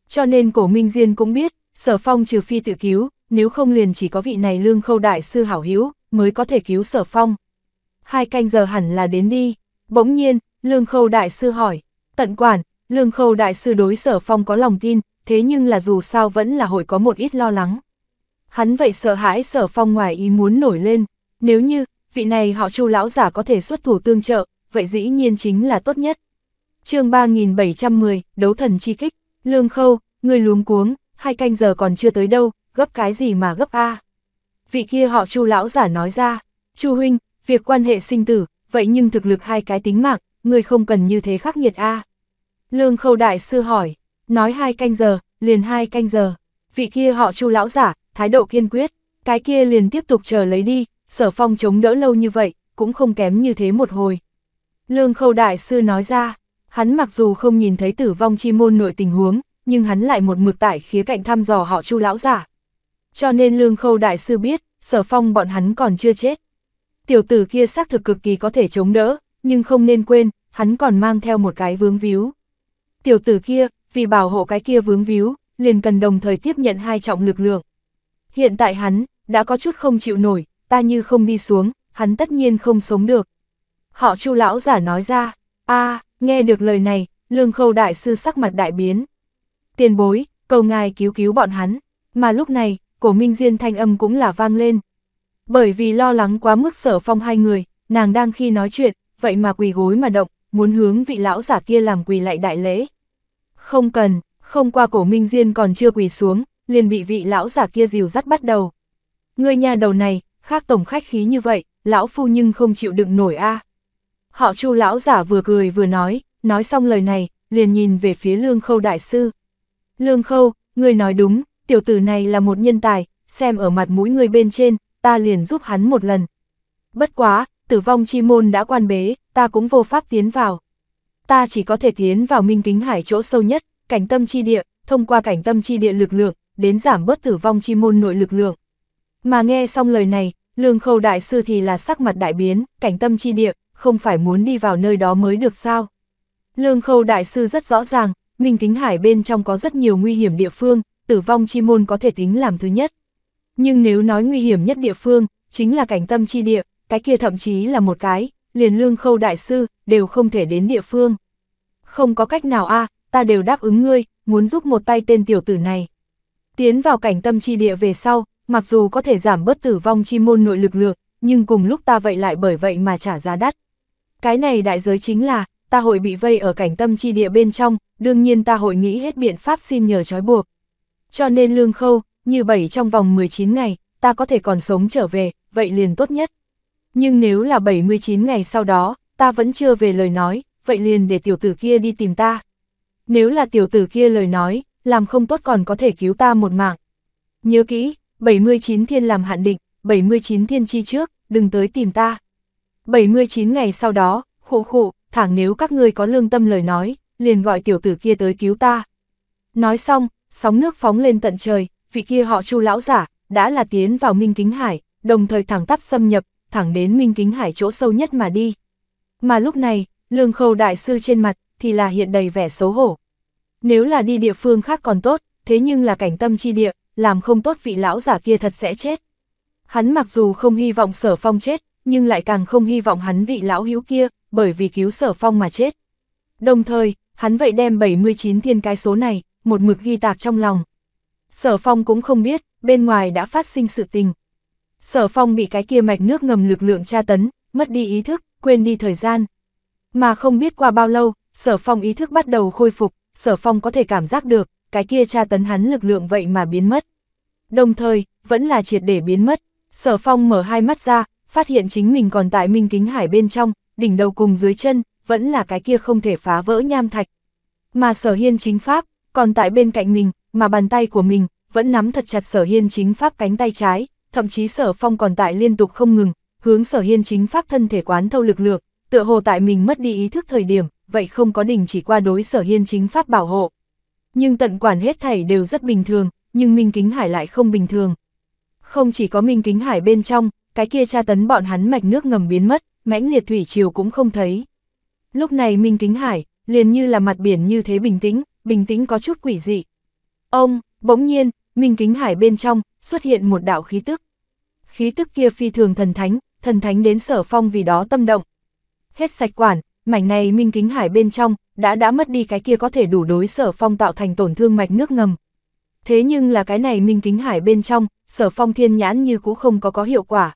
Speaker 1: Cho nên Cổ Minh Diên cũng biết, Sở Phong trừ phi tự cứu, nếu không liền chỉ có vị này Lương Khâu Đại Sư hảo hữu mới có thể cứu Sở Phong. Hai canh giờ hẳn là đến đi. Bỗng nhiên, Lương Khâu Đại Sư hỏi, tận quản, Lương Khâu Đại Sư đối sở phong có lòng tin, thế nhưng là dù sao vẫn là hội có một ít lo lắng. Hắn vậy sợ hãi sở phong ngoài ý muốn nổi lên, nếu như, vị này họ chu lão giả có thể xuất thủ tương trợ, vậy dĩ nhiên chính là tốt nhất. chương 3710, đấu thần chi kích, lương khâu, người luống cuống, hai canh giờ còn chưa tới đâu, gấp cái gì mà gấp A. Vị kia họ chu lão giả nói ra, chu huynh, việc quan hệ sinh tử, vậy nhưng thực lực hai cái tính mạng, người không cần như thế khắc nghiệt a Lương khâu đại sư hỏi, nói hai canh giờ, liền hai canh giờ, vị kia họ chu lão giả, thái độ kiên quyết, cái kia liền tiếp tục chờ lấy đi, sở phong chống đỡ lâu như vậy, cũng không kém như thế một hồi. Lương khâu đại sư nói ra, hắn mặc dù không nhìn thấy tử vong chi môn nội tình huống, nhưng hắn lại một mực tại khía cạnh thăm dò họ chu lão giả. Cho nên lương khâu đại sư biết, sở phong bọn hắn còn chưa chết. Tiểu tử kia xác thực cực kỳ có thể chống đỡ, nhưng không nên quên, hắn còn mang theo một cái vướng víu. Tiểu tử kia, vì bảo hộ cái kia vướng víu, liền cần đồng thời tiếp nhận hai trọng lực lượng. Hiện tại hắn, đã có chút không chịu nổi, ta như không đi xuống, hắn tất nhiên không sống được. Họ chu lão giả nói ra, a nghe được lời này, lương khâu đại sư sắc mặt đại biến. Tiền bối, cầu ngài cứu cứu bọn hắn, mà lúc này, cổ minh diên thanh âm cũng là vang lên. Bởi vì lo lắng quá mức sở phong hai người, nàng đang khi nói chuyện, vậy mà quỳ gối mà động, muốn hướng vị lão giả kia làm quỳ lại đại lễ. Không cần, không qua cổ minh diên còn chưa quỳ xuống, liền bị vị lão giả kia dìu dắt bắt đầu. Người nhà đầu này, khác tổng khách khí như vậy, lão phu nhưng không chịu đựng nổi a. Họ chu lão giả vừa cười vừa nói, nói xong lời này, liền nhìn về phía lương khâu đại sư. Lương khâu, người nói đúng, tiểu tử này là một nhân tài, xem ở mặt mũi người bên trên, ta liền giúp hắn một lần. Bất quá, tử vong chi môn đã quan bế, ta cũng vô pháp tiến vào. Ta chỉ có thể tiến vào minh kính hải chỗ sâu nhất, cảnh tâm chi địa, thông qua cảnh tâm chi địa lực lượng, đến giảm bớt tử vong chi môn nội lực lượng. Mà nghe xong lời này, lương khâu đại sư thì là sắc mặt đại biến, cảnh tâm chi địa, không phải muốn đi vào nơi đó mới được sao. Lương khâu đại sư rất rõ ràng, minh kính hải bên trong có rất nhiều nguy hiểm địa phương, tử vong chi môn có thể tính làm thứ nhất. Nhưng nếu nói nguy hiểm nhất địa phương, chính là cảnh tâm chi địa, cái kia thậm chí là một cái, liền lương khâu đại sư, đều không thể đến địa phương. Không có cách nào a ta đều đáp ứng ngươi, muốn giúp một tay tên tiểu tử này. Tiến vào cảnh tâm chi địa về sau, mặc dù có thể giảm bớt tử vong chi môn nội lực lượng, nhưng cùng lúc ta vậy lại bởi vậy mà trả giá đắt. Cái này đại giới chính là, ta hội bị vây ở cảnh tâm chi địa bên trong, đương nhiên ta hội nghĩ hết biện pháp xin nhờ trói buộc. Cho nên lương khâu, như bảy trong vòng 19 ngày, ta có thể còn sống trở về, vậy liền tốt nhất nhưng nếu là 79 ngày sau đó, ta vẫn chưa về lời nói, vậy liền để tiểu tử kia đi tìm ta. Nếu là tiểu tử kia lời nói, làm không tốt còn có thể cứu ta một mạng. Nhớ kỹ, 79 thiên làm hạn định, 79 thiên chi trước, đừng tới tìm ta. 79 ngày sau đó, khụ khụ, thẳng nếu các ngươi có lương tâm lời nói, liền gọi tiểu tử kia tới cứu ta. Nói xong, sóng nước phóng lên tận trời, vị kia họ chu lão giả, đã là tiến vào minh kính hải, đồng thời thẳng tắp xâm nhập, thẳng đến Minh Kính Hải chỗ sâu nhất mà đi. Mà lúc này, lương khâu đại sư trên mặt, thì là hiện đầy vẻ xấu hổ. Nếu là đi địa phương khác còn tốt, thế nhưng là cảnh tâm chi địa, làm không tốt vị lão giả kia thật sẽ chết. Hắn mặc dù không hy vọng sở phong chết, nhưng lại càng không hy vọng hắn vị lão hữu kia, bởi vì cứu sở phong mà chết. Đồng thời, hắn vậy đem 79 thiên cái số này, một mực ghi tạc trong lòng. Sở phong cũng không biết, bên ngoài đã phát sinh sự tình. Sở phong bị cái kia mạch nước ngầm lực lượng tra tấn, mất đi ý thức, quên đi thời gian. Mà không biết qua bao lâu, sở phong ý thức bắt đầu khôi phục, sở phong có thể cảm giác được, cái kia tra tấn hắn lực lượng vậy mà biến mất. Đồng thời, vẫn là triệt để biến mất, sở phong mở hai mắt ra, phát hiện chính mình còn tại minh kính hải bên trong, đỉnh đầu cùng dưới chân, vẫn là cái kia không thể phá vỡ nham thạch. Mà sở hiên chính pháp, còn tại bên cạnh mình, mà bàn tay của mình, vẫn nắm thật chặt sở hiên chính pháp cánh tay trái, thậm chí sở phong còn tại liên tục không ngừng, hướng sở hiên chính pháp thân thể quán thâu lực lượng, tựa hồ tại mình mất đi ý thức thời điểm, vậy không có đình chỉ qua đối sở hiên chính pháp bảo hộ. Nhưng tận quản hết thảy đều rất bình thường, nhưng Minh Kính Hải lại không bình thường. Không chỉ có Minh Kính Hải bên trong, cái kia tra tấn bọn hắn mạch nước ngầm biến mất, mãnh liệt thủy triều cũng không thấy. Lúc này Minh Kính Hải, liền như là mặt biển như thế bình tĩnh, bình tĩnh có chút quỷ dị. Ông, bỗng nhiên, Minh kính hải bên trong, xuất hiện một đạo khí tức. Khí tức kia phi thường thần thánh, thần thánh đến sở phong vì đó tâm động. Hết sạch quản, mảnh này minh kính hải bên trong, đã đã mất đi cái kia có thể đủ đối sở phong tạo thành tổn thương mạch nước ngầm. Thế nhưng là cái này minh kính hải bên trong, sở phong thiên nhãn như cũ không có có hiệu quả.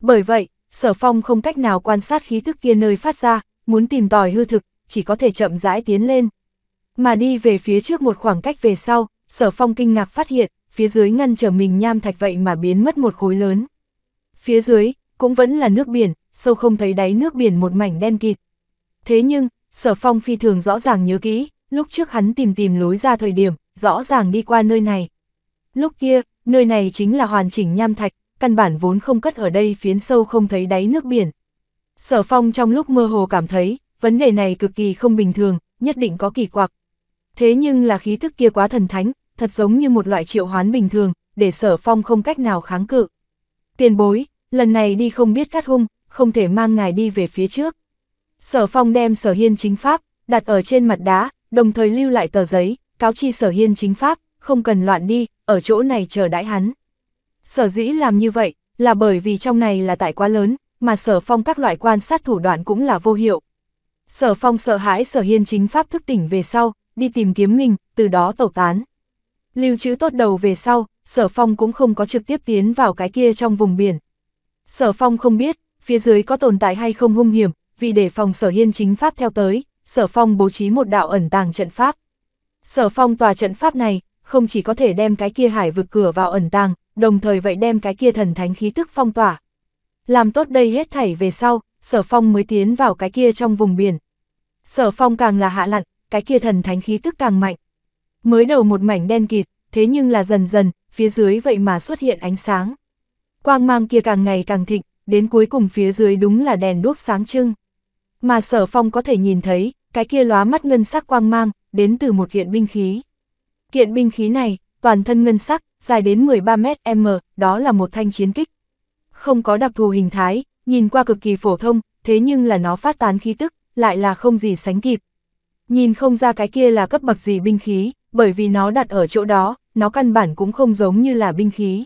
Speaker 1: Bởi vậy, sở phong không cách nào quan sát khí tức kia nơi phát ra, muốn tìm tòi hư thực, chỉ có thể chậm rãi tiến lên. Mà đi về phía trước một khoảng cách về sau, sở phong kinh ngạc phát hiện, phía dưới ngăn trở mình nham thạch vậy mà biến mất một khối lớn. Phía dưới, cũng vẫn là nước biển, sâu không thấy đáy nước biển một mảnh đen kịt. Thế nhưng, sở phong phi thường rõ ràng nhớ kỹ, lúc trước hắn tìm tìm lối ra thời điểm, rõ ràng đi qua nơi này. Lúc kia, nơi này chính là hoàn chỉnh nham thạch, căn bản vốn không cất ở đây phiến sâu không thấy đáy nước biển. Sở phong trong lúc mơ hồ cảm thấy, vấn đề này cực kỳ không bình thường, nhất định có kỳ quặc. Thế nhưng là khí thức kia quá thần thánh, thật giống như một loại triệu hoán bình thường, để sở phong không cách nào kháng cự. Tiền bối, lần này đi không biết cắt hung, không thể mang ngài đi về phía trước. Sở phong đem sở hiên chính pháp, đặt ở trên mặt đá, đồng thời lưu lại tờ giấy, cáo chi sở hiên chính pháp, không cần loạn đi, ở chỗ này chờ đãi hắn. Sở dĩ làm như vậy, là bởi vì trong này là tại quá lớn, mà sở phong các loại quan sát thủ đoạn cũng là vô hiệu. Sở phong sợ hãi sở hiên chính pháp thức tỉnh về sau, đi tìm kiếm mình, từ đó tẩu tán lưu trữ tốt đầu về sau, Sở Phong cũng không có trực tiếp tiến vào cái kia trong vùng biển. Sở Phong không biết, phía dưới có tồn tại hay không hung hiểm, vì để phòng Sở Hiên chính pháp theo tới, Sở Phong bố trí một đạo ẩn tàng trận pháp. Sở Phong tòa trận pháp này, không chỉ có thể đem cái kia hải vực cửa vào ẩn tàng, đồng thời vậy đem cái kia thần thánh khí tức phong tỏa. Làm tốt đây hết thảy về sau, Sở Phong mới tiến vào cái kia trong vùng biển. Sở Phong càng là hạ lặn, cái kia thần thánh khí tức càng mạnh. Mới đầu một mảnh đen kịt, thế nhưng là dần dần, phía dưới vậy mà xuất hiện ánh sáng. Quang mang kia càng ngày càng thịnh, đến cuối cùng phía dưới đúng là đèn đuốc sáng trưng. Mà sở phong có thể nhìn thấy, cái kia lóa mắt ngân sắc quang mang, đến từ một kiện binh khí. Kiện binh khí này, toàn thân ngân sắc, dài đến 13 mét m, đó là một thanh chiến kích. Không có đặc thù hình thái, nhìn qua cực kỳ phổ thông, thế nhưng là nó phát tán khí tức, lại là không gì sánh kịp. Nhìn không ra cái kia là cấp bậc gì binh khí bởi vì nó đặt ở chỗ đó, nó căn bản cũng không giống như là binh khí.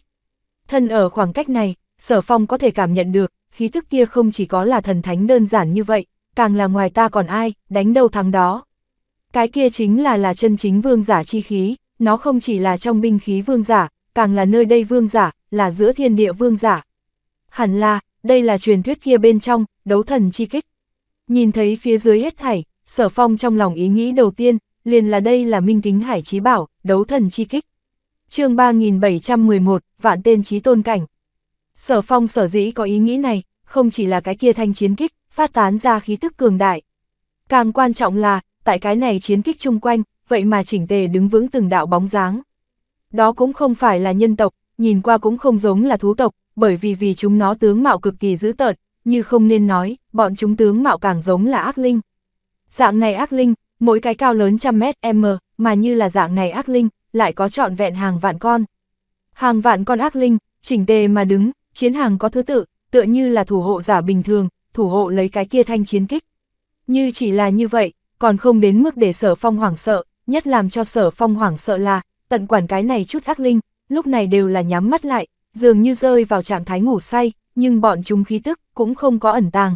Speaker 1: Thân ở khoảng cách này, sở phong có thể cảm nhận được, khí thức kia không chỉ có là thần thánh đơn giản như vậy, càng là ngoài ta còn ai, đánh đầu thắng đó. Cái kia chính là là chân chính vương giả chi khí, nó không chỉ là trong binh khí vương giả, càng là nơi đây vương giả, là giữa thiên địa vương giả. Hẳn là, đây là truyền thuyết kia bên trong, đấu thần chi kích. Nhìn thấy phía dưới hết thảy, sở phong trong lòng ý nghĩ đầu tiên, liền là đây là minh kính hải trí bảo, đấu thần chi kích. chương 3711, vạn tên trí tôn cảnh. Sở phong sở dĩ có ý nghĩ này, không chỉ là cái kia thanh chiến kích, phát tán ra khí tức cường đại. Càng quan trọng là, tại cái này chiến kích chung quanh, vậy mà chỉnh tề đứng vững từng đạo bóng dáng. Đó cũng không phải là nhân tộc, nhìn qua cũng không giống là thú tộc, bởi vì vì chúng nó tướng mạo cực kỳ dữ tợn, như không nên nói, bọn chúng tướng mạo càng giống là ác linh. Dạng này ác linh, mỗi cái cao lớn trăm mét m, mà như là dạng này ác linh, lại có trọn vẹn hàng vạn con. Hàng vạn con ác linh, chỉnh tề mà đứng, chiến hàng có thứ tự, tựa như là thủ hộ giả bình thường, thủ hộ lấy cái kia thanh chiến kích. Như chỉ là như vậy, còn không đến mức để sở phong hoảng sợ, nhất làm cho sở phong hoảng sợ là, tận quản cái này chút ác linh, lúc này đều là nhắm mắt lại, dường như rơi vào trạng thái ngủ say, nhưng bọn chúng khí tức cũng không có ẩn tàng.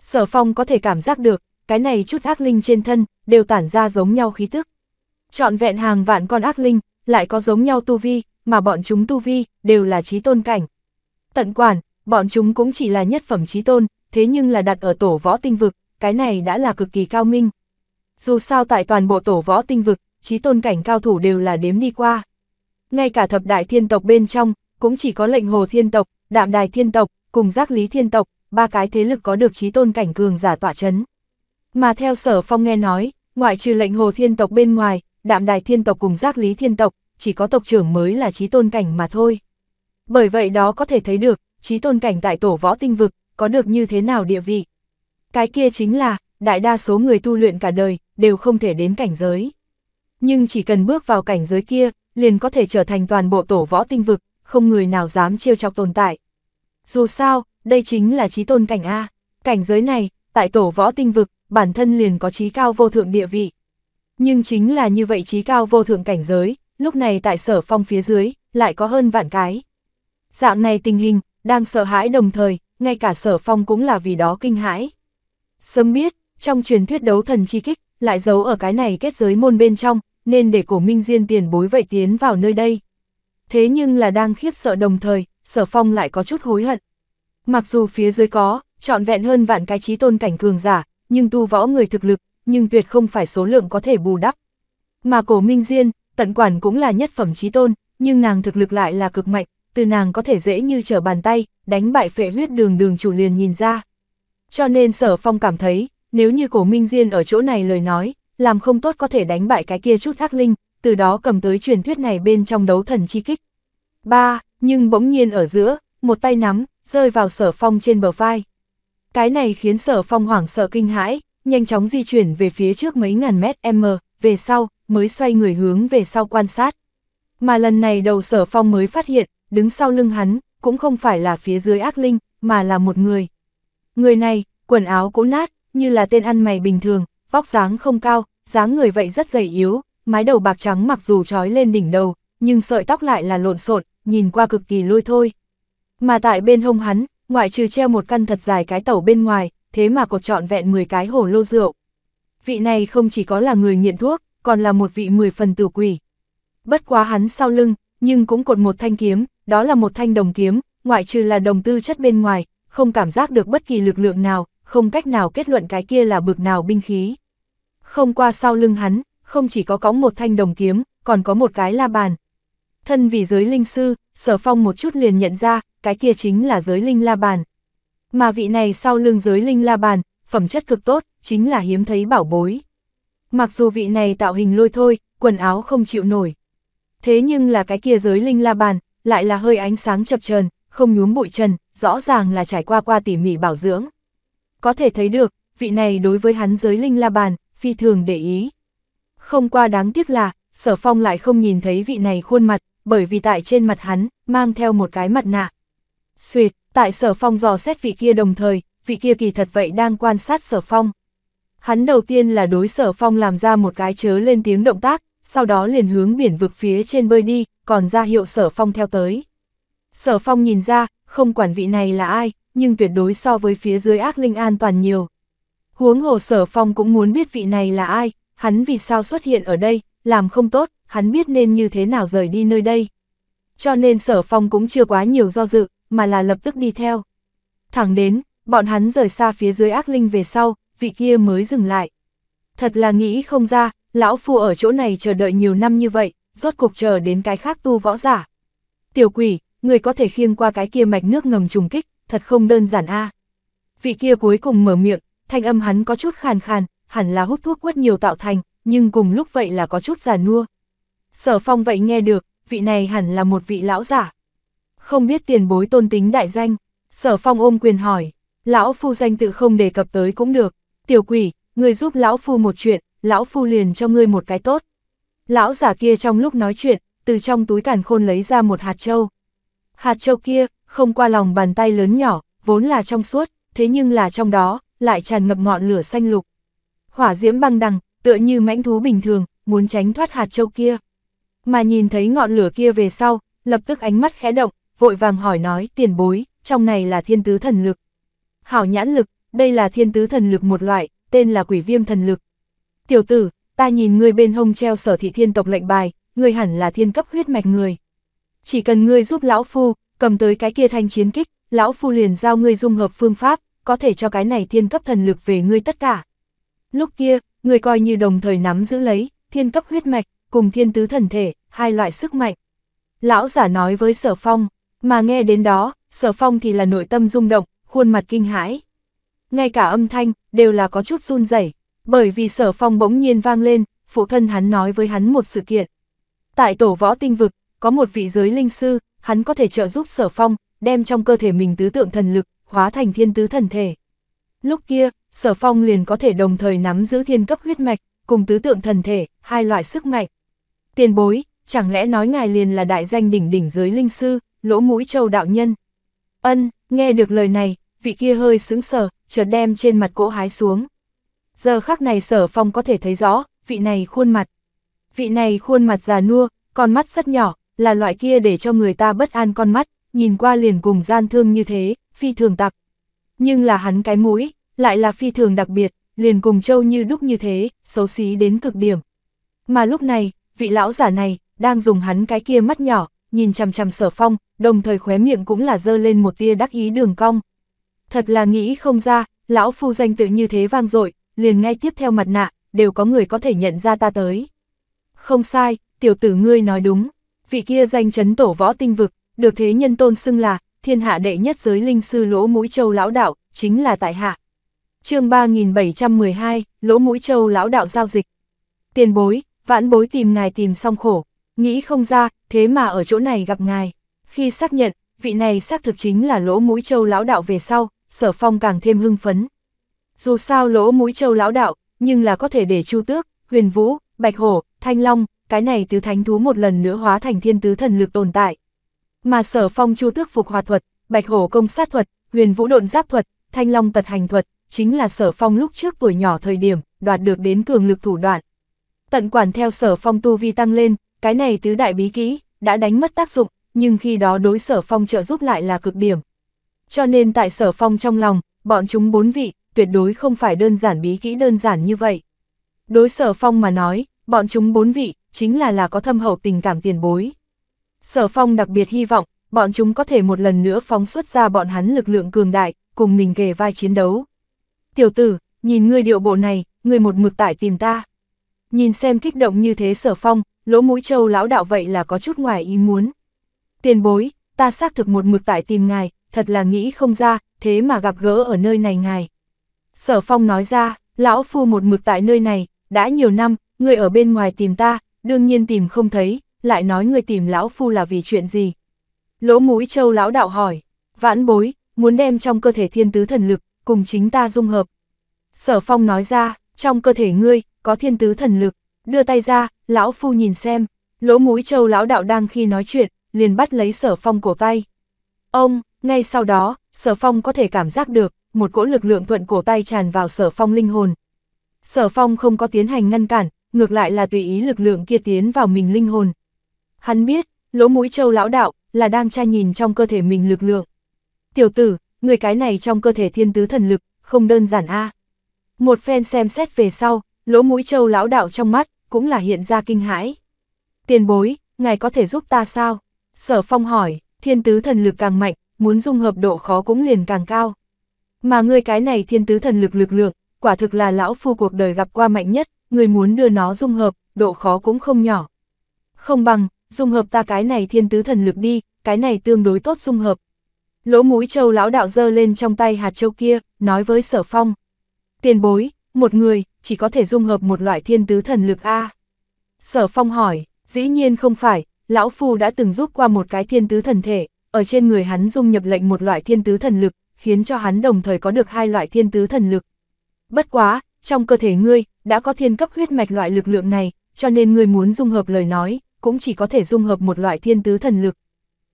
Speaker 1: Sở phong có thể cảm giác được, cái này chút ác linh trên thân, đều tản ra giống nhau khí tức. Chọn vẹn hàng vạn con ác linh, lại có giống nhau tu vi, mà bọn chúng tu vi, đều là trí tôn cảnh. Tận quản, bọn chúng cũng chỉ là nhất phẩm trí tôn, thế nhưng là đặt ở tổ võ tinh vực, cái này đã là cực kỳ cao minh. Dù sao tại toàn bộ tổ võ tinh vực, trí tôn cảnh cao thủ đều là đếm đi qua. Ngay cả thập đại thiên tộc bên trong, cũng chỉ có lệnh hồ thiên tộc, đạm đài thiên tộc, cùng giác lý thiên tộc, ba cái thế lực có được trí tôn cảnh cường giả tỏa chấn. Mà theo sở phong nghe nói, ngoại trừ lệnh hồ thiên tộc bên ngoài, đạm đài thiên tộc cùng giác lý thiên tộc, chỉ có tộc trưởng mới là trí tôn cảnh mà thôi. Bởi vậy đó có thể thấy được, trí tôn cảnh tại tổ võ tinh vực, có được như thế nào địa vị. Cái kia chính là, đại đa số người tu luyện cả đời, đều không thể đến cảnh giới. Nhưng chỉ cần bước vào cảnh giới kia, liền có thể trở thành toàn bộ tổ võ tinh vực, không người nào dám trêu chọc tồn tại. Dù sao, đây chính là trí tôn cảnh A. Cảnh giới này, tại tổ võ tinh vực, bản thân liền có trí cao vô thượng địa vị. Nhưng chính là như vậy trí cao vô thượng cảnh giới, lúc này tại sở phong phía dưới, lại có hơn vạn cái. Dạng này tình hình, đang sợ hãi đồng thời, ngay cả sở phong cũng là vì đó kinh hãi. Sớm biết, trong truyền thuyết đấu thần chi kích, lại giấu ở cái này kết giới môn bên trong, nên để cổ minh diên tiền bối vậy tiến vào nơi đây. Thế nhưng là đang khiếp sợ đồng thời, sở phong lại có chút hối hận. Mặc dù phía dưới có, trọn vẹn hơn vạn cái trí tôn cảnh cường giả, nhưng tu võ người thực lực, nhưng tuyệt không phải số lượng có thể bù đắp. Mà cổ minh diên, tận quản cũng là nhất phẩm trí tôn, nhưng nàng thực lực lại là cực mạnh, từ nàng có thể dễ như trở bàn tay, đánh bại phệ huyết đường đường chủ liền nhìn ra. Cho nên sở phong cảm thấy, nếu như cổ minh diên ở chỗ này lời nói, làm không tốt có thể đánh bại cái kia chút hắc linh, từ đó cầm tới truyền thuyết này bên trong đấu thần chi kích. ba Nhưng bỗng nhiên ở giữa, một tay nắm, rơi vào sở phong trên bờ vai. Cái này khiến sở phong hoảng sợ kinh hãi, nhanh chóng di chuyển về phía trước mấy ngàn mét m, về sau, mới xoay người hướng về sau quan sát. Mà lần này đầu sở phong mới phát hiện, đứng sau lưng hắn, cũng không phải là phía dưới ác linh, mà là một người. Người này, quần áo cũ nát, như là tên ăn mày bình thường, vóc dáng không cao, dáng người vậy rất gầy yếu, mái đầu bạc trắng mặc dù trói lên đỉnh đầu, nhưng sợi tóc lại là lộn xộn, nhìn qua cực kỳ lôi thôi. Mà tại bên hông hắn, ngoại trừ treo một căn thật dài cái tẩu bên ngoài, thế mà cột trọn vẹn 10 cái hổ lô rượu. Vị này không chỉ có là người nghiện thuốc, còn là một vị 10 phần tử quỷ. Bất quá hắn sau lưng, nhưng cũng cột một thanh kiếm, đó là một thanh đồng kiếm, ngoại trừ là đồng tư chất bên ngoài, không cảm giác được bất kỳ lực lượng nào, không cách nào kết luận cái kia là bực nào binh khí. Không qua sau lưng hắn, không chỉ có cõng một thanh đồng kiếm, còn có một cái la bàn. Thân vì giới linh sư, sở phong một chút liền nhận ra, cái kia chính là giới linh la bàn. Mà vị này sau lưng giới linh la bàn, phẩm chất cực tốt, chính là hiếm thấy bảo bối. Mặc dù vị này tạo hình lôi thôi, quần áo không chịu nổi. Thế nhưng là cái kia giới linh la bàn, lại là hơi ánh sáng chập trần, không nhuốm bụi trần, rõ ràng là trải qua qua tỉ mỉ bảo dưỡng. Có thể thấy được, vị này đối với hắn giới linh la bàn, phi thường để ý. Không qua đáng tiếc là, sở phong lại không nhìn thấy vị này khuôn mặt, bởi vì tại trên mặt hắn, mang theo một cái mặt nạ. Xuyệt, tại sở phong dò xét vị kia đồng thời, vị kia kỳ thật vậy đang quan sát sở phong. Hắn đầu tiên là đối sở phong làm ra một cái chớ lên tiếng động tác, sau đó liền hướng biển vực phía trên bơi đi, còn ra hiệu sở phong theo tới. Sở phong nhìn ra, không quản vị này là ai, nhưng tuyệt đối so với phía dưới ác linh an toàn nhiều. Huống hồ sở phong cũng muốn biết vị này là ai, hắn vì sao xuất hiện ở đây, làm không tốt, hắn biết nên như thế nào rời đi nơi đây. Cho nên sở phong cũng chưa quá nhiều do dự, mà là lập tức đi theo. Thẳng đến, bọn hắn rời xa phía dưới ác linh về sau, vị kia mới dừng lại. Thật là nghĩ không ra, lão phu ở chỗ này chờ đợi nhiều năm như vậy, rốt cuộc chờ đến cái khác tu võ giả. Tiểu quỷ, người có thể khiêng qua cái kia mạch nước ngầm trùng kích, thật không đơn giản a. Vị kia cuối cùng mở miệng, thanh âm hắn có chút khàn khàn, hẳn là hút thuốc quất nhiều tạo thành, nhưng cùng lúc vậy là có chút già nua, Sở phong vậy nghe được, vị này hẳn là một vị lão giả. Không biết tiền bối tôn tính đại danh, sở phong ôm quyền hỏi, lão phu danh tự không đề cập tới cũng được, tiểu quỷ, người giúp lão phu một chuyện, lão phu liền cho ngươi một cái tốt. Lão giả kia trong lúc nói chuyện, từ trong túi càn khôn lấy ra một hạt trâu. Hạt trâu kia, không qua lòng bàn tay lớn nhỏ, vốn là trong suốt, thế nhưng là trong đó, lại tràn ngập ngọn lửa xanh lục. Hỏa diễm băng đằng, tựa như mãnh thú bình thường, muốn tránh thoát hạt trâu kia mà nhìn thấy ngọn lửa kia về sau, lập tức ánh mắt khẽ động, vội vàng hỏi nói tiền bối, trong này là thiên tứ thần lực. Hảo nhãn lực, đây là thiên tứ thần lực một loại, tên là quỷ viêm thần lực. Tiểu tử, ta nhìn ngươi bên hông treo sở thị thiên tộc lệnh bài, ngươi hẳn là thiên cấp huyết mạch người. Chỉ cần ngươi giúp lão phu, cầm tới cái kia thanh chiến kích, lão phu liền giao ngươi dung hợp phương pháp, có thể cho cái này thiên cấp thần lực về ngươi tất cả. Lúc kia, ngươi coi như đồng thời nắm giữ lấy, thiên cấp huyết mạch, cùng thiên tứ thần thể, hai loại sức mạnh. Lão giả nói với sở phong, mà nghe đến đó, sở phong thì là nội tâm rung động, khuôn mặt kinh hãi. Ngay cả âm thanh, đều là có chút run rẩy bởi vì sở phong bỗng nhiên vang lên, phụ thân hắn nói với hắn một sự kiện. Tại tổ võ tinh vực, có một vị giới linh sư, hắn có thể trợ giúp sở phong, đem trong cơ thể mình tứ tượng thần lực, hóa thành thiên tứ thần thể. Lúc kia, sở phong liền có thể đồng thời nắm giữ thiên cấp huyết mạch, cùng tứ tượng thần thể, hai loại sức mạnh. Tiền bối, chẳng lẽ nói ngài liền là đại danh đỉnh đỉnh giới linh sư, lỗ mũi châu đạo nhân. Ân, nghe được lời này, vị kia hơi sững sờ, chợt đem trên mặt cỗ hái xuống. Giờ khắc này sở phong có thể thấy rõ, vị này khuôn mặt. Vị này khuôn mặt già nua, con mắt rất nhỏ, là loại kia để cho người ta bất an con mắt, nhìn qua liền cùng gian thương như thế, phi thường tặc. Nhưng là hắn cái mũi, lại là phi thường đặc biệt, liền cùng trâu như đúc như thế, xấu xí đến cực điểm. Mà lúc này, vị lão giả này, đang dùng hắn cái kia mắt nhỏ, nhìn chằm chằm sở phong, đồng thời khóe miệng cũng là dơ lên một tia đắc ý đường cong. Thật là nghĩ không ra, lão phu danh tự như thế vang dội, liền ngay tiếp theo mặt nạ, đều có người có thể nhận ra ta tới. Không sai, tiểu tử ngươi nói đúng, vị kia danh chấn tổ võ tinh vực, được thế nhân tôn xưng là, thiên hạ đệ nhất giới linh sư lỗ mũi châu lão đạo, chính là tại hạ. chương 3712, lỗ mũi châu lão đạo giao dịch. Tiền bối, vãn bối tìm ngài tìm xong khổ nghĩ không ra, thế mà ở chỗ này gặp ngài. Khi xác nhận, vị này xác thực chính là lỗ mũi châu lão đạo về sau, sở phong càng thêm hưng phấn. Dù sao lỗ mũi châu lão đạo, nhưng là có thể để chu tước, huyền vũ, bạch hổ, thanh long, cái này tứ thánh thú một lần nữa hóa thành thiên tứ thần lực tồn tại. Mà sở phong chu tước phục hòa thuật, bạch hổ công sát thuật, huyền vũ độn giáp thuật, thanh long tật hành thuật, chính là sở phong lúc trước tuổi nhỏ thời điểm, đoạt được đến cường lực thủ đoạn. Tận quản theo sở phong tu vi tăng lên, cái này tứ đại bí kỹ, đã đánh mất tác dụng, nhưng khi đó đối sở phong trợ giúp lại là cực điểm. Cho nên tại sở phong trong lòng, bọn chúng bốn vị, tuyệt đối không phải đơn giản bí kỹ đơn giản như vậy. Đối sở phong mà nói, bọn chúng bốn vị, chính là là có thâm hậu tình cảm tiền bối. Sở phong đặc biệt hy vọng, bọn chúng có thể một lần nữa phóng xuất ra bọn hắn lực lượng cường đại, cùng mình kề vai chiến đấu. Tiểu tử, nhìn ngươi điệu bộ này, ngươi một mực tại tìm ta. Nhìn xem kích động như thế sở phong, lỗ mũi châu lão đạo vậy là có chút ngoài ý muốn. Tiền bối, ta xác thực một mực tại tìm ngài, thật là nghĩ không ra, thế mà gặp gỡ ở nơi này ngài. Sở phong nói ra, lão phu một mực tại nơi này, đã nhiều năm, người ở bên ngoài tìm ta, đương nhiên tìm không thấy, lại nói người tìm lão phu là vì chuyện gì. Lỗ mũi châu lão đạo hỏi, vãn bối, muốn đem trong cơ thể thiên tứ thần lực, cùng chính ta dung hợp. Sở phong nói ra, trong cơ thể ngươi, có thiên tứ thần lực, đưa tay ra, lão phu nhìn xem, lỗ mũi châu lão đạo đang khi nói chuyện, liền bắt lấy sở phong cổ tay. Ông, ngay sau đó, sở phong có thể cảm giác được, một cỗ lực lượng thuận cổ tay tràn vào sở phong linh hồn. Sở phong không có tiến hành ngăn cản, ngược lại là tùy ý lực lượng kia tiến vào mình linh hồn. Hắn biết, lỗ mũi châu lão đạo, là đang tra nhìn trong cơ thể mình lực lượng. Tiểu tử, người cái này trong cơ thể thiên tứ thần lực, không đơn giản a Một phen xem xét về sau, lỗ mũi châu lão đạo trong mắt, cũng là hiện ra kinh hãi. Tiền bối, ngài có thể giúp ta sao? Sở phong hỏi, thiên tứ thần lực càng mạnh, muốn dung hợp độ khó cũng liền càng cao. Mà ngươi cái này thiên tứ thần lực lực lượng, quả thực là lão phu cuộc đời gặp qua mạnh nhất, người muốn đưa nó dung hợp, độ khó cũng không nhỏ. Không bằng, dung hợp ta cái này thiên tứ thần lực đi, cái này tương đối tốt dung hợp. Lỗ mũi châu lão đạo dơ lên trong tay hạt châu kia, nói với sở phong. Tiền bối, một người, chỉ có thể dung hợp một loại thiên tứ thần lực A. Sở Phong hỏi, dĩ nhiên không phải, Lão Phu đã từng giúp qua một cái thiên tứ thần thể, ở trên người hắn dung nhập lệnh một loại thiên tứ thần lực, khiến cho hắn đồng thời có được hai loại thiên tứ thần lực. Bất quá, trong cơ thể ngươi, đã có thiên cấp huyết mạch loại lực lượng này, cho nên ngươi muốn dung hợp lời nói, cũng chỉ có thể dung hợp một loại thiên tứ thần lực.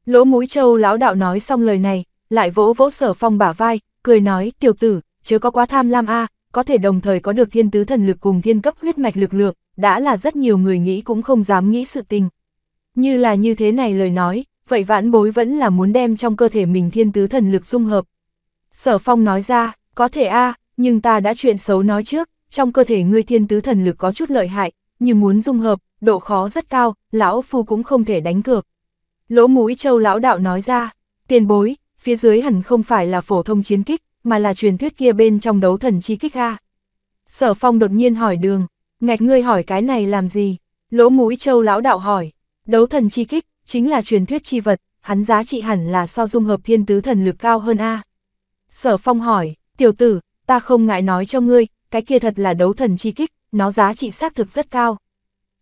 Speaker 1: Lỗ mũi châu lão đạo nói xong lời này, lại vỗ vỗ sở phong bả vai, cười nói, tiểu tử, chớ có quá tham lam a có thể đồng thời có được thiên tứ thần lực cùng thiên cấp huyết mạch lực lượng, đã là rất nhiều người nghĩ cũng không dám nghĩ sự tình. Như là như thế này lời nói, vậy vãn bối vẫn là muốn đem trong cơ thể mình thiên tứ thần lực dung hợp. Sở phong nói ra, có thể a nhưng ta đã chuyện xấu nói trước, trong cơ thể ngươi thiên tứ thần lực có chút lợi hại, như muốn dung hợp, độ khó rất cao, lão phu cũng không thể đánh cược. Lỗ mũi châu lão đạo nói ra, tiền bối, phía dưới hẳn không phải là phổ thông chiến kích, mà là truyền thuyết kia bên trong đấu thần chi kích a. Sở phong đột nhiên hỏi đường, ngạch ngươi hỏi cái này làm gì? Lỗ mũi châu lão đạo hỏi, đấu thần chi kích, chính là truyền thuyết chi vật, hắn giá trị hẳn là so dung hợp thiên tứ thần lực cao hơn a. Sở phong hỏi, tiểu tử, ta không ngại nói cho ngươi, cái kia thật là đấu thần chi kích, nó giá trị xác thực rất cao.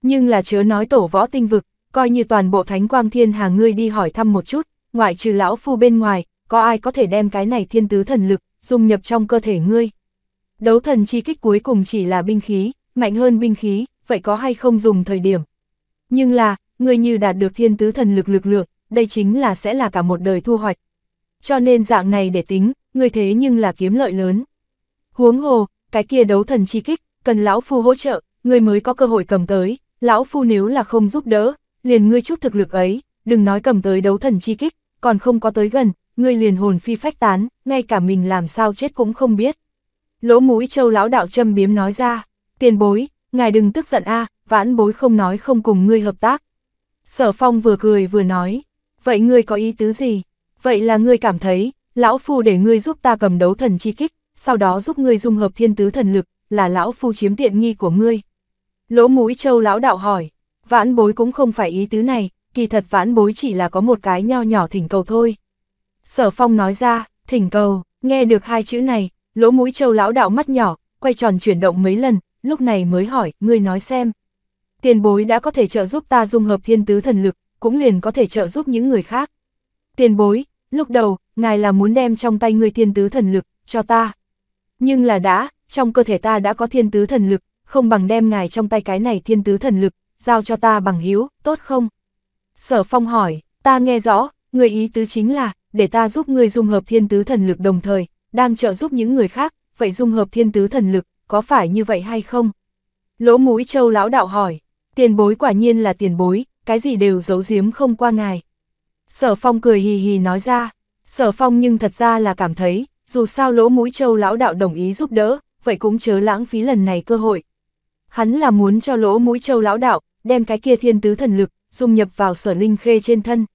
Speaker 1: Nhưng là chớ nói tổ võ tinh vực, coi như toàn bộ thánh quang thiên hà ngươi đi hỏi thăm một chút, ngoại trừ lão phu bên ngoài, có ai có thể đem cái này thiên tứ thần lực dung nhập trong cơ thể ngươi. Đấu thần chi kích cuối cùng chỉ là binh khí, mạnh hơn binh khí, vậy có hay không dùng thời điểm. Nhưng là, ngươi như đạt được thiên tứ thần lực lực lượng, đây chính là sẽ là cả một đời thu hoạch. Cho nên dạng này để tính, ngươi thế nhưng là kiếm lợi lớn. Huống hồ, cái kia đấu thần chi kích, cần lão phu hỗ trợ, ngươi mới có cơ hội cầm tới, lão phu nếu là không giúp đỡ, liền ngươi chút thực lực ấy, đừng nói cầm tới đấu thần chi kích, còn không có tới gần, ngươi liền hồn phi phách tán, ngay cả mình làm sao chết cũng không biết. Lỗ mũi châu lão đạo châm biếm nói ra, tiền bối, ngài đừng tức giận a vãn bối không nói không cùng ngươi hợp tác. Sở phong vừa cười vừa nói, vậy ngươi có ý tứ gì? Vậy là ngươi cảm thấy, lão phu để ngươi giúp ta cầm đấu thần chi kích, sau đó giúp ngươi dung hợp thiên tứ thần lực, là lão phu chiếm tiện nghi của ngươi. Lỗ mũi châu lão đạo hỏi, vãn bối cũng không phải ý tứ này, kỳ thật vãn bối chỉ là có một cái nho nhỏ thỉnh cầu thôi. Sở phong nói ra, thỉnh cầu, nghe được hai chữ này, lỗ mũi châu lão đạo mắt nhỏ, quay tròn chuyển động mấy lần, lúc này mới hỏi, ngươi nói xem. Tiền bối đã có thể trợ giúp ta dung hợp thiên tứ thần lực, cũng liền có thể trợ giúp những người khác. Tiền bối, lúc đầu, ngài là muốn đem trong tay ngươi thiên tứ thần lực, cho ta. Nhưng là đã, trong cơ thể ta đã có thiên tứ thần lực, không bằng đem ngài trong tay cái này thiên tứ thần lực, giao cho ta bằng hiếu, tốt không? Sở phong hỏi, ta nghe rõ, người ý tứ chính là, để ta giúp ngươi dung hợp thiên tứ thần lực đồng thời, đang trợ giúp những người khác, vậy dung hợp thiên tứ thần lực, có phải như vậy hay không? Lỗ mũi châu lão đạo hỏi, tiền bối quả nhiên là tiền bối, cái gì đều giấu giếm không qua ngài. Sở phong cười hì hì nói ra, sở phong nhưng thật ra là cảm thấy, dù sao lỗ mũi châu lão đạo đồng ý giúp đỡ, vậy cũng chớ lãng phí lần này cơ hội. Hắn là muốn cho lỗ mũi châu lão đạo, đem cái kia thiên tứ thần lực, dung nhập vào sở linh khê trên thân,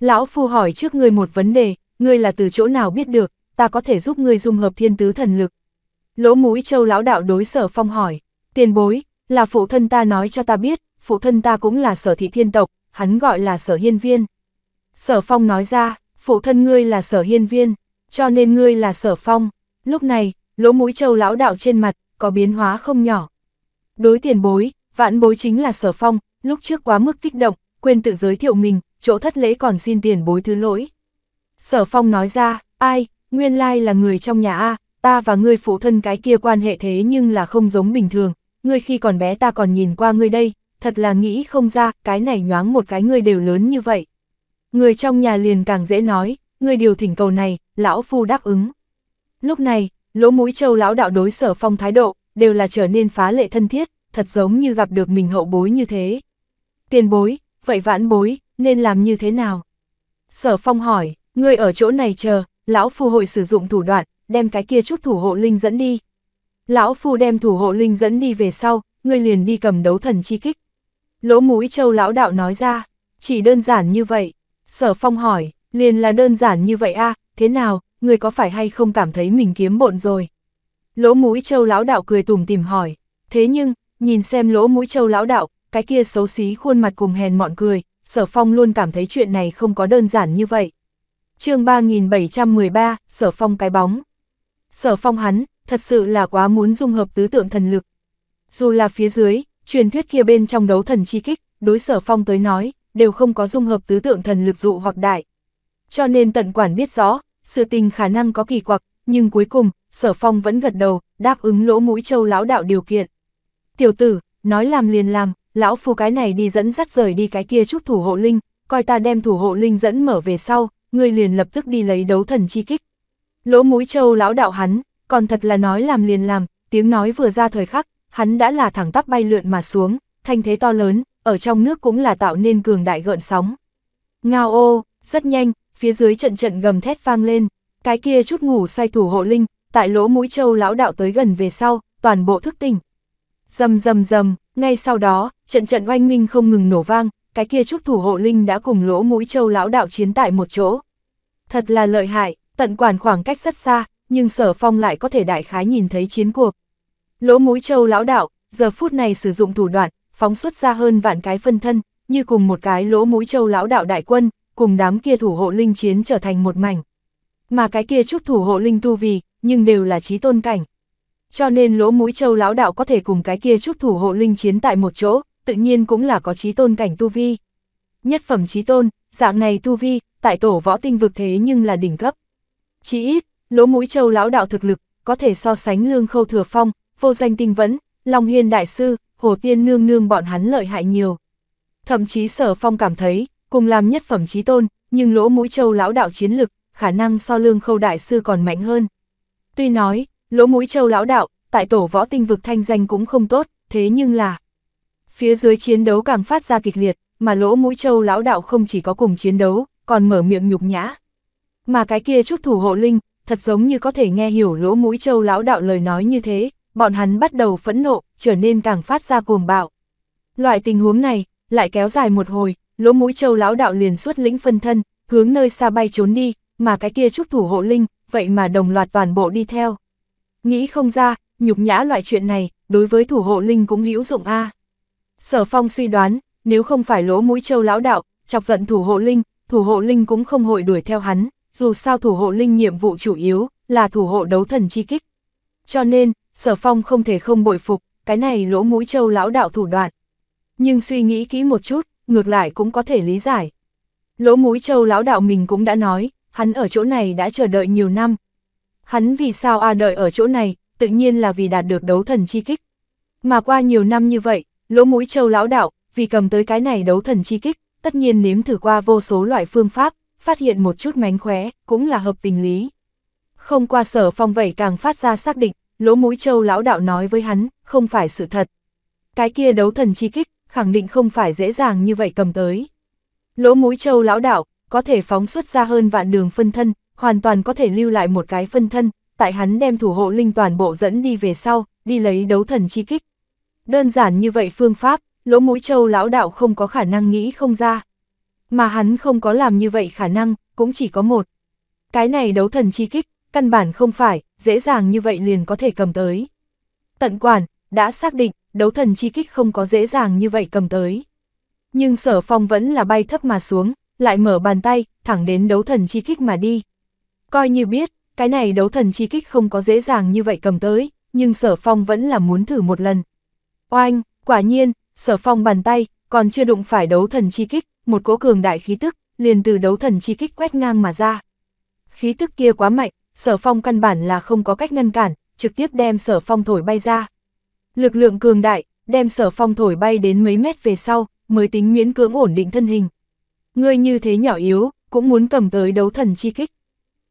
Speaker 1: Lão Phu hỏi trước ngươi một vấn đề, ngươi là từ chỗ nào biết được, ta có thể giúp ngươi dung hợp thiên tứ thần lực. Lỗ mũi châu lão đạo đối sở phong hỏi, tiền bối, là phụ thân ta nói cho ta biết, phụ thân ta cũng là sở thị thiên tộc, hắn gọi là sở hiên viên. Sở phong nói ra, phụ thân ngươi là sở hiên viên, cho nên ngươi là sở phong. Lúc này, lỗ mũi châu lão đạo trên mặt, có biến hóa không nhỏ. Đối tiền bối, vạn bối chính là sở phong, lúc trước quá mức kích động, quên tự giới thiệu mình, chỗ thất lễ còn xin tiền bối thứ lỗi. Sở phong nói ra, ai, nguyên lai là người trong nhà A, ta và ngươi phụ thân cái kia quan hệ thế nhưng là không giống bình thường, ngươi khi còn bé ta còn nhìn qua ngươi đây, thật là nghĩ không ra, cái này nhoáng một cái ngươi đều lớn như vậy. Người trong nhà liền càng dễ nói, ngươi điều thỉnh cầu này, lão phu đáp ứng. Lúc này, lỗ mũi châu lão đạo đối sở phong thái độ, đều là trở nên phá lệ thân thiết, thật giống như gặp được mình hậu bối như thế. Tiền bối, vậy vãn bối, nên làm như thế nào? Sở phong hỏi, ngươi ở chỗ này chờ, lão phu hội sử dụng thủ đoạn, đem cái kia chút thủ hộ linh dẫn đi. Lão phu đem thủ hộ linh dẫn đi về sau, ngươi liền đi cầm đấu thần chi kích. Lỗ mũi châu lão đạo nói ra, chỉ đơn giản như vậy. Sở phong hỏi, liền là đơn giản như vậy a thế nào, ngươi có phải hay không cảm thấy mình kiếm bộn rồi? Lỗ mũi châu lão đạo cười tùm tìm hỏi, thế nhưng, nhìn xem lỗ mũi châu lão đạo, cái kia xấu xí khuôn mặt cùng hèn mọn cười, Sở Phong luôn cảm thấy chuyện này không có đơn giản như vậy. chương 3713, Sở Phong cái bóng. Sở Phong hắn, thật sự là quá muốn dung hợp tứ tượng thần lực. Dù là phía dưới, truyền thuyết kia bên trong đấu thần chi kích, đối Sở Phong tới nói, đều không có dung hợp tứ tượng thần lực dụ hoặc đại. Cho nên tận quản biết rõ, sự tình khả năng có kỳ quặc, nhưng cuối cùng, Sở Phong vẫn gật đầu, đáp ứng lỗ mũi châu lão đạo điều kiện. Tiểu tử, nói làm liền làm, lão phu cái này đi dẫn dắt rời đi cái kia chút thủ hộ linh, coi ta đem thủ hộ linh dẫn mở về sau, ngươi liền lập tức đi lấy đấu thần chi kích. Lỗ mũi châu lão đạo hắn, còn thật là nói làm liền làm, tiếng nói vừa ra thời khắc, hắn đã là thẳng tắp bay lượn mà xuống, thanh thế to lớn, ở trong nước cũng là tạo nên cường đại gợn sóng. Ngao ô, rất nhanh, phía dưới trận trận gầm thét vang lên, cái kia chút ngủ say thủ hộ linh, tại lỗ mũi châu lão đạo tới gần về sau, toàn bộ thức tỉnh. Dầm dầm dầm, ngay sau đó, trận trận oanh minh không ngừng nổ vang, cái kia trúc thủ hộ linh đã cùng lỗ mũi châu lão đạo chiến tại một chỗ. Thật là lợi hại, tận quản khoảng cách rất xa, nhưng sở phong lại có thể đại khái nhìn thấy chiến cuộc. Lỗ mũi châu lão đạo, giờ phút này sử dụng thủ đoạn, phóng xuất ra hơn vạn cái phân thân, như cùng một cái lỗ mũi châu lão đạo đại quân, cùng đám kia thủ hộ linh chiến trở thành một mảnh. Mà cái kia trúc thủ hộ linh tu vì, nhưng đều là trí tôn cảnh. Cho nên lỗ mũi châu lão đạo có thể cùng cái kia trúc thủ hộ linh chiến tại một chỗ, tự nhiên cũng là có trí tôn cảnh tu vi. Nhất phẩm trí tôn, dạng này tu vi, tại tổ võ tinh vực thế nhưng là đỉnh cấp. Chỉ ít, lỗ mũi châu lão đạo thực lực, có thể so sánh lương khâu thừa phong, vô danh tinh vẫn, Long Hiên Đại Sư, Hồ Tiên Nương Nương bọn hắn lợi hại nhiều. Thậm chí sở phong cảm thấy, cùng làm nhất phẩm trí tôn, nhưng lỗ mũi châu lão đạo chiến lực, khả năng so lương khâu đại sư còn mạnh hơn. Tuy nói, lỗ mũi châu lão đạo, tại tổ võ tinh vực thanh danh cũng không tốt, thế nhưng là... Phía dưới chiến đấu càng phát ra kịch liệt, mà lỗ mũi châu lão đạo không chỉ có cùng chiến đấu, còn mở miệng nhục nhã. Mà cái kia chút thủ hộ linh, thật giống như có thể nghe hiểu lỗ mũi châu lão đạo lời nói như thế, bọn hắn bắt đầu phẫn nộ, trở nên càng phát ra cuồng bạo. Loại tình huống này, lại kéo dài một hồi, lỗ mũi châu lão đạo liền xuất lĩnh phân thân, hướng nơi xa bay trốn đi, mà cái kia trúc thủ hộ linh, vậy mà đồng loạt toàn bộ đi theo. Nghĩ không ra, nhục nhã loại chuyện này, đối với thủ hộ linh cũng hữu dụng a à. Sở phong suy đoán, nếu không phải lỗ mũi châu lão đạo, chọc giận thủ hộ linh, thủ hộ linh cũng không hội đuổi theo hắn, dù sao thủ hộ linh nhiệm vụ chủ yếu là thủ hộ đấu thần chi kích. Cho nên, sở phong không thể không bội phục, cái này lỗ mũi châu lão đạo thủ đoạn. Nhưng suy nghĩ kỹ một chút, ngược lại cũng có thể lý giải. Lỗ mũi châu lão đạo mình cũng đã nói, hắn ở chỗ này đã chờ đợi nhiều năm. Hắn vì sao a à đợi ở chỗ này, tự nhiên là vì đạt được đấu thần chi kích. Mà qua nhiều năm như vậy, Lỗ mũi châu lão đạo, vì cầm tới cái này đấu thần chi kích, tất nhiên nếm thử qua vô số loại phương pháp, phát hiện một chút mánh khóe, cũng là hợp tình lý. Không qua sở phong vậy càng phát ra xác định, lỗ mũi châu lão đạo nói với hắn, không phải sự thật. Cái kia đấu thần chi kích, khẳng định không phải dễ dàng như vậy cầm tới. Lỗ mũi châu lão đạo, có thể phóng xuất ra hơn vạn đường phân thân, hoàn toàn có thể lưu lại một cái phân thân, tại hắn đem thủ hộ linh toàn bộ dẫn đi về sau, đi lấy đấu thần chi kích, Đơn giản như vậy phương pháp, lỗ mũi châu lão đạo không có khả năng nghĩ không ra. Mà hắn không có làm như vậy khả năng, cũng chỉ có một. Cái này đấu thần chi kích, căn bản không phải, dễ dàng như vậy liền có thể cầm tới. Tận quản, đã xác định, đấu thần chi kích không có dễ dàng như vậy cầm tới. Nhưng sở phong vẫn là bay thấp mà xuống, lại mở bàn tay, thẳng đến đấu thần chi kích mà đi. Coi như biết, cái này đấu thần chi kích không có dễ dàng như vậy cầm tới, nhưng sở phong vẫn là muốn thử một lần, Oanh, quả nhiên, sở phong bàn tay, còn chưa đụng phải đấu thần chi kích, một cỗ cường đại khí tức, liền từ đấu thần chi kích quét ngang mà ra. Khí tức kia quá mạnh, sở phong căn bản là không có cách ngăn cản, trực tiếp đem sở phong thổi bay ra. Lực lượng cường đại, đem sở phong thổi bay đến mấy mét về sau, mới tính miễn cưỡng ổn định thân hình. Ngươi như thế nhỏ yếu, cũng muốn cầm tới đấu thần chi kích.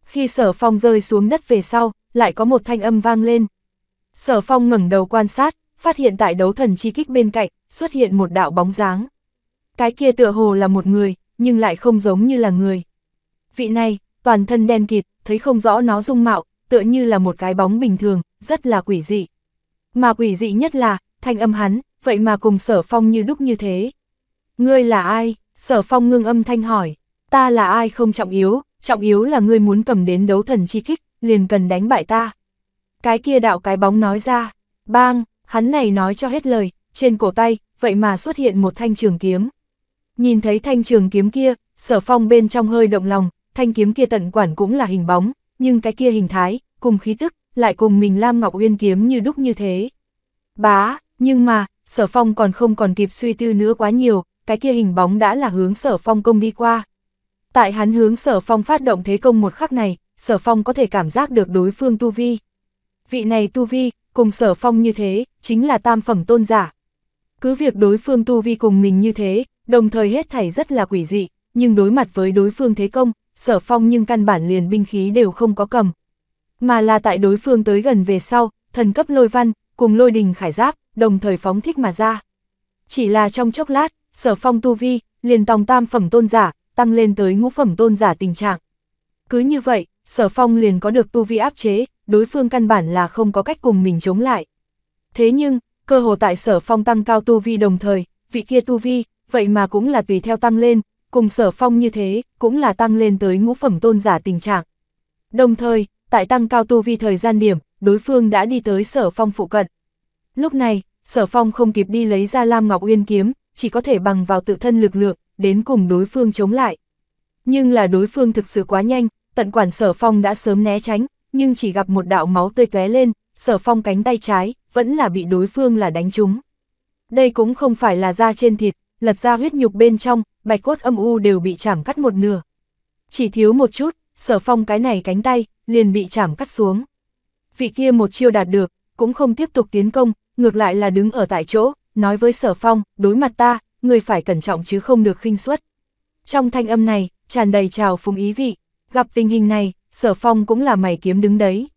Speaker 1: Khi sở phong rơi xuống đất về sau, lại có một thanh âm vang lên. Sở phong ngẩng đầu quan sát, phát hiện tại đấu thần chi kích bên cạnh, xuất hiện một đạo bóng dáng. Cái kia tựa hồ là một người, nhưng lại không giống như là người. Vị này, toàn thân đen kịt, thấy không rõ nó dung mạo, tựa như là một cái bóng bình thường, rất là quỷ dị. Mà quỷ dị nhất là, thanh âm hắn, vậy mà cùng sở phong như đúc như thế. Ngươi là ai? Sở phong ngưng âm thanh hỏi. Ta là ai không trọng yếu, trọng yếu là ngươi muốn cầm đến đấu thần chi kích, liền cần đánh bại ta. Cái kia đạo cái bóng nói ra. Bang, Hắn này nói cho hết lời, trên cổ tay, vậy mà xuất hiện một thanh trường kiếm. Nhìn thấy thanh trường kiếm kia, sở phong bên trong hơi động lòng, thanh kiếm kia tận quản cũng là hình bóng, nhưng cái kia hình thái, cùng khí tức, lại cùng mình Lam Ngọc Uyên kiếm như đúc như thế. Bá, nhưng mà, sở phong còn không còn kịp suy tư nữa quá nhiều, cái kia hình bóng đã là hướng sở phong công đi qua. Tại hắn hướng sở phong phát động thế công một khắc này, sở phong có thể cảm giác được đối phương tu vi. Vị này tu vi, cùng sở phong như thế, chính là tam phẩm tôn giả. Cứ việc đối phương tu vi cùng mình như thế, đồng thời hết thảy rất là quỷ dị, nhưng đối mặt với đối phương thế công, sở phong nhưng căn bản liền binh khí đều không có cầm. Mà là tại đối phương tới gần về sau, thần cấp lôi văn, cùng lôi đình khải giáp, đồng thời phóng thích mà ra. Chỉ là trong chốc lát, sở phong tu vi, liền tòng tam phẩm tôn giả, tăng lên tới ngũ phẩm tôn giả tình trạng. Cứ như vậy, sở phong liền có được tu vi áp chế, đối phương căn bản là không có cách cùng mình chống lại. Thế nhưng, cơ hồ tại sở phong tăng cao tu vi đồng thời, vị kia tu vi, vậy mà cũng là tùy theo tăng lên, cùng sở phong như thế, cũng là tăng lên tới ngũ phẩm tôn giả tình trạng. Đồng thời, tại tăng cao tu vi thời gian điểm, đối phương đã đi tới sở phong phụ cận. Lúc này, sở phong không kịp đi lấy ra Lam Ngọc Uyên kiếm, chỉ có thể bằng vào tự thân lực lượng, đến cùng đối phương chống lại. Nhưng là đối phương thực sự quá nhanh, tận quản sở phong đã sớm né tránh, nhưng chỉ gặp một đạo máu tươi tóe lên, sở phong cánh tay trái, vẫn là bị đối phương là đánh trúng. Đây cũng không phải là da trên thịt, lật ra huyết nhục bên trong, bạch cốt âm u đều bị chảm cắt một nửa. Chỉ thiếu một chút, sở phong cái này cánh tay, liền bị chảm cắt xuống. Vị kia một chiêu đạt được, cũng không tiếp tục tiến công, ngược lại là đứng ở tại chỗ, nói với sở phong, đối mặt ta, người phải cẩn trọng chứ không được khinh suất. Trong thanh âm này, tràn đầy trào phúng ý vị, gặp tình hình này, sở phong cũng là mày kiếm đứng đấy.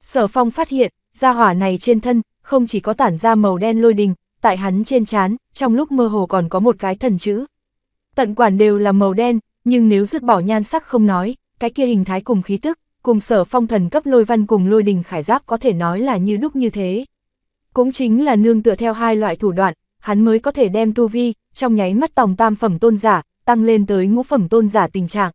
Speaker 1: Sở phong phát hiện, ra hỏa này trên thân, không chỉ có tản ra màu đen lôi đình, tại hắn trên chán, trong lúc mơ hồ còn có một cái thần chữ. Tận quản đều là màu đen, nhưng nếu dứt bỏ nhan sắc không nói, cái kia hình thái cùng khí tức, cùng sở phong thần cấp lôi văn cùng lôi đình khải giáp có thể nói là như đúc như thế. Cũng chính là nương tựa theo hai loại thủ đoạn, hắn mới có thể đem tu vi, trong nháy mắt tòng tam phẩm tôn giả, tăng lên tới ngũ phẩm tôn giả tình trạng.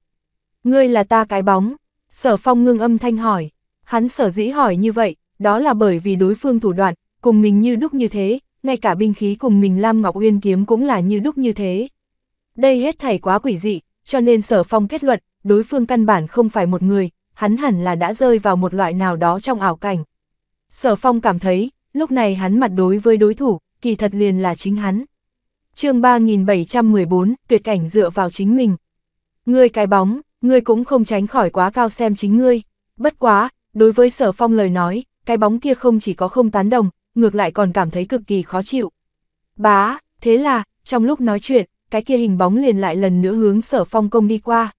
Speaker 1: Ngươi là ta cái bóng, Sở phong ngưng âm thanh hỏi, hắn sở dĩ hỏi như vậy, đó là bởi vì đối phương thủ đoạn, cùng mình như đúc như thế, ngay cả binh khí cùng mình Lam Ngọc Uyên kiếm cũng là như đúc như thế. Đây hết thảy quá quỷ dị, cho nên sở phong kết luận, đối phương căn bản không phải một người, hắn hẳn là đã rơi vào một loại nào đó trong ảo cảnh. Sở phong cảm thấy, lúc này hắn mặt đối với đối thủ, kỳ thật liền là chính hắn. chương 3714, tuyệt cảnh dựa vào chính mình. Người cái bóng, Ngươi cũng không tránh khỏi quá cao xem chính ngươi. Bất quá, đối với sở phong lời nói, cái bóng kia không chỉ có không tán đồng, ngược lại còn cảm thấy cực kỳ khó chịu. Bá, thế là, trong lúc nói chuyện, cái kia hình bóng liền lại lần nữa hướng sở phong công đi qua.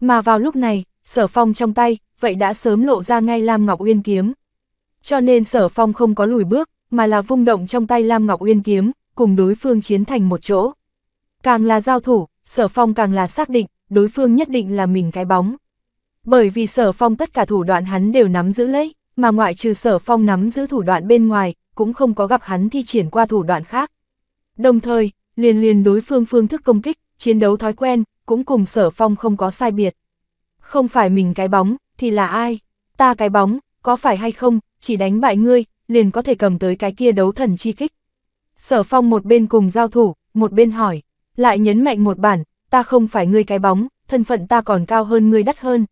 Speaker 1: Mà vào lúc này, sở phong trong tay, vậy đã sớm lộ ra ngay Lam Ngọc Uyên kiếm. Cho nên sở phong không có lùi bước, mà là vung động trong tay Lam Ngọc Uyên kiếm, cùng đối phương chiến thành một chỗ. Càng là giao thủ, sở phong càng là xác định, đối phương nhất định là mình cái bóng. Bởi vì sở phong tất cả thủ đoạn hắn đều nắm giữ lấy, mà ngoại trừ sở phong nắm giữ thủ đoạn bên ngoài, cũng không có gặp hắn thi triển qua thủ đoạn khác. Đồng thời, liền liền đối phương phương thức công kích, chiến đấu thói quen, cũng cùng sở phong không có sai biệt. Không phải mình cái bóng, thì là ai? Ta cái bóng, có phải hay không, chỉ đánh bại ngươi, liền có thể cầm tới cái kia đấu thần chi kích. Sở phong một bên cùng giao thủ, một bên hỏi, lại nhấn mạnh một bản, ta không phải ngươi cái bóng, thân phận ta còn cao hơn ngươi đắt hơn.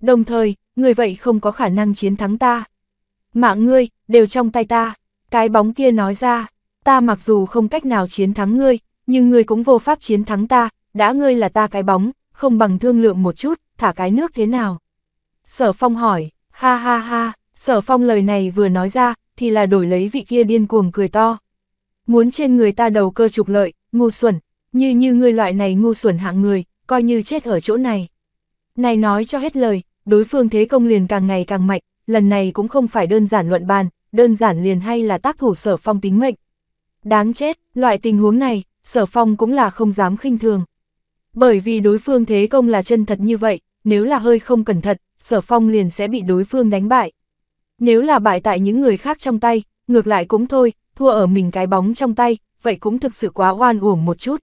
Speaker 1: Đồng thời, người vậy không có khả năng chiến thắng ta. Mạng ngươi, đều trong tay ta. Cái bóng kia nói ra, ta mặc dù không cách nào chiến thắng ngươi, nhưng ngươi cũng vô pháp chiến thắng ta, đã ngươi là ta cái bóng, không bằng thương lượng một chút, thả cái nước thế nào. Sở Phong hỏi, ha ha ha, Sở Phong lời này vừa nói ra, thì là đổi lấy vị kia điên cuồng cười to. Muốn trên người ta đầu cơ trục lợi, ngu xuẩn, như như ngươi loại này ngu xuẩn hạng người, coi như chết ở chỗ này. Này nói cho hết lời, đối phương thế công liền càng ngày càng mạnh, lần này cũng không phải đơn giản luận bàn, đơn giản liền hay là tác thủ sở phong tính mệnh. Đáng chết, loại tình huống này, sở phong cũng là không dám khinh thường. Bởi vì đối phương thế công là chân thật như vậy, nếu là hơi không cẩn thận, sở phong liền sẽ bị đối phương đánh bại. Nếu là bại tại những người khác trong tay, ngược lại cũng thôi, thua ở mình cái bóng trong tay, vậy cũng thực sự quá oan uổng một chút.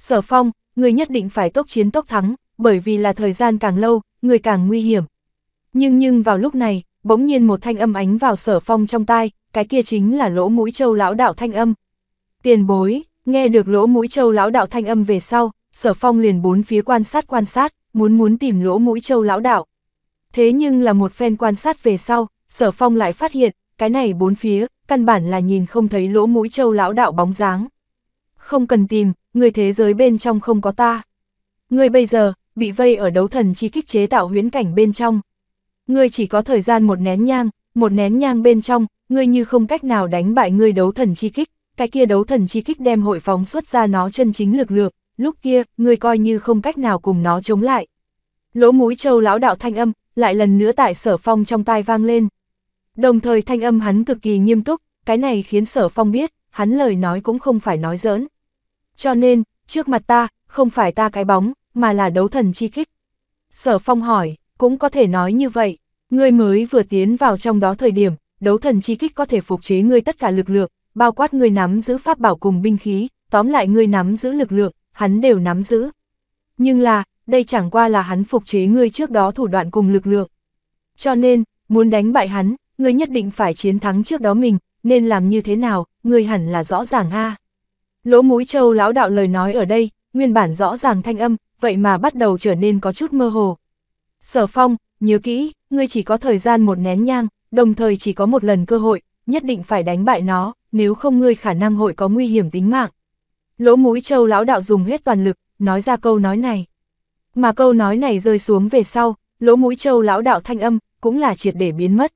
Speaker 1: Sở phong, người nhất định phải tốc chiến tốc thắng, bởi vì là thời gian càng lâu, người càng nguy hiểm. Nhưng nhưng vào lúc này, bỗng nhiên một thanh âm ánh vào sở phong trong tai, cái kia chính là lỗ mũi châu lão đạo thanh âm. Tiền bối, nghe được lỗ mũi châu lão đạo thanh âm về sau, sở phong liền bốn phía quan sát quan sát, muốn muốn tìm lỗ mũi châu lão đạo. Thế nhưng là một phen quan sát về sau, sở phong lại phát hiện, cái này bốn phía, căn bản là nhìn không thấy lỗ mũi châu lão đạo bóng dáng không cần tìm, người thế giới bên trong không có ta. Người bây giờ, bị vây ở đấu thần chi kích chế tạo huyễn cảnh bên trong. người chỉ có thời gian một nén nhang, một nén nhang bên trong, người như không cách nào đánh bại người đấu thần chi kích, cái kia đấu thần chi kích đem hội phóng xuất ra nó chân chính lực lược lúc kia, người coi như không cách nào cùng nó chống lại. Lỗ mũi châu lão đạo thanh âm, lại lần nữa tại sở phong trong tai vang lên. Đồng thời thanh âm hắn cực kỳ nghiêm túc, cái này khiến sở phong biết, hắn lời nói cũng không phải nói giỡn. Cho nên, trước mặt ta, không phải ta cái bóng, mà là đấu thần chi kích. Sở phong hỏi, cũng có thể nói như vậy, ngươi mới vừa tiến vào trong đó thời điểm, đấu thần chi kích có thể phục chế ngươi tất cả lực lượng, bao quát ngươi nắm giữ pháp bảo cùng binh khí, tóm lại ngươi nắm giữ lực lượng, hắn đều nắm giữ. Nhưng là, đây chẳng qua là hắn phục chế ngươi trước đó thủ đoạn cùng lực lượng. Cho nên, muốn đánh bại hắn, ngươi nhất định phải chiến thắng trước đó mình, nên làm như thế nào, ngươi hẳn là rõ ràng ha Lỗ mũi châu lão đạo lời nói ở đây, nguyên bản rõ ràng thanh âm, vậy mà bắt đầu trở nên có chút mơ hồ. Sở phong, nhớ kỹ, ngươi chỉ có thời gian một nén nhang, đồng thời chỉ có một lần cơ hội, nhất định phải đánh bại nó, nếu không ngươi khả năng hội có nguy hiểm tính mạng. Lỗ mũi châu lão đạo dùng hết toàn lực, nói ra câu nói này. Mà câu nói này rơi xuống về sau, lỗ mũi châu lão đạo thanh âm, cũng là triệt để biến mất.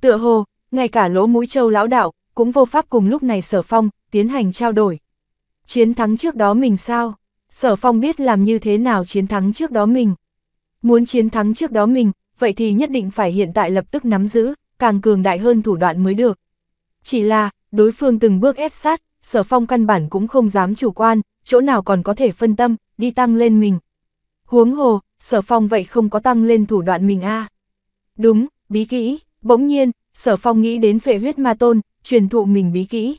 Speaker 1: Tựa hồ, ngay cả lỗ mũi châu lão đạo, cũng vô pháp cùng lúc này sở phong, tiến hành trao đổi. Chiến thắng trước đó mình sao? Sở Phong biết làm như thế nào chiến thắng trước đó mình. Muốn chiến thắng trước đó mình, vậy thì nhất định phải hiện tại lập tức nắm giữ, càng cường đại hơn thủ đoạn mới được. Chỉ là, đối phương từng bước ép sát, Sở Phong căn bản cũng không dám chủ quan, chỗ nào còn có thể phân tâm, đi tăng lên mình. Huống hồ, Sở Phong vậy không có tăng lên thủ đoạn mình a à? Đúng, bí kỹ, bỗng nhiên, Sở Phong nghĩ đến phệ huyết ma tôn, truyền thụ mình bí kỹ.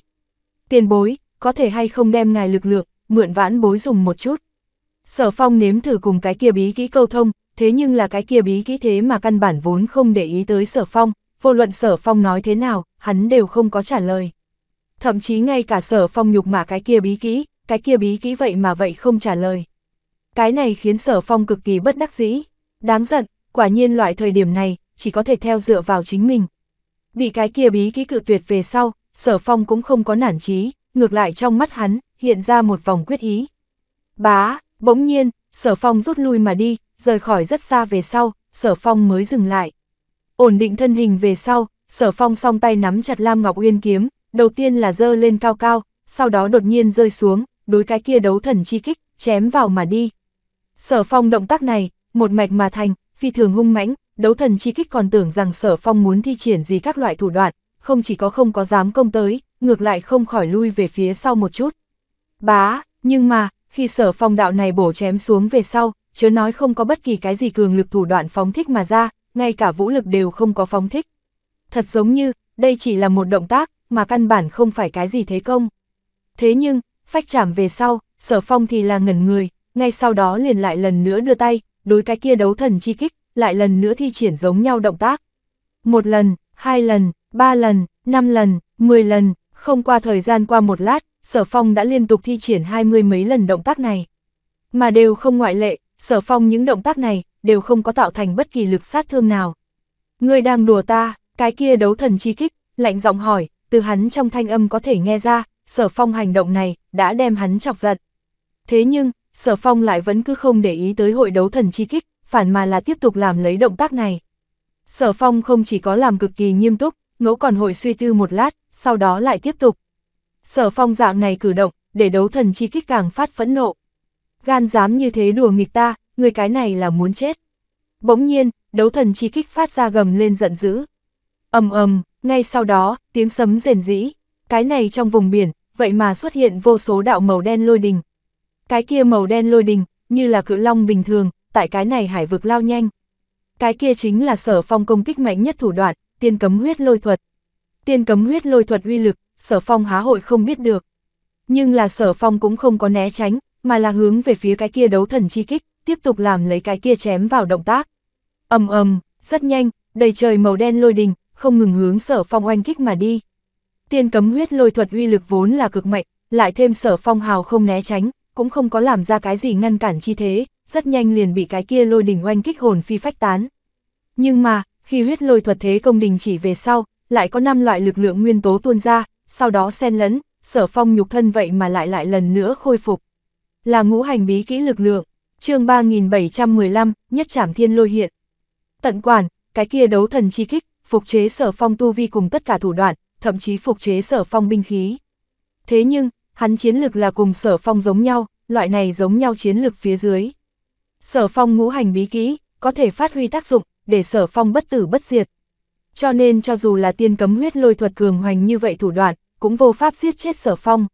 Speaker 1: Tiền bối, có thể hay không đem ngài lực lượng, mượn vãn bối dùng một chút. Sở phong nếm thử cùng cái kia bí kỹ câu thông, thế nhưng là cái kia bí kỹ thế mà căn bản vốn không để ý tới sở phong, vô luận sở phong nói thế nào, hắn đều không có trả lời. Thậm chí ngay cả sở phong nhục mà cái kia bí kỹ, cái kia bí kỹ vậy mà vậy không trả lời. Cái này khiến sở phong cực kỳ bất đắc dĩ, đáng giận, quả nhiên loại thời điểm này, chỉ có thể theo dựa vào chính mình. Bị cái kia bí kỹ cự tuyệt về sau, sở phong cũng không có nản trí, ngược lại trong mắt hắn, hiện ra một vòng quyết ý. Bá, bỗng nhiên, sở phong rút lui mà đi, rời khỏi rất xa về sau, sở phong mới dừng lại. Ổn định thân hình về sau, sở phong song tay nắm chặt Lam Ngọc Uyên kiếm, đầu tiên là dơ lên cao cao, sau đó đột nhiên rơi xuống, đối cái kia đấu thần chi kích, chém vào mà đi. Sở phong động tác này, một mạch mà thành, phi thường hung mãnh, đấu thần chi kích còn tưởng rằng sở phong muốn thi triển gì các loại thủ đoạn, không chỉ có không có dám công tới, ngược lại không khỏi lui về phía sau một chút. Bá, nhưng mà, khi sở phong đạo này bổ chém xuống về sau, chớ nói không có bất kỳ cái gì cường lực thủ đoạn phóng thích mà ra, ngay cả vũ lực đều không có phóng thích. Thật giống như, đây chỉ là một động tác, mà căn bản không phải cái gì thế công. Thế nhưng, phách chạm về sau, sở phong thì là ngẩn người, ngay sau đó liền lại lần nữa đưa tay, đối cái kia đấu thần chi kích, lại lần nữa thi triển giống nhau động tác. Một lần, hai lần, ba lần, năm lần, mười lần, không qua thời gian qua một lát, Sở Phong đã liên tục thi triển hai mươi mấy lần động tác này. Mà đều không ngoại lệ, Sở Phong những động tác này đều không có tạo thành bất kỳ lực sát thương nào. Ngươi đang đùa ta, cái kia đấu thần chi kích, lạnh giọng hỏi, từ hắn trong thanh âm có thể nghe ra, Sở Phong hành động này đã đem hắn chọc giận. Thế nhưng, Sở Phong lại vẫn cứ không để ý tới hội đấu thần chi kích, phản mà là tiếp tục làm lấy động tác này. Sở Phong không chỉ có làm cực kỳ nghiêm túc, ngẫu còn hội suy tư một lát, sau đó lại tiếp tục. Sở phong dạng này cử động, để đấu thần chi kích càng phát phẫn nộ. Gan dám như thế đùa nghịch ta, người cái này là muốn chết. Bỗng nhiên, đấu thần chi kích phát ra gầm lên giận dữ. ầm ầm, ngay sau đó, tiếng sấm rền rĩ. Cái này trong vùng biển, vậy mà xuất hiện vô số đạo màu đen lôi đình. Cái kia màu đen lôi đình, như là cự long bình thường, tại cái này hải vực lao nhanh. Cái kia chính là sở phong công kích mạnh nhất thủ đoạn, tiên cấm huyết lôi thuật. Tiên cấm huyết lôi thuật uy lực, sở phong há hội không biết được. Nhưng là sở phong cũng không có né tránh, mà là hướng về phía cái kia đấu thần chi kích, tiếp tục làm lấy cái kia chém vào động tác. ầm ầm, rất nhanh, đầy trời màu đen lôi đình, không ngừng hướng sở phong oanh kích mà đi. Tiên cấm huyết lôi thuật uy lực vốn là cực mạnh, lại thêm sở phong hào không né tránh, cũng không có làm ra cái gì ngăn cản chi thế, rất nhanh liền bị cái kia lôi đình oanh kích hồn phi phách tán. Nhưng mà, khi huyết lôi thuật thế công đình chỉ về sau, lại có 5 loại lực lượng nguyên tố tuôn ra, sau đó xen lẫn, sở phong nhục thân vậy mà lại lại lần nữa khôi phục. Là ngũ hành bí kỹ lực lượng, chương 3715, nhất trảm thiên lôi hiện. Tận quản, cái kia đấu thần chi kích, phục chế sở phong tu vi cùng tất cả thủ đoạn, thậm chí phục chế sở phong binh khí. Thế nhưng, hắn chiến lực là cùng sở phong giống nhau, loại này giống nhau chiến lực phía dưới. Sở phong ngũ hành bí kỹ, có thể phát huy tác dụng, để sở phong bất tử bất diệt cho nên cho dù là tiên cấm huyết lôi thuật cường hoành như vậy thủ đoạn, cũng vô pháp giết chết sở phong.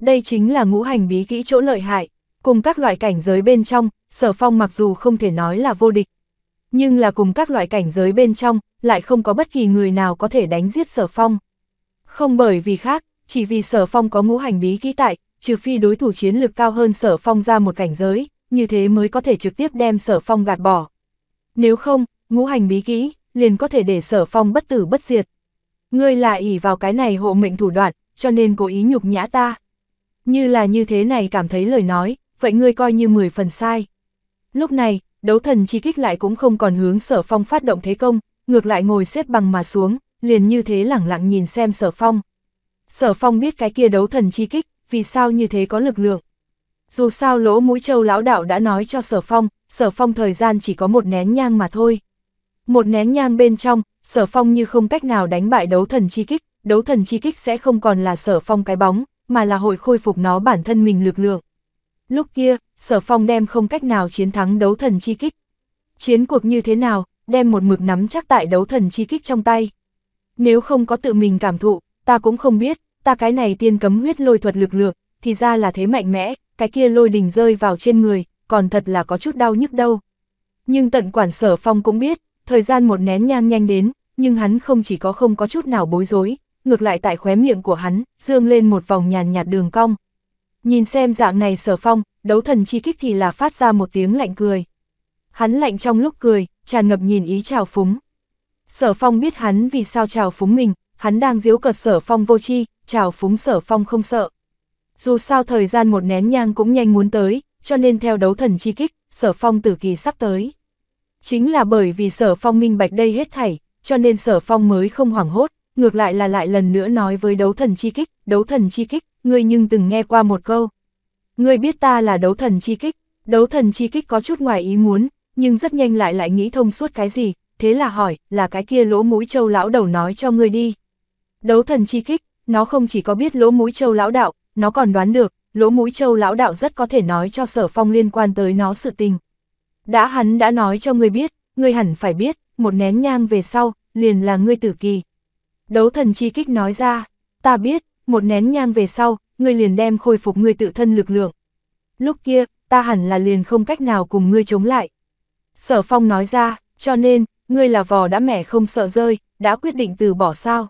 Speaker 1: Đây chính là ngũ hành bí kỹ chỗ lợi hại, cùng các loại cảnh giới bên trong, sở phong mặc dù không thể nói là vô địch, nhưng là cùng các loại cảnh giới bên trong, lại không có bất kỳ người nào có thể đánh giết sở phong. Không bởi vì khác, chỉ vì sở phong có ngũ hành bí kỹ tại, trừ phi đối thủ chiến lực cao hơn sở phong ra một cảnh giới, như thế mới có thể trực tiếp đem sở phong gạt bỏ. Nếu không, ngũ hành bí kỹ, liền có thể để sở phong bất tử bất diệt. Ngươi lại ỉ vào cái này hộ mệnh thủ đoạn, cho nên cố ý nhục nhã ta. Như là như thế này cảm thấy lời nói, vậy ngươi coi như 10 phần sai. Lúc này, đấu thần chi kích lại cũng không còn hướng sở phong phát động thế công, ngược lại ngồi xếp bằng mà xuống, liền như thế lẳng lặng nhìn xem sở phong. Sở phong biết cái kia đấu thần chi kích, vì sao như thế có lực lượng. Dù sao lỗ mũi châu lão đạo đã nói cho sở phong, sở phong thời gian chỉ có một nén nhang mà thôi. Một nén nhang bên trong, sở phong như không cách nào đánh bại đấu thần chi kích, đấu thần chi kích sẽ không còn là sở phong cái bóng, mà là hội khôi phục nó bản thân mình lực lượng. Lúc kia, sở phong đem không cách nào chiến thắng đấu thần chi kích. Chiến cuộc như thế nào, đem một mực nắm chắc tại đấu thần chi kích trong tay. Nếu không có tự mình cảm thụ, ta cũng không biết, ta cái này tiên cấm huyết lôi thuật lực lượng, thì ra là thế mạnh mẽ, cái kia lôi đình rơi vào trên người, còn thật là có chút đau nhức đâu. Nhưng tận quản sở phong cũng biết, thời gian một nén nhang nhanh đến, nhưng hắn không chỉ có không có chút nào bối rối, ngược lại tại khóe miệng của hắn, dương lên một vòng nhàn nhạt đường cong. Nhìn xem dạng này sở phong, đấu thần chi kích thì là phát ra một tiếng lạnh cười. Hắn lạnh trong lúc cười, tràn ngập nhìn ý chào phúng. Sở phong biết hắn vì sao chào phúng mình, hắn đang diếu cợt sở phong vô chi, chào phúng sở phong không sợ. Dù sao thời gian một nén nhang cũng nhanh muốn tới, cho nên theo đấu thần chi kích, sở phong tử kỳ sắp tới. Chính là bởi vì sở phong minh bạch đây hết thảy, cho nên sở phong mới không hoảng hốt, ngược lại là lại lần nữa nói với đấu thần chi kích, đấu thần chi kích, ngươi nhưng từng nghe qua một câu. Ngươi biết ta là đấu thần chi kích, đấu thần chi kích có chút ngoài ý muốn, nhưng rất nhanh lại lại nghĩ thông suốt cái gì, thế là hỏi, là cái kia lỗ mũi châu lão đầu nói cho ngươi đi. Đấu thần chi kích, nó không chỉ có biết lỗ mũi châu lão đạo, nó còn đoán được, lỗ mũi châu lão đạo rất có thể nói cho sở phong liên quan tới nó sự tình. Đã hắn đã nói cho ngươi biết, ngươi hẳn phải biết, một nén nhang về sau, liền là ngươi tử kỳ. Đấu thần chi kích nói ra, ta biết, một nén nhang về sau, ngươi liền đem khôi phục ngươi tự thân lực lượng. Lúc kia, ta hẳn là liền không cách nào cùng ngươi chống lại. Sở phong nói ra, cho nên, ngươi là vò đã mẻ không sợ rơi, đã quyết định từ bỏ sao.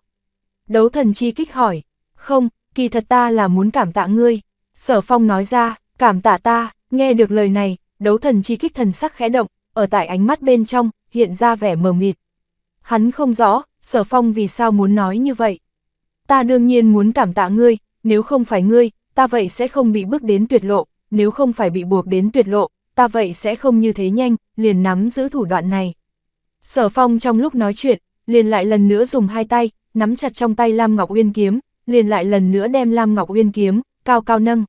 Speaker 1: Đấu thần chi kích hỏi, không, kỳ thật ta là muốn cảm tạ ngươi. Sở phong nói ra, cảm tạ ta, nghe được lời này, đấu thần chi kích thần sắc khẽ động, ở tại ánh mắt bên trong, hiện ra vẻ mờ mịt. Hắn không rõ, sở phong vì sao muốn nói như vậy. Ta đương nhiên muốn cảm tạ ngươi, nếu không phải ngươi, ta vậy sẽ không bị bước đến tuyệt lộ, nếu không phải bị buộc đến tuyệt lộ, ta vậy sẽ không như thế nhanh, liền nắm giữ thủ đoạn này. Sở phong trong lúc nói chuyện, liền lại lần nữa dùng hai tay, nắm chặt trong tay Lam Ngọc Uyên kiếm, liền lại lần nữa đem Lam Ngọc Uyên kiếm, cao cao nâng.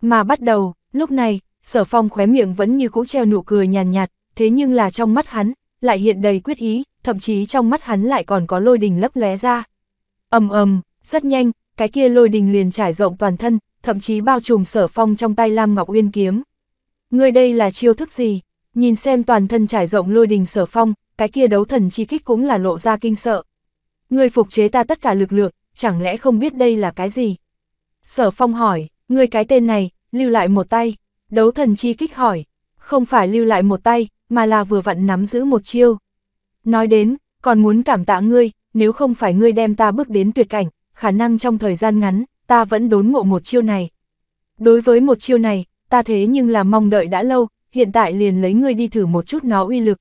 Speaker 1: Mà bắt đầu, lúc này, sở phong khóe miệng vẫn như cũ treo nụ cười nhàn nhạt, nhạt, thế nhưng là trong mắt hắn, lại hiện đầy quyết ý, thậm chí trong mắt hắn lại còn có lôi đình lấp lóe ra. ầm ầm, rất nhanh, cái kia lôi đình liền trải rộng toàn thân, thậm chí bao trùm sở phong trong tay Lam Ngọc Uyên kiếm. Người đây là chiêu thức gì? Nhìn xem toàn thân trải rộng lôi đình sở phong, cái kia đấu thần chi kích cũng là lộ ra kinh sợ. Người phục chế ta tất cả lực lượng, chẳng lẽ không biết đây là cái gì? Sở phong hỏi, người cái tên này, lưu lại một tay. Đấu thần chi kích hỏi, không phải lưu lại một tay, mà là vừa vặn nắm giữ một chiêu. Nói đến, còn muốn cảm tạ ngươi, nếu không phải ngươi đem ta bước đến tuyệt cảnh, khả năng trong thời gian ngắn, ta vẫn đốn ngộ một chiêu này. Đối với một chiêu này, ta thế nhưng là mong đợi đã lâu, hiện tại liền lấy ngươi đi thử một chút nó uy lực.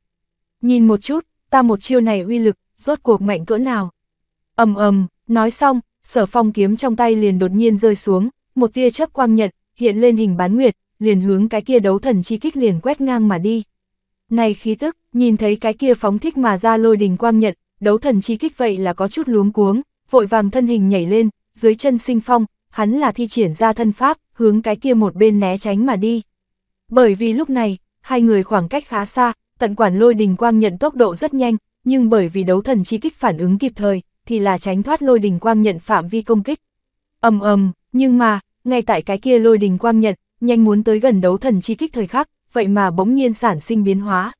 Speaker 1: Nhìn một chút, ta một chiêu này uy lực, rốt cuộc mạnh cỡ nào. ầm ầm, nói xong, sở phong kiếm trong tay liền đột nhiên rơi xuống, một tia chớp quang nhận, hiện lên hình bán nguyệt, liền hướng cái kia đấu thần chi kích liền quét ngang mà đi. Này khí tức, nhìn thấy cái kia phóng thích mà ra lôi đình quang nhận, đấu thần chi kích vậy là có chút luống cuống, vội vàng thân hình nhảy lên, dưới chân sinh phong, hắn là thi triển ra thân pháp, hướng cái kia một bên né tránh mà đi. Bởi vì lúc này, hai người khoảng cách khá xa, tận quản lôi đình quang nhận tốc độ rất nhanh, nhưng bởi vì đấu thần chi kích phản ứng kịp thời, thì là tránh thoát lôi đình quang nhận phạm vi công kích. ầm ầm, nhưng mà, ngay tại cái kia lôi đình quang nhận, nhanh muốn tới gần đấu thần chi kích thời khắc, vậy mà bỗng nhiên sản sinh biến hóa.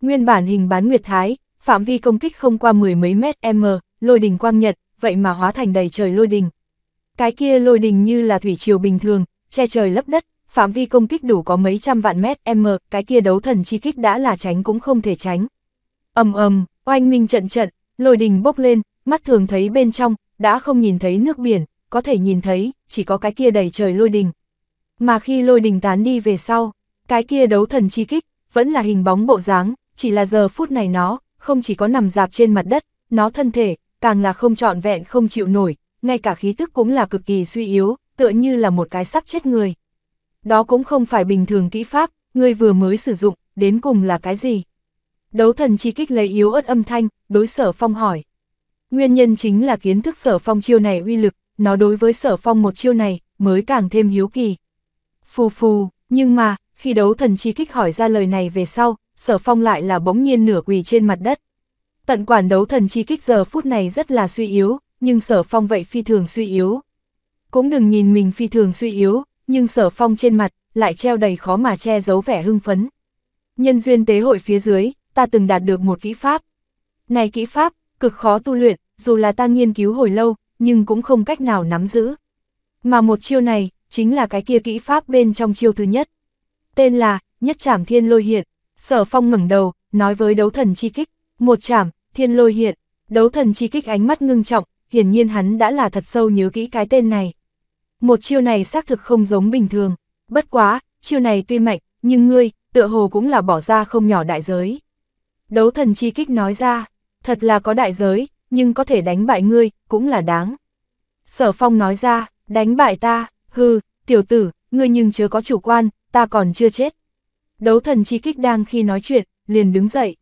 Speaker 1: Nguyên bản hình bán nguyệt thái, phạm vi công kích không qua mười mấy mét m, lôi đình quang nhật, vậy mà hóa thành đầy trời lôi đình. Cái kia lôi đình như là thủy triều bình thường, che trời lấp đất, phạm vi công kích đủ có mấy trăm vạn mét m, cái kia đấu thần chi kích đã là tránh cũng không thể tránh. ầm ầm, oanh minh trận trận, lôi đình bốc lên, mắt thường thấy bên trong, đã không nhìn thấy nước biển, có thể nhìn thấy, chỉ có cái kia đầy trời lôi đình, mà khi lôi đình tán đi về sau, cái kia đấu thần chi kích, vẫn là hình bóng bộ dáng, chỉ là giờ phút này nó, không chỉ có nằm dạp trên mặt đất, nó thân thể, càng là không trọn vẹn không chịu nổi, ngay cả khí tức cũng là cực kỳ suy yếu, tựa như là một cái sắp chết người. Đó cũng không phải bình thường kỹ pháp, người vừa mới sử dụng, đến cùng là cái gì? Đấu thần chi kích lấy yếu ớt âm thanh, đối sở phong hỏi. Nguyên nhân chính là kiến thức sở phong chiêu này uy lực, nó đối với sở phong một chiêu này, mới càng thêm hiếu kỳ phù phù, nhưng mà, khi đấu thần chi kích hỏi ra lời này về sau, sở phong lại là bỗng nhiên nửa quỳ trên mặt đất. Tận quản đấu thần chi kích giờ phút này rất là suy yếu, nhưng sở phong vậy phi thường suy yếu. Cũng đừng nhìn mình phi thường suy yếu, nhưng sở phong trên mặt, lại treo đầy khó mà che giấu vẻ hưng phấn. Nhân duyên tế hội phía dưới, ta từng đạt được một kỹ pháp. Này kỹ pháp, cực khó tu luyện, dù là ta nghiên cứu hồi lâu, nhưng cũng không cách nào nắm giữ. Mà một chiêu này, chính là cái kia kỹ pháp bên trong chiêu thứ nhất. Tên là, nhất trảm thiên lôi hiện, sở phong ngẩng đầu, nói với đấu thần chi kích, một trảm, thiên lôi hiện, đấu thần chi kích ánh mắt ngưng trọng, hiển nhiên hắn đã là thật sâu nhớ kỹ cái tên này. Một chiêu này xác thực không giống bình thường, bất quá, chiêu này tuy mạnh, nhưng ngươi, tựa hồ cũng là bỏ ra không nhỏ đại giới. Đấu thần chi kích nói ra, thật là có đại giới, nhưng có thể đánh bại ngươi, cũng là đáng. Sở phong nói ra, đánh bại ta, hừ, tiểu tử, ngươi nhưng chưa có chủ quan, ta còn chưa chết. Đấu thần chi kích đang khi nói chuyện, liền đứng dậy.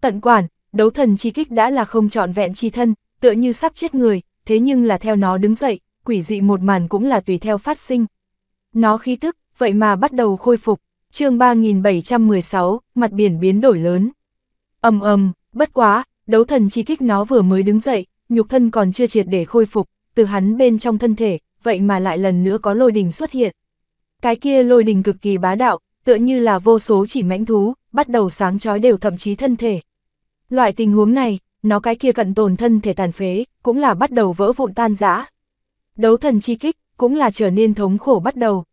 Speaker 1: Tận quản, đấu thần chi kích đã là không trọn vẹn chi thân, tựa như sắp chết người, thế nhưng là theo nó đứng dậy, quỷ dị một màn cũng là tùy theo phát sinh. Nó khí tức, vậy mà bắt đầu khôi phục, chương 3716, mặt biển biến đổi lớn. ầm ầm, bất quá, đấu thần chi kích nó vừa mới đứng dậy, nhục thân còn chưa triệt để khôi phục, từ hắn bên trong thân thể, vậy mà lại lần nữa có lôi đình xuất hiện. Cái kia lôi đình cực kỳ bá đạo, tựa như là vô số chỉ mãnh thú, bắt đầu sáng chói đều thậm chí thân thể. Loại tình huống này, nó cái kia cận tồn thân thể tàn phế, cũng là bắt đầu vỡ vụn tan rã. Đấu thần chi kích, cũng là trở nên thống khổ bắt đầu.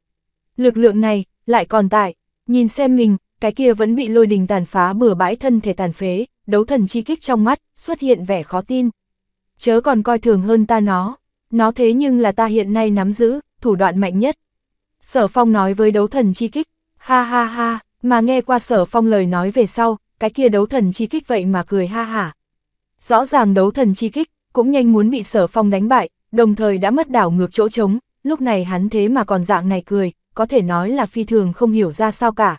Speaker 1: Lực lượng này, lại còn tại, nhìn xem mình, cái kia vẫn bị lôi đình tàn phá bừa bãi thân thể tàn phế, đấu thần chi kích trong mắt, xuất hiện vẻ khó tin. Chớ còn coi thường hơn ta nó. Nó thế nhưng là ta hiện nay nắm giữ, thủ đoạn mạnh nhất. Sở Phong nói với đấu thần chi kích, ha ha ha, mà nghe qua Sở Phong lời nói về sau, cái kia đấu thần chi kích vậy mà cười ha hả. Rõ ràng đấu thần chi kích, cũng nhanh muốn bị Sở Phong đánh bại, đồng thời đã mất đảo ngược chỗ trống, lúc này hắn thế mà còn dạng này cười, có thể nói là phi thường không hiểu ra sao cả.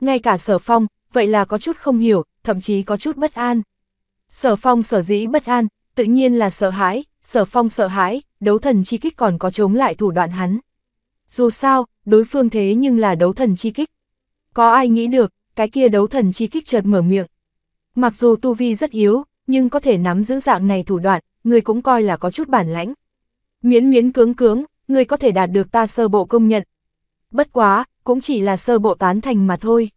Speaker 1: Ngay cả Sở Phong, vậy là có chút không hiểu, thậm chí có chút bất an. Sở Phong sở dĩ bất an, tự nhiên là sợ hãi, sở phong sợ hãi, đấu thần chi kích còn có chống lại thủ đoạn hắn. Dù sao, đối phương thế nhưng là đấu thần chi kích. Có ai nghĩ được, cái kia đấu thần chi kích chợt mở miệng. Mặc dù tu vi rất yếu, nhưng có thể nắm giữ dạng này thủ đoạn, người cũng coi là có chút bản lãnh. Miễn miễn cứng cứng người có thể đạt được ta sơ bộ công nhận. Bất quá, cũng chỉ là sơ bộ tán thành mà thôi.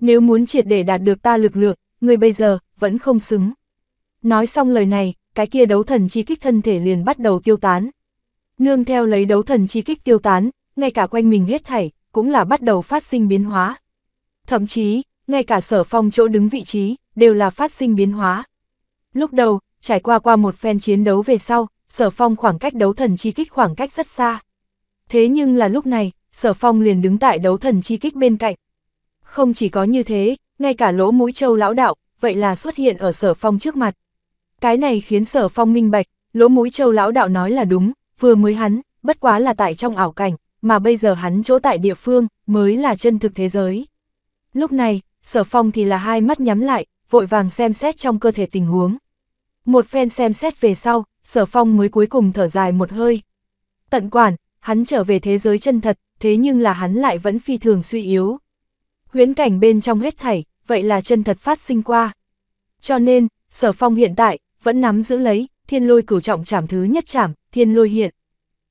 Speaker 1: Nếu muốn triệt để đạt được ta lực lượng, người bây giờ, vẫn không xứng. Nói xong lời này, cái kia đấu thần chi kích thân thể liền bắt đầu tiêu tán. Nương theo lấy đấu thần chi kích tiêu tán, ngay cả quanh mình hết thảy, cũng là bắt đầu phát sinh biến hóa. Thậm chí, ngay cả sở phong chỗ đứng vị trí, đều là phát sinh biến hóa. Lúc đầu, trải qua qua một phen chiến đấu về sau, sở phong khoảng cách đấu thần chi kích khoảng cách rất xa. Thế nhưng là lúc này, sở phong liền đứng tại đấu thần chi kích bên cạnh. Không chỉ có như thế, ngay cả lỗ mũi châu lão đạo, vậy là xuất hiện ở sở phong trước mặt. Cái này khiến sở phong minh bạch, lỗ mũi châu lão đạo nói là đúng, vừa mới hắn, bất quá là tại trong ảo cảnh, mà bây giờ hắn chỗ tại địa phương, mới là chân thực thế giới. Lúc này, sở phong thì là hai mắt nhắm lại, vội vàng xem xét trong cơ thể tình huống. Một phen xem xét về sau, sở phong mới cuối cùng thở dài một hơi. Tận quản, hắn trở về thế giới chân thật, thế nhưng là hắn lại vẫn phi thường suy yếu. Huyễn cảnh bên trong hết thảy, vậy là chân thật phát sinh qua. Cho nên, sở phong hiện tại, vẫn nắm giữ lấy, thiên lôi cửu trọng trảm thứ nhất trảm, thiên lôi hiện.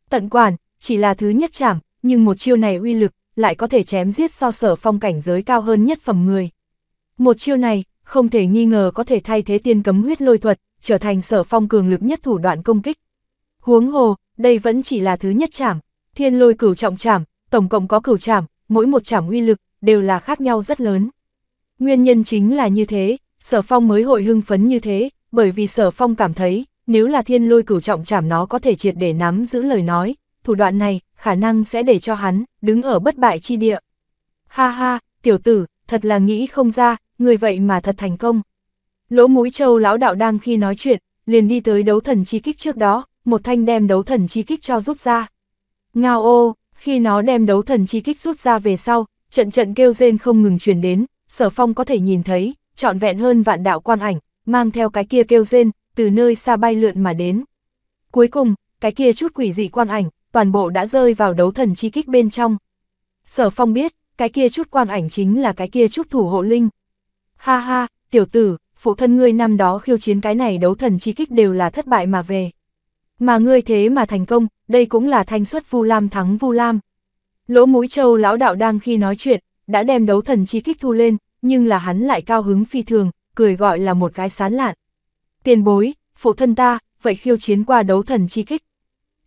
Speaker 1: Tận quản, chỉ là thứ nhất trảm, nhưng một chiêu này uy lực, lại có thể chém giết so sở phong cảnh giới cao hơn nhất phẩm người. Một chiêu này, không thể nghi ngờ có thể thay thế tiên cấm huyết lôi thuật, trở thành sở phong cường lực nhất thủ đoạn công kích. Huống hồ, đây vẫn chỉ là thứ nhất trảm, thiên lôi cửu trọng trảm, tổng cộng có cửu trảm, mỗi một trảm uy lực, đều là khác nhau rất lớn. Nguyên nhân chính là như thế, sở phong mới hội hưng phấn như thế, bởi vì sở phong cảm thấy, nếu là thiên lôi cửu trọng chảm nó có thể triệt để nắm giữ lời nói, thủ đoạn này khả năng sẽ để cho hắn đứng ở bất bại chi địa. Ha ha, tiểu tử, thật là nghĩ không ra, người vậy mà thật thành công. Lỗ mũi châu lão đạo đang khi nói chuyện, liền đi tới đấu thần chi kích trước đó, một thanh đem đấu thần chi kích cho rút ra. Ngao ô, khi nó đem đấu thần chi kích rút ra về sau, trận trận kêu rên không ngừng truyền đến, sở phong có thể nhìn thấy, trọn vẹn hơn vạn đạo quang ảnh, mang theo cái kia kêu rên, từ nơi xa bay lượn mà đến. Cuối cùng, cái kia chút quỷ dị quang ảnh, toàn bộ đã rơi vào đấu thần chi kích bên trong. Sở Phong biết, cái kia chút quang ảnh chính là cái kia chút thủ hộ linh. Ha ha, tiểu tử, phụ thân ngươi năm đó khiêu chiến cái này đấu thần chi kích đều là thất bại mà về. Mà ngươi thế mà thành công, đây cũng là thanh xuất Vu Lam thắng Vu Lam. Lỗ mũi châu lão đạo đang khi nói chuyện, đã đem đấu thần chi kích thu lên, nhưng là hắn lại cao hứng phi thường, cười gọi là một cái sán lạn. Tiền bối, phụ thân ta, vậy khiêu chiến qua đấu thần chi kích.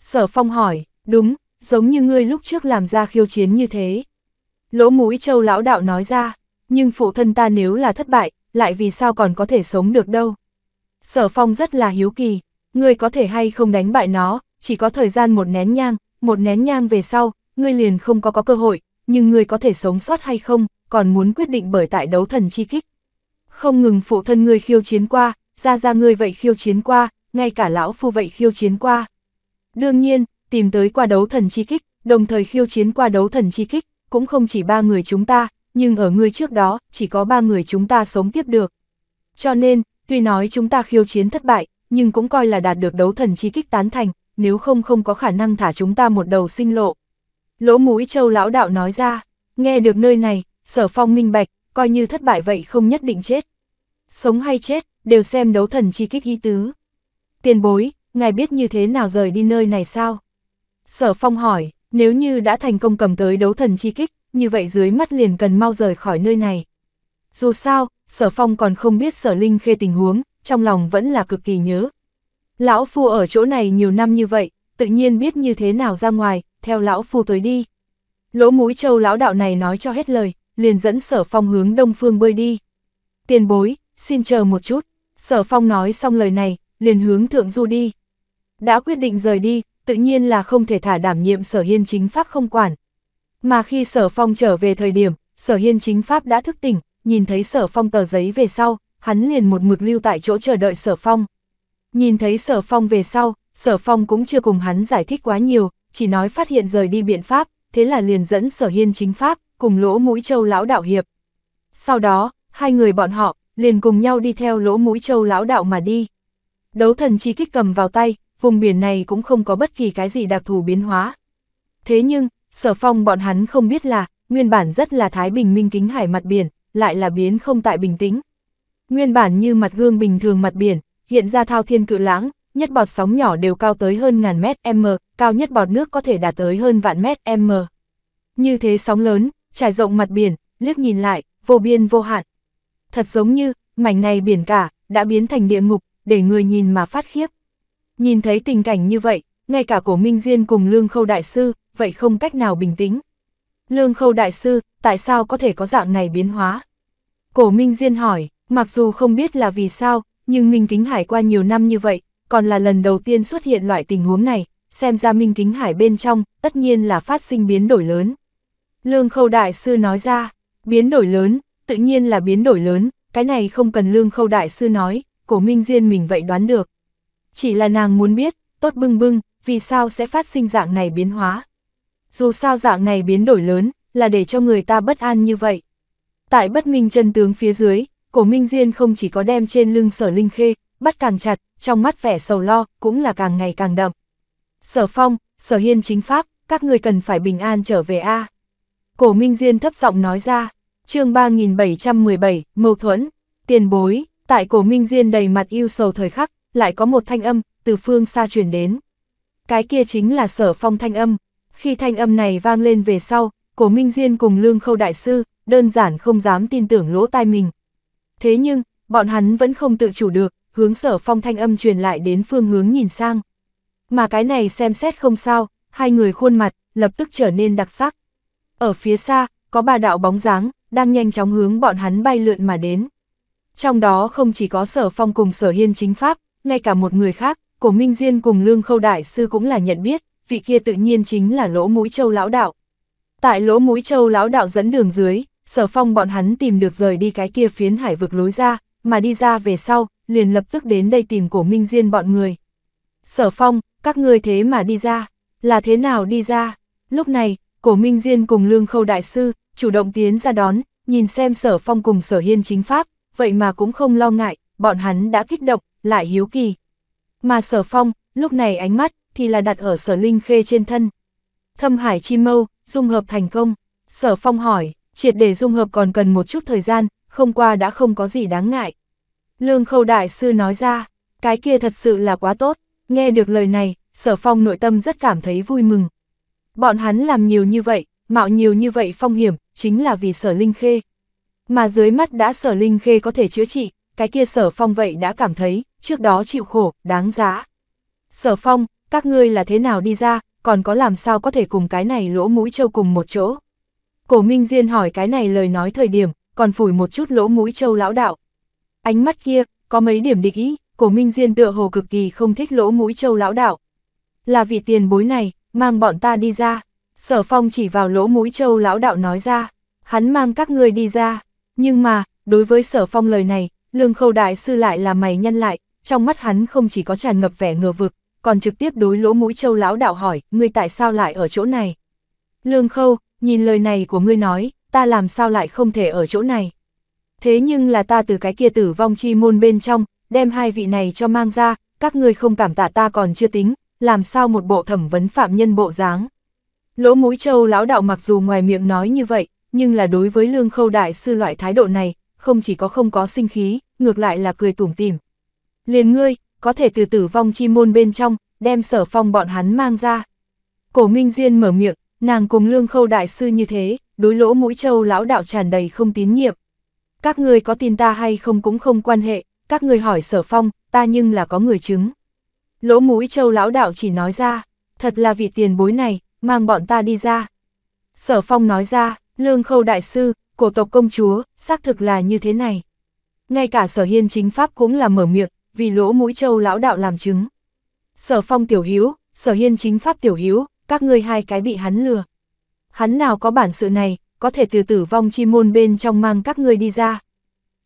Speaker 1: Sở phong hỏi, đúng, giống như ngươi lúc trước làm ra khiêu chiến như thế. Lỗ mũi châu lão đạo nói ra, nhưng phụ thân ta nếu là thất bại, lại vì sao còn có thể sống được đâu. Sở phong rất là hiếu kỳ, ngươi có thể hay không đánh bại nó, chỉ có thời gian một nén nhang, một nén nhang về sau, ngươi liền không có có cơ hội, nhưng ngươi có thể sống sót hay không, còn muốn quyết định bởi tại đấu thần chi kích không ngừng phụ thân ngươi khiêu chiến qua, ra ra ngươi vậy khiêu chiến qua, ngay cả lão phu vậy khiêu chiến qua. Đương nhiên, tìm tới qua đấu thần chi kích, đồng thời khiêu chiến qua đấu thần chi kích, cũng không chỉ ba người chúng ta, nhưng ở ngươi trước đó, chỉ có ba người chúng ta sống tiếp được. Cho nên, tuy nói chúng ta khiêu chiến thất bại, nhưng cũng coi là đạt được đấu thần chi kích tán thành, nếu không không có khả năng thả chúng ta một đầu sinh lộ. Lỗ mũi châu lão đạo nói ra, nghe được nơi này, sở phong minh bạch, coi như thất bại vậy không nhất định chết. Sống hay chết, đều xem đấu thần chi kích ý tứ. Tiền bối, ngài biết như thế nào rời đi nơi này sao? Sở phong hỏi, nếu như đã thành công cầm tới đấu thần chi kích, như vậy dưới mắt liền cần mau rời khỏi nơi này. Dù sao, sở phong còn không biết sở linh khê tình huống, trong lòng vẫn là cực kỳ nhớ. Lão phu ở chỗ này nhiều năm như vậy, tự nhiên biết như thế nào ra ngoài, theo lão phu tới đi. Lỗ mũi châu lão đạo này nói cho hết lời, liền dẫn sở phong hướng đông phương bơi đi. Tiền bối, xin chờ một chút, sở phong nói xong lời này, liền hướng thượng du đi. Đã quyết định rời đi, tự nhiên là không thể thả đảm nhiệm sở hiên chính pháp không quản. Mà khi sở phong trở về thời điểm, sở hiên chính pháp đã thức tỉnh, nhìn thấy sở phong tờ giấy về sau, hắn liền một mực lưu tại chỗ chờ đợi sở phong. Nhìn thấy sở phong về sau, sở phong cũng chưa cùng hắn giải thích quá nhiều, chỉ nói phát hiện rời đi biện pháp, thế là liền dẫn sở hiên chính pháp, cùng lỗ mũi châu lão đạo hiệp. Sau đó, hai người bọn họ, liền cùng nhau đi theo lỗ mũi châu lão đạo mà đi. Đấu thần chi kích cầm vào tay, vùng biển này cũng không có bất kỳ cái gì đặc thù biến hóa. Thế nhưng, sở phong bọn hắn không biết là, nguyên bản rất là thái bình minh kính hải mặt biển, lại là biến không tại bình tĩnh. Nguyên bản như mặt gương bình thường mặt biển, hiện ra thao thiên cự lãng, nhất bọt sóng nhỏ đều cao tới hơn ngàn mét m, cao nhất bọt nước có thể đạt tới hơn vạn mét m. Như thế sóng lớn, trải rộng mặt biển, liếc nhìn lại, vô biên vô hạn. Thật giống như, mảnh này biển cả, đã biến thành địa ngục, để người nhìn mà phát khiếp. Nhìn thấy tình cảnh như vậy, ngay cả cổ Minh Diên cùng Lương Khâu Đại Sư, vậy không cách nào bình tĩnh. Lương Khâu Đại Sư, tại sao có thể có dạng này biến hóa? Cổ Minh Diên hỏi, mặc dù không biết là vì sao, nhưng Minh Kính Hải qua nhiều năm như vậy, còn là lần đầu tiên xuất hiện loại tình huống này, xem ra minh kính hải bên trong, tất nhiên là phát sinh biến đổi lớn. Lương Khâu Đại Sư nói ra, biến đổi lớn, tự nhiên là biến đổi lớn, cái này không cần Lương Khâu Đại Sư nói, cổ minh diên mình vậy đoán được. Chỉ là nàng muốn biết, tốt bưng bưng, vì sao sẽ phát sinh dạng này biến hóa. Dù sao dạng này biến đổi lớn, là để cho người ta bất an như vậy. Tại bất minh chân tướng phía dưới, cổ minh diên không chỉ có đem trên lưng sở linh khê, bắt càng chặt, trong mắt vẻ sầu lo, cũng là càng ngày càng đậm. Sở phong, sở hiên chính pháp, các người cần phải bình an trở về A. Cổ Minh Diên thấp giọng nói ra, chương 3717, mâu thuẫn, tiền bối, tại cổ Minh Diên đầy mặt yêu sầu thời khắc, lại có một thanh âm, từ phương xa truyền đến. Cái kia chính là sở phong thanh âm, khi thanh âm này vang lên về sau, cổ Minh Diên cùng Lương Khâu Đại Sư, đơn giản không dám tin tưởng lỗ tai mình. Thế nhưng, bọn hắn vẫn không tự chủ được, hướng sở phong thanh âm truyền lại đến phương hướng nhìn sang. Mà cái này xem xét không sao, hai người khuôn mặt, lập tức trở nên đặc sắc. Ở phía xa, có ba đạo bóng dáng, đang nhanh chóng hướng bọn hắn bay lượn mà đến. Trong đó không chỉ có sở phong cùng sở hiên chính pháp, ngay cả một người khác, cổ Minh Diên cùng Lương Khâu Đại Sư cũng là nhận biết, vị kia tự nhiên chính là lỗ mũi châu lão đạo. Tại lỗ mũi châu lão đạo dẫn đường dưới, sở phong bọn hắn tìm được rời đi cái kia phiến hải vực lối ra, mà đi ra về sau, liền lập tức đến đây tìm cổ minh diên bọn người. Sở phong, các ngươi thế mà đi ra, là thế nào đi ra? Lúc này, cổ minh diên cùng lương khâu đại sư, chủ động tiến ra đón, nhìn xem sở phong cùng sở hiên chính pháp, vậy mà cũng không lo ngại, bọn hắn đã kích động, lại hiếu kỳ. Mà sở phong, lúc này ánh mắt, thì là đặt ở sở linh khê trên thân. Thâm hải chi mâu, dung hợp thành công. Sở phong hỏi, triệt để dung hợp còn cần một chút thời gian, không qua đã không có gì đáng ngại. Lương Khâu Đại Sư nói ra, cái kia thật sự là quá tốt, nghe được lời này, sở phong nội tâm rất cảm thấy vui mừng. Bọn hắn làm nhiều như vậy, mạo nhiều như vậy phong hiểm, chính là vì sở linh khê. Mà dưới mắt đã sở linh khê có thể chữa trị, cái kia sở phong vậy đã cảm thấy, trước đó chịu khổ, đáng giá. Sở phong, các ngươi là thế nào đi ra, còn có làm sao có thể cùng cái này lỗ mũi trâu cùng một chỗ. Cổ Minh Diên hỏi cái này lời nói thời điểm, còn phủi một chút lỗ mũi trâu lão đạo, Ánh mắt kia, có mấy điểm địch ý, cổ minh diên tựa hồ cực kỳ không thích lỗ mũi châu lão đạo. Là vị tiền bối này, mang bọn ta đi ra. Sở phong chỉ vào lỗ mũi châu lão đạo nói ra, hắn mang các người đi ra. Nhưng mà, đối với sở phong lời này, lương khâu đại sư lại là mày nhân lại, trong mắt hắn không chỉ có tràn ngập vẻ ngờ vực, còn trực tiếp đối lỗ mũi châu lão đạo hỏi, ngươi tại sao lại ở chỗ này? Lương khâu, nhìn lời này của ngươi nói, ta làm sao lại không thể ở chỗ này? thế nhưng là ta từ cái kia tử vong chi môn bên trong, đem hai vị này cho mang ra, các ngươi không cảm tạ ta còn chưa tính, làm sao một bộ thẩm vấn phạm nhân bộ dáng. Lỗ mũi châu lão đạo mặc dù ngoài miệng nói như vậy, nhưng là đối với lương khâu đại sư loại thái độ này, không chỉ có không có sinh khí, ngược lại là cười tủm tỉm. Liền ngươi, có thể từ tử vong chi môn bên trong, đem sở phong bọn hắn mang ra. Cổ Minh Diên mở miệng, nàng cùng lương khâu đại sư như thế, đối lỗ mũi châu lão đạo tràn đầy không tín nhiệm các ngươi có tin ta hay không cũng không quan hệ, các ngươi hỏi sở phong, ta nhưng là có người chứng. Lỗ mũi châu lão đạo chỉ nói ra, thật là vị tiền bối này, mang bọn ta đi ra. Sở phong nói ra, lương khâu đại sư, cổ tộc công chúa, xác thực là như thế này. Ngay cả sở hiên chính pháp cũng là mở miệng, vì lỗ mũi châu lão đạo làm chứng. Sở phong tiểu hiếu, sở hiên chính pháp tiểu hiếu, các ngươi hai cái bị hắn lừa. Hắn nào có bản sự này, có thể từ tử vong chi môn bên trong mang các ngươi đi ra.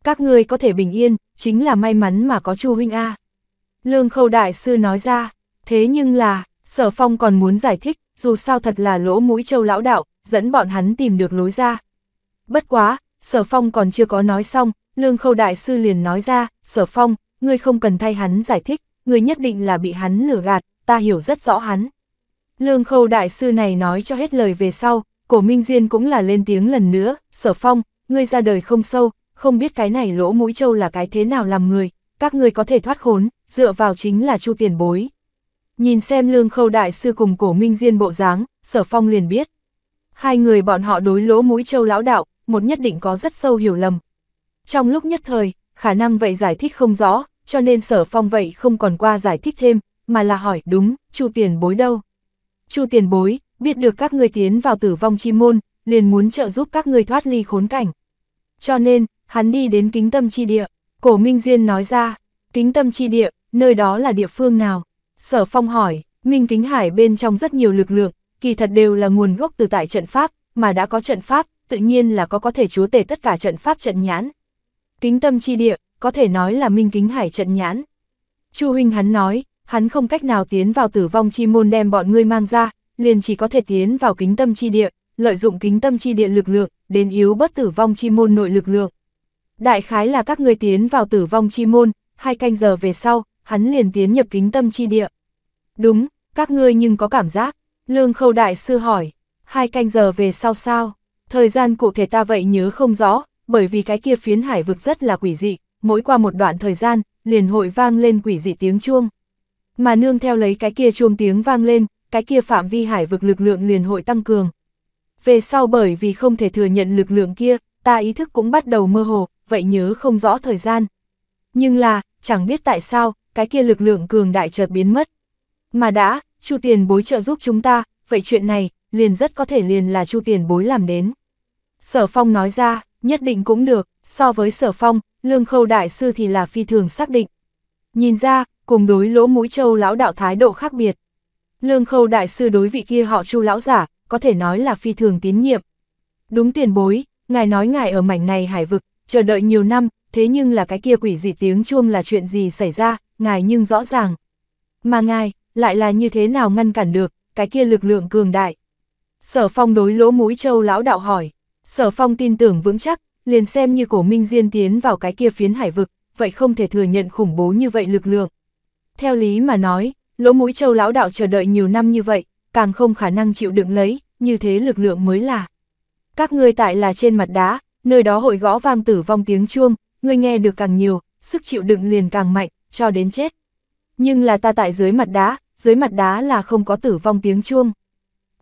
Speaker 1: Các ngươi có thể bình yên, chính là may mắn mà có Chu huynh a." Lương Khâu đại sư nói ra, thế nhưng là, Sở Phong còn muốn giải thích, dù sao thật là lỗ mũi Châu lão đạo, dẫn bọn hắn tìm được lối ra. Bất quá, Sở Phong còn chưa có nói xong, Lương Khâu đại sư liền nói ra, "Sở Phong, ngươi không cần thay hắn giải thích, ngươi nhất định là bị hắn lừa gạt, ta hiểu rất rõ hắn." Lương Khâu đại sư này nói cho hết lời về sau, Cổ Minh Diên cũng là lên tiếng lần nữa, sở phong, ngươi ra đời không sâu, không biết cái này lỗ mũi trâu là cái thế nào làm người, các ngươi có thể thoát khốn, dựa vào chính là chu tiền bối. Nhìn xem lương khâu đại sư cùng cổ Minh Diên bộ dáng, sở phong liền biết. Hai người bọn họ đối lỗ mũi trâu lão đạo, một nhất định có rất sâu hiểu lầm. Trong lúc nhất thời, khả năng vậy giải thích không rõ, cho nên sở phong vậy không còn qua giải thích thêm, mà là hỏi đúng, chu tiền bối đâu. chu tiền bối, biết được các ngươi tiến vào tử vong chi môn, liền muốn trợ giúp các ngươi thoát ly khốn cảnh. Cho nên, hắn đi đến kính tâm chi địa, cổ Minh Diên nói ra, kính tâm chi địa, nơi đó là địa phương nào? Sở Phong hỏi, Minh Kính Hải bên trong rất nhiều lực lượng, kỳ thật đều là nguồn gốc từ tại trận pháp, mà đã có trận pháp, tự nhiên là có có thể chúa tể tất cả trận pháp trận nhãn. Kính tâm chi địa, có thể nói là Minh Kính Hải trận nhãn. Chu huynh hắn nói, hắn không cách nào tiến vào tử vong chi môn đem bọn ngươi mang ra, liền chỉ có thể tiến vào kính tâm chi địa, lợi dụng kính tâm chi địa lực lượng, đến yếu bất tử vong chi môn nội lực lượng. Đại khái là các người tiến vào tử vong chi môn, hai canh giờ về sau, hắn liền tiến nhập kính tâm chi địa. Đúng, các ngươi nhưng có cảm giác, lương khâu đại sư hỏi, hai canh giờ về sau sao, thời gian cụ thể ta vậy nhớ không rõ, bởi vì cái kia phiến hải vực rất là quỷ dị, mỗi qua một đoạn thời gian, liền hội vang lên quỷ dị tiếng chuông. Mà nương theo lấy cái kia chuông tiếng vang lên, cái kia phạm vi hải vực lực lượng liền hội tăng cường. Về sau bởi vì không thể thừa nhận lực lượng kia, ta ý thức cũng bắt đầu mơ hồ, vậy nhớ không rõ thời gian. Nhưng là, chẳng biết tại sao, cái kia lực lượng cường đại chợt biến mất. Mà đã, Chu Tiền Bối trợ giúp chúng ta, vậy chuyện này, liền rất có thể liền là Chu Tiền Bối làm đến. Sở Phong nói ra, nhất định cũng được, so với Sở Phong, Lương Khâu Đại Sư thì là phi thường xác định. Nhìn ra, cùng đối lỗ mũi châu lão đạo thái độ khác biệt. Lương khâu đại sư đối vị kia họ chu lão giả, có thể nói là phi thường tín nhiệm. Đúng tiền bối, ngài nói ngài ở mảnh này hải vực, chờ đợi nhiều năm, thế nhưng là cái kia quỷ dị tiếng chuông là chuyện gì xảy ra, ngài nhưng rõ ràng. Mà ngài, lại là như thế nào ngăn cản được, cái kia lực lượng cường đại. Sở phong đối lỗ mũi châu lão đạo hỏi, sở phong tin tưởng vững chắc, liền xem như cổ minh diên tiến vào cái kia phiến hải vực, vậy không thể thừa nhận khủng bố như vậy lực lượng. Theo lý mà nói, Lỗ mũi châu lão đạo chờ đợi nhiều năm như vậy, càng không khả năng chịu đựng lấy, như thế lực lượng mới là. Các ngươi tại là trên mặt đá, nơi đó hội gõ vang tử vong tiếng chuông, ngươi nghe được càng nhiều, sức chịu đựng liền càng mạnh, cho đến chết. Nhưng là ta tại dưới mặt đá, dưới mặt đá là không có tử vong tiếng chuông.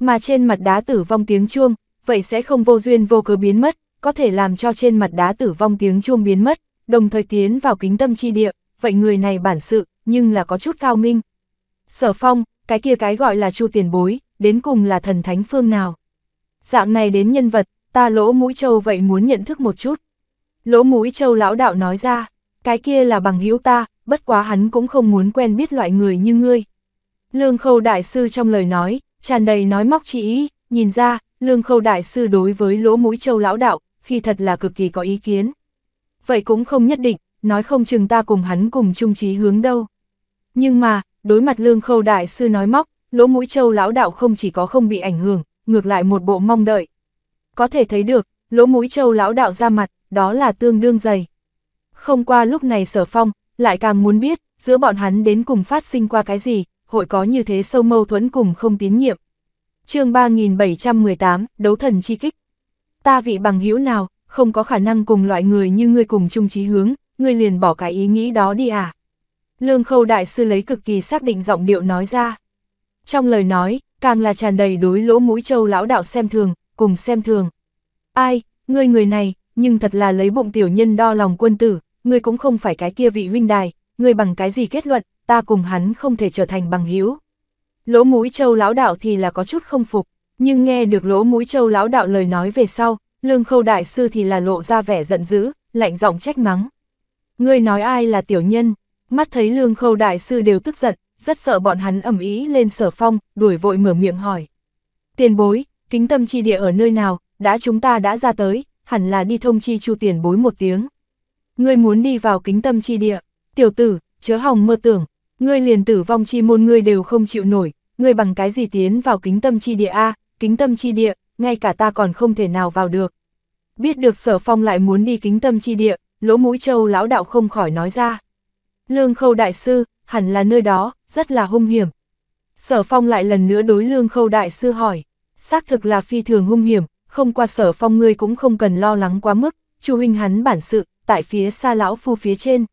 Speaker 1: Mà trên mặt đá tử vong tiếng chuông, vậy sẽ không vô duyên vô cớ biến mất, có thể làm cho trên mặt đá tử vong tiếng chuông biến mất, đồng thời tiến vào kính tâm chi địa, vậy người này bản sự, nhưng là có chút cao minh, Sở phong, cái kia cái gọi là chu tiền bối, đến cùng là thần thánh phương nào. Dạng này đến nhân vật, ta lỗ mũi châu vậy muốn nhận thức một chút. Lỗ mũi châu lão đạo nói ra, cái kia là bằng hữu ta, bất quá hắn cũng không muốn quen biết loại người như ngươi. Lương khâu đại sư trong lời nói, tràn đầy nói móc chỉ ý, nhìn ra, lương khâu đại sư đối với lỗ mũi châu lão đạo, khi thật là cực kỳ có ý kiến. Vậy cũng không nhất định, nói không chừng ta cùng hắn cùng chung trí hướng đâu. Nhưng mà, đối mặt lương khâu đại sư nói móc, lỗ mũi châu lão đạo không chỉ có không bị ảnh hưởng, ngược lại một bộ mong đợi. Có thể thấy được, lỗ mũi châu lão đạo ra mặt, đó là tương đương dày. Không qua lúc này sở phong, lại càng muốn biết, giữa bọn hắn đến cùng phát sinh qua cái gì, hội có như thế sâu mâu thuẫn cùng không tín nhiệm. chương 3718, Đấu thần chi kích. Ta vị bằng hữu nào, không có khả năng cùng loại người như ngươi cùng chung chí hướng, ngươi liền bỏ cái ý nghĩ đó đi à. Lương Khâu Đại Sư lấy cực kỳ xác định giọng điệu nói ra. Trong lời nói, càng là tràn đầy đối lỗ mũi châu lão đạo xem thường, cùng xem thường. Ai, ngươi người này, nhưng thật là lấy bụng tiểu nhân đo lòng quân tử, ngươi cũng không phải cái kia vị huynh đài, ngươi bằng cái gì kết luận, ta cùng hắn không thể trở thành bằng hữu. Lỗ mũi châu lão đạo thì là có chút không phục, nhưng nghe được lỗ mũi châu lão đạo lời nói về sau, lương khâu đại sư thì là lộ ra vẻ giận dữ, lạnh giọng trách mắng. Ngươi nói ai là tiểu nhân, Mắt thấy lương khâu đại sư đều tức giận, rất sợ bọn hắn ẩm ý lên sở phong, đuổi vội mở miệng hỏi. Tiền bối, kính tâm chi địa ở nơi nào, đã chúng ta đã ra tới, hẳn là đi thông chi chu tiền bối một tiếng. Ngươi muốn đi vào kính tâm chi địa, tiểu tử, chớ hòng mơ tưởng, ngươi liền tử vong chi môn ngươi đều không chịu nổi, ngươi bằng cái gì tiến vào kính tâm chi địa a, kính tâm chi địa, ngay cả ta còn không thể nào vào được. Biết được sở phong lại muốn đi kính tâm chi địa, lỗ mũi châu lão đạo không khỏi nói ra. Lương Khâu Đại Sư, hẳn là nơi đó, rất là hung hiểm. Sở Phong lại lần nữa đối Lương Khâu Đại Sư hỏi, xác thực là phi thường hung hiểm, không qua Sở Phong ngươi cũng không cần lo lắng quá mức, Chu huynh hắn bản sự, tại phía xa lão phu phía trên.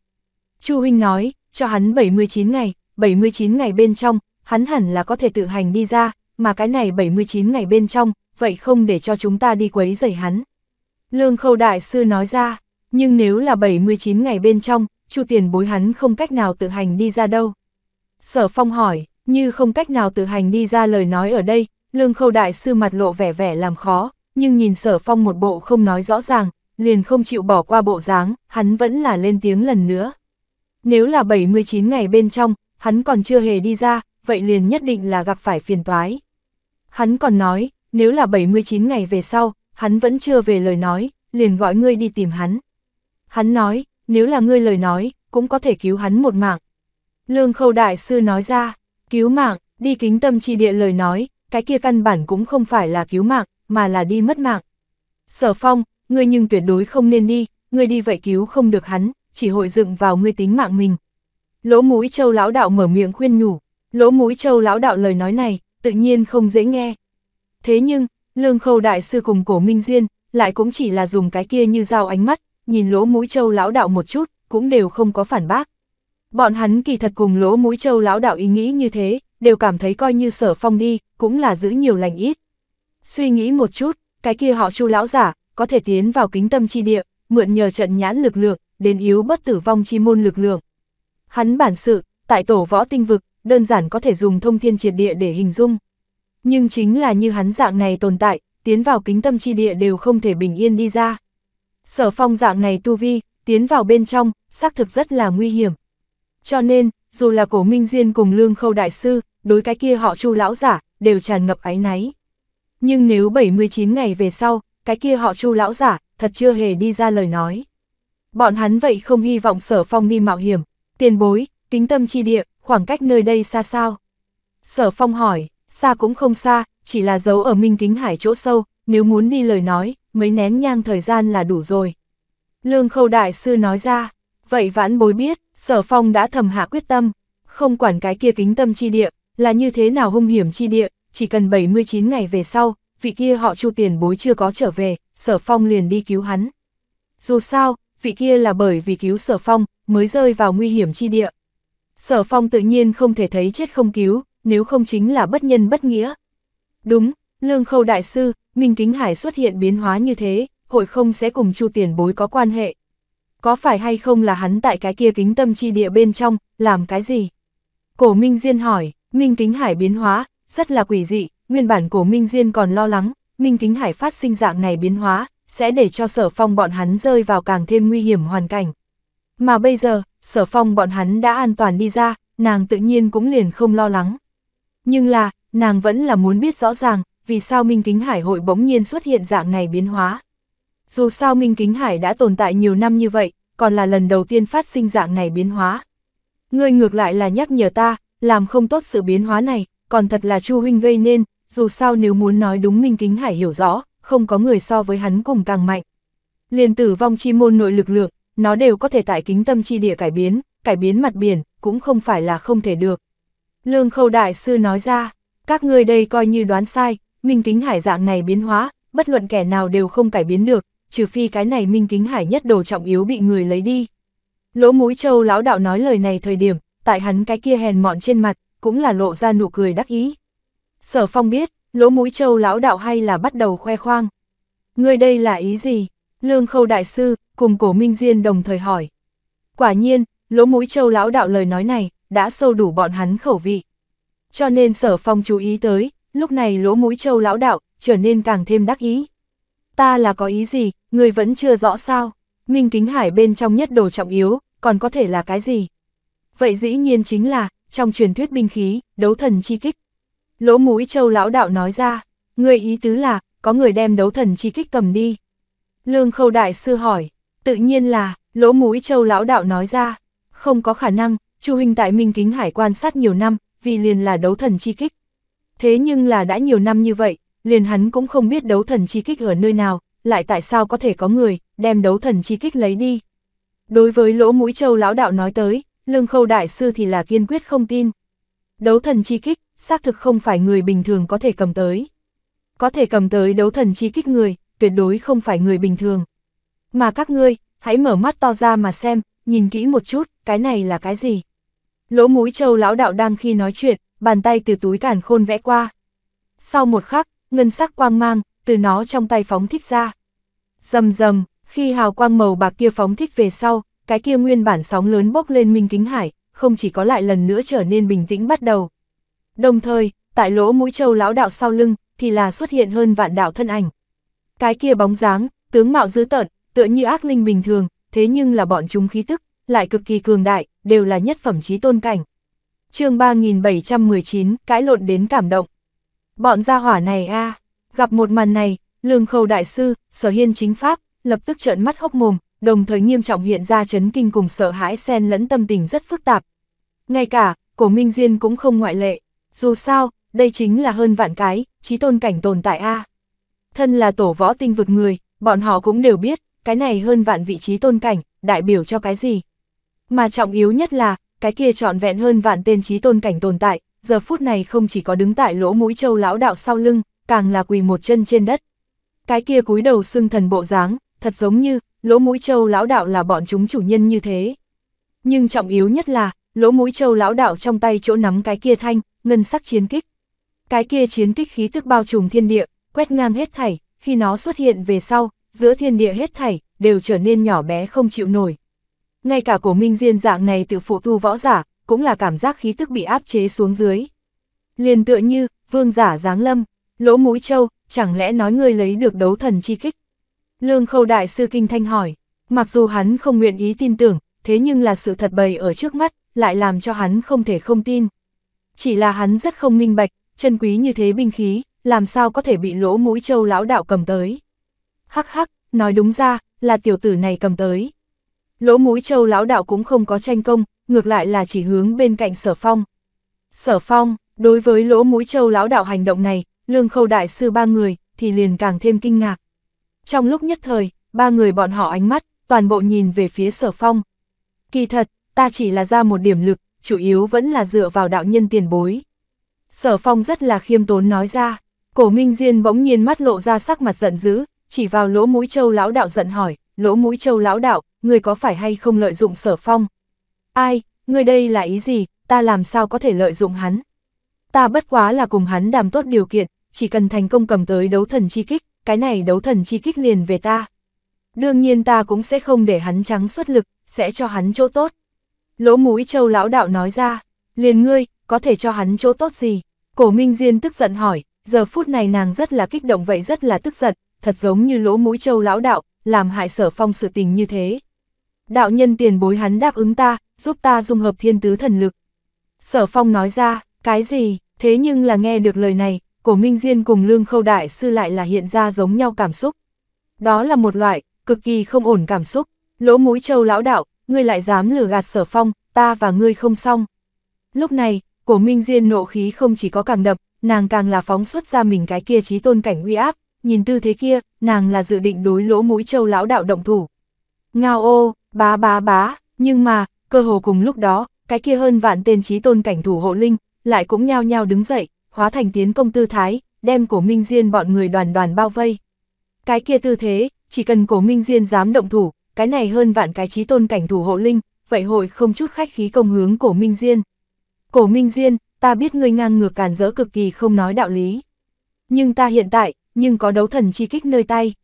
Speaker 1: Chu huynh nói, cho hắn 79 ngày, 79 ngày bên trong, hắn hẳn là có thể tự hành đi ra, mà cái này 79 ngày bên trong, vậy không để cho chúng ta đi quấy rầy hắn. Lương Khâu Đại Sư nói ra, nhưng nếu là 79 ngày bên trong, chu tiền bối hắn không cách nào tự hành đi ra đâu. Sở phong hỏi, như không cách nào tự hành đi ra lời nói ở đây, lương khâu đại sư mặt lộ vẻ vẻ làm khó, nhưng nhìn sở phong một bộ không nói rõ ràng, liền không chịu bỏ qua bộ dáng, hắn vẫn là lên tiếng lần nữa. Nếu là 79 ngày bên trong, hắn còn chưa hề đi ra, vậy liền nhất định là gặp phải phiền toái. Hắn còn nói, nếu là 79 ngày về sau, hắn vẫn chưa về lời nói, liền gọi ngươi đi tìm hắn. Hắn nói, nếu là ngươi lời nói, cũng có thể cứu hắn một mạng. Lương Khâu Đại Sư nói ra, cứu mạng, đi kính tâm chi địa lời nói, cái kia căn bản cũng không phải là cứu mạng, mà là đi mất mạng. Sở Phong, ngươi nhưng tuyệt đối không nên đi, ngươi đi vậy cứu không được hắn, chỉ hội dựng vào ngươi tính mạng mình. Lỗ mũi châu lão đạo mở miệng khuyên nhủ, lỗ mũi châu lão đạo lời nói này, tự nhiên không dễ nghe. Thế nhưng, Lương Khâu Đại Sư cùng cổ Minh Diên, lại cũng chỉ là dùng cái kia như dao ánh mắt, nhìn lỗ mũi châu lão đạo một chút, cũng đều không có phản bác. Bọn hắn kỳ thật cùng lỗ mũi châu lão đạo ý nghĩ như thế, đều cảm thấy coi như sở phong đi, cũng là giữ nhiều lành ít. Suy nghĩ một chút, cái kia họ chu lão giả, có thể tiến vào kính tâm chi địa, mượn nhờ trận nhãn lực lượng, đến yếu bất tử vong chi môn lực lượng. Hắn bản sự, tại tổ võ tinh vực, đơn giản có thể dùng thông thiên triệt địa để hình dung. Nhưng chính là như hắn dạng này tồn tại, tiến vào kính tâm chi địa đều không thể bình yên đi ra sở phong dạng này tu vi, tiến vào bên trong, xác thực rất là nguy hiểm. Cho nên, dù là cổ minh diên cùng lương khâu đại sư, đối cái kia họ chu lão giả, đều tràn ngập áy náy. Nhưng nếu 79 ngày về sau, cái kia họ chu lão giả, thật chưa hề đi ra lời nói. Bọn hắn vậy không hy vọng sở phong đi mạo hiểm, tiền bối, kính tâm chi địa, khoảng cách nơi đây xa sao? Sở phong hỏi, xa cũng không xa, chỉ là giấu ở minh kính hải chỗ sâu, nếu muốn đi lời nói, mấy nén nhang thời gian là đủ rồi. Lương khâu đại sư nói ra, vậy vãn bối biết, sở phong đã thầm hạ quyết tâm, không quản cái kia kính tâm chi địa, là như thế nào hung hiểm chi địa, chỉ cần 79 ngày về sau, vị kia họ chu tiền bối chưa có trở về, sở phong liền đi cứu hắn. Dù sao, vị kia là bởi vì cứu sở phong, mới rơi vào nguy hiểm chi địa. Sở phong tự nhiên không thể thấy chết không cứu, nếu không chính là bất nhân bất nghĩa. Đúng, Lương Khâu Đại Sư, Minh Kính Hải xuất hiện biến hóa như thế, hội không sẽ cùng Chu Tiền Bối có quan hệ. Có phải hay không là hắn tại cái kia kính tâm chi địa bên trong, làm cái gì? Cổ Minh Diên hỏi, Minh Kính Hải biến hóa, rất là quỷ dị, nguyên bản cổ Minh Diên còn lo lắng, Minh Kính Hải phát sinh dạng này biến hóa, sẽ để cho sở phong bọn hắn rơi vào càng thêm nguy hiểm hoàn cảnh. Mà bây giờ, sở phong bọn hắn đã an toàn đi ra, nàng tự nhiên cũng liền không lo lắng. Nhưng là, nàng vẫn là muốn biết rõ ràng, vì sao Minh Kính Hải hội bỗng nhiên xuất hiện dạng này biến hóa. Dù sao Minh Kính Hải đã tồn tại nhiều năm như vậy, còn là lần đầu tiên phát sinh dạng này biến hóa. Ngươi ngược lại là nhắc nhở ta, làm không tốt sự biến hóa này, còn thật là Chu Huynh gây nên, dù sao nếu muốn nói đúng Minh Kính Hải hiểu rõ, không có người so với hắn cùng càng mạnh. Liền tử vong chi môn nội lực lượng, nó đều có thể tại kính tâm chi địa cải biến, cải biến mặt biển, cũng không phải là không thể được. Lương Khâu Đại Sư nói ra, các ngươi đây coi như đoán sai, minh kính hải dạng này biến hóa, bất luận kẻ nào đều không cải biến được, trừ phi cái này minh kính hải nhất đồ trọng yếu bị người lấy đi. Lỗ mũi châu lão đạo nói lời này thời điểm, tại hắn cái kia hèn mọn trên mặt, cũng là lộ ra nụ cười đắc ý. Sở phong biết, lỗ mũi châu lão đạo hay là bắt đầu khoe khoang. Người đây là ý gì? Lương khâu đại sư, cùng cổ minh diên đồng thời hỏi. Quả nhiên, lỗ mũi châu lão đạo lời nói này, đã sâu đủ bọn hắn khẩu vị. Cho nên sở phong chú ý tới, Lúc này lỗ mũi châu lão đạo, trở nên càng thêm đắc ý. Ta là có ý gì, người vẫn chưa rõ sao, Minh Kính Hải bên trong nhất đồ trọng yếu, còn có thể là cái gì? Vậy dĩ nhiên chính là, trong truyền thuyết binh khí, đấu thần chi kích. Lỗ mũi châu lão đạo nói ra, người ý tứ là, có người đem đấu thần chi kích cầm đi. Lương khâu đại sư hỏi, tự nhiên là, lỗ mũi châu lão đạo nói ra, không có khả năng, chu huynh tại Minh Kính Hải quan sát nhiều năm, vì liền là đấu thần chi kích. Thế nhưng là đã nhiều năm như vậy, liền hắn cũng không biết đấu thần chi kích ở nơi nào, lại tại sao có thể có người, đem đấu thần chi kích lấy đi. Đối với lỗ mũi châu lão đạo nói tới, lương khâu đại sư thì là kiên quyết không tin. Đấu thần chi kích, xác thực không phải người bình thường có thể cầm tới. Có thể cầm tới đấu thần chi kích người, tuyệt đối không phải người bình thường. Mà các ngươi, hãy mở mắt to ra mà xem, nhìn kỹ một chút, cái này là cái gì? Lỗ mũi châu lão đạo đang khi nói chuyện, bàn tay từ túi cản khôn vẽ qua. Sau một khắc, ngân sắc quang mang, từ nó trong tay phóng thích ra. Dầm dầm, khi hào quang màu bạc kia phóng thích về sau, cái kia nguyên bản sóng lớn bốc lên minh kính hải, không chỉ có lại lần nữa trở nên bình tĩnh bắt đầu. Đồng thời, tại lỗ mũi châu lão đạo sau lưng, thì là xuất hiện hơn vạn đạo thân ảnh. Cái kia bóng dáng, tướng mạo dữ tợn, tựa như ác linh bình thường, thế nhưng là bọn chúng khí tức, lại cực kỳ cường đại, đều là nhất phẩm trí tôn cảnh chương 3719, cãi lộn đến cảm động. Bọn gia hỏa này a à, gặp một màn này, lương khâu đại sư, sở hiên chính pháp, lập tức trợn mắt hốc mồm, đồng thời nghiêm trọng hiện ra chấn kinh cùng sợ hãi xen lẫn tâm tình rất phức tạp. Ngay cả, cổ minh diên cũng không ngoại lệ, dù sao, đây chính là hơn vạn cái, trí tôn cảnh tồn tại a à. Thân là tổ võ tinh vực người, bọn họ cũng đều biết, cái này hơn vạn vị trí tôn cảnh, đại biểu cho cái gì. Mà trọng yếu nhất là, cái kia trọn vẹn hơn vạn tên trí tôn cảnh tồn tại, giờ phút này không chỉ có đứng tại lỗ mũi châu lão đạo sau lưng, càng là quỳ một chân trên đất. Cái kia cúi đầu xưng thần bộ dáng, thật giống như, lỗ mũi châu lão đạo là bọn chúng chủ nhân như thế. Nhưng trọng yếu nhất là, lỗ mũi châu lão đạo trong tay chỗ nắm cái kia thanh, ngân sắc chiến kích. Cái kia chiến kích khí tức bao trùm thiên địa, quét ngang hết thảy, khi nó xuất hiện về sau, giữa thiên địa hết thảy, đều trở nên nhỏ bé không chịu nổi ngay cả cổ minh diên dạng này tự phụ tu võ giả, cũng là cảm giác khí tức bị áp chế xuống dưới. Liền tựa như, vương giả giáng lâm, lỗ mũi trâu, chẳng lẽ nói người lấy được đấu thần chi kích? Lương khâu đại sư kinh thanh hỏi, mặc dù hắn không nguyện ý tin tưởng, thế nhưng là sự thật bày ở trước mắt, lại làm cho hắn không thể không tin. Chỉ là hắn rất không minh bạch, chân quý như thế binh khí, làm sao có thể bị lỗ mũi trâu lão đạo cầm tới. Hắc hắc, nói đúng ra, là tiểu tử này cầm tới. Lỗ mũi châu lão đạo cũng không có tranh công, ngược lại là chỉ hướng bên cạnh sở phong. Sở phong, đối với lỗ mũi châu lão đạo hành động này, lương khâu đại sư ba người, thì liền càng thêm kinh ngạc. Trong lúc nhất thời, ba người bọn họ ánh mắt, toàn bộ nhìn về phía sở phong. Kỳ thật, ta chỉ là ra một điểm lực, chủ yếu vẫn là dựa vào đạo nhân tiền bối. Sở phong rất là khiêm tốn nói ra, cổ minh diên bỗng nhiên mắt lộ ra sắc mặt giận dữ, chỉ vào lỗ mũi châu lão đạo giận hỏi, lỗ mũi châu lão đạo, người có phải hay không lợi dụng sở phong? Ai, người đây là ý gì, ta làm sao có thể lợi dụng hắn? Ta bất quá là cùng hắn đàm tốt điều kiện, chỉ cần thành công cầm tới đấu thần chi kích, cái này đấu thần chi kích liền về ta. Đương nhiên ta cũng sẽ không để hắn trắng xuất lực, sẽ cho hắn chỗ tốt. Lỗ mũi châu lão đạo nói ra, liền ngươi, có thể cho hắn chỗ tốt gì? Cổ Minh Diên tức giận hỏi, giờ phút này nàng rất là kích động vậy rất là tức giận, thật giống như lỗ mũi châu lão đạo, làm hại sở phong sự tình như thế, Đạo nhân tiền bối hắn đáp ứng ta, giúp ta dung hợp thiên tứ thần lực. Sở phong nói ra, cái gì, thế nhưng là nghe được lời này, cổ minh diên cùng lương khâu đại sư lại là hiện ra giống nhau cảm xúc. Đó là một loại, cực kỳ không ổn cảm xúc, lỗ mũi châu lão đạo, ngươi lại dám lừa gạt sở phong, ta và ngươi không xong. Lúc này, cổ minh diên nộ khí không chỉ có càng đậm, nàng càng là phóng xuất ra mình cái kia trí tôn cảnh uy áp, nhìn tư thế kia, nàng là dự định đối lỗ mũi châu lão đạo động thủ. Ngao ô, Bá bá bá, nhưng mà, cơ hồ cùng lúc đó, cái kia hơn vạn tên trí tôn cảnh thủ hộ linh, lại cũng nhao nhao đứng dậy, hóa thành tiến công tư thái, đem cổ minh diên bọn người đoàn đoàn bao vây. Cái kia tư thế, chỉ cần cổ minh diên dám động thủ, cái này hơn vạn cái trí tôn cảnh thủ hộ linh, vậy hội không chút khách khí công hướng cổ minh diên. Cổ minh diên, ta biết ngươi ngang ngược cản rỡ cực kỳ không nói đạo lý. Nhưng ta hiện tại, nhưng có đấu thần chi kích nơi tay.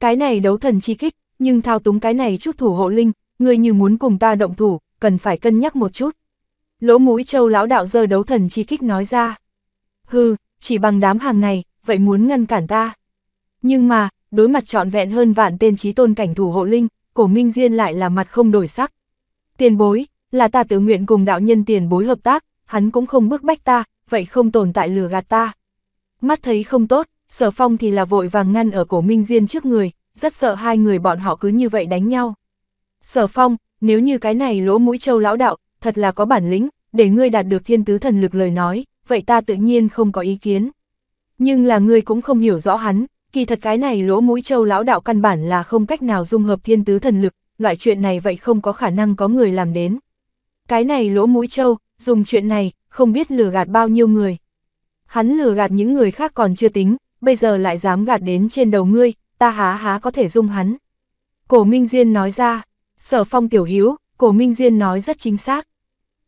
Speaker 1: Cái này đấu thần chi kích, nhưng thao túng cái này chút thủ hộ linh, người như muốn cùng ta động thủ, cần phải cân nhắc một chút. Lỗ mũi châu lão đạo dơ đấu thần chi kích nói ra. Hừ, chỉ bằng đám hàng này, vậy muốn ngăn cản ta. Nhưng mà, đối mặt trọn vẹn hơn vạn tên trí tôn cảnh thủ hộ linh, cổ minh diên lại là mặt không đổi sắc. Tiền bối, là ta tự nguyện cùng đạo nhân tiền bối hợp tác, hắn cũng không bức bách ta, vậy không tồn tại lừa gạt ta. Mắt thấy không tốt, sở phong thì là vội vàng ngăn ở cổ minh diên trước người, rất sợ hai người bọn họ cứ như vậy đánh nhau. Sở phong, nếu như cái này lỗ mũi châu lão đạo, thật là có bản lĩnh, để ngươi đạt được thiên tứ thần lực lời nói, vậy ta tự nhiên không có ý kiến. Nhưng là ngươi cũng không hiểu rõ hắn, kỳ thật cái này lỗ mũi châu lão đạo căn bản là không cách nào dung hợp thiên tứ thần lực, loại chuyện này vậy không có khả năng có người làm đến. Cái này lỗ mũi châu, dùng chuyện này, không biết lừa gạt bao nhiêu người. Hắn lừa gạt những người khác còn chưa tính, bây giờ lại dám gạt đến trên đầu ngươi, ta há há có thể dung hắn. Cổ Minh Diên nói ra, sở phong tiểu hiếu, cổ Minh Diên nói rất chính xác.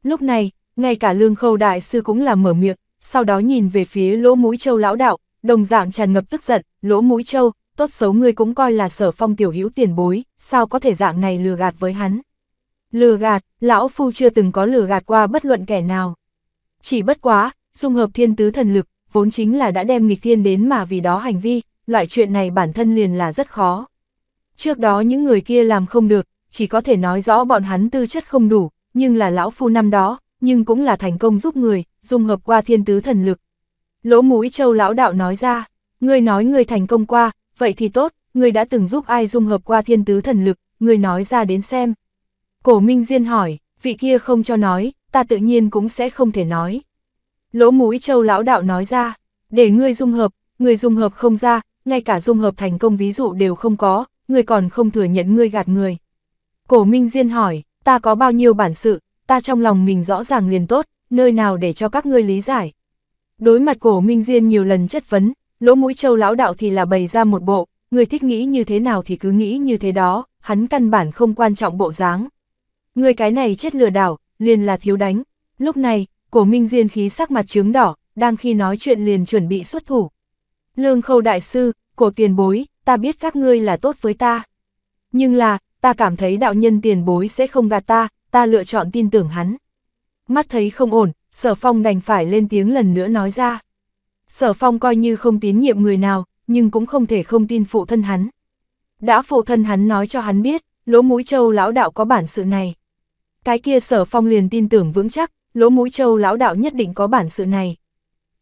Speaker 1: Lúc này, ngay cả lương khâu đại sư cũng là mở miệng, sau đó nhìn về phía lỗ mũi châu lão đạo, đồng dạng tràn ngập tức giận, lỗ mũi châu, tốt xấu ngươi cũng coi là sở phong tiểu Hiếu tiền bối, sao có thể dạng này lừa gạt với hắn. Lừa gạt, lão phu chưa từng có lừa gạt qua bất luận kẻ nào. Chỉ bất quá, dung hợp thiên tứ thần lực, vốn chính là đã đem nghịch thiên đến mà vì đó hành vi, loại chuyện này bản thân liền là rất khó. Trước đó những người kia làm không được, chỉ có thể nói rõ bọn hắn tư chất không đủ, nhưng là lão phu năm đó, nhưng cũng là thành công giúp người, dung hợp qua thiên tứ thần lực. Lỗ mũi châu lão đạo nói ra, ngươi nói ngươi thành công qua, vậy thì tốt, ngươi đã từng giúp ai dung hợp qua thiên tứ thần lực, ngươi nói ra đến xem. Cổ Minh Diên hỏi, vị kia không cho nói, ta tự nhiên cũng sẽ không thể nói. Lỗ mũi châu lão đạo nói ra, để ngươi dung hợp, ngươi dung hợp không ra, ngay cả dung hợp thành công ví dụ đều không có, ngươi còn không thừa nhận ngươi gạt người. Cổ Minh Diên hỏi, ta có bao nhiêu bản sự, ta trong lòng mình rõ ràng liền tốt, nơi nào để cho các ngươi lý giải. Đối mặt cổ Minh Diên nhiều lần chất vấn, lỗ mũi châu lão đạo thì là bày ra một bộ, người thích nghĩ như thế nào thì cứ nghĩ như thế đó, hắn căn bản không quan trọng bộ dáng. Người cái này chết lừa đảo, liền là thiếu đánh. Lúc này, cổ Minh Diên khí sắc mặt trướng đỏ, đang khi nói chuyện liền chuẩn bị xuất thủ. Lương khâu đại sư, cổ tiền bối, ta biết các ngươi là tốt với ta. Nhưng là, ta cảm thấy đạo nhân tiền bối sẽ không gạt ta, ta lựa chọn tin tưởng hắn. Mắt thấy không ổn, sở phong đành phải lên tiếng lần nữa nói ra. Sở phong coi như không tín nhiệm người nào, nhưng cũng không thể không tin phụ thân hắn. Đã phụ thân hắn nói cho hắn biết, lỗ mũi châu lão đạo có bản sự này. Cái kia sở phong liền tin tưởng vững chắc, lỗ mũi châu lão đạo nhất định có bản sự này.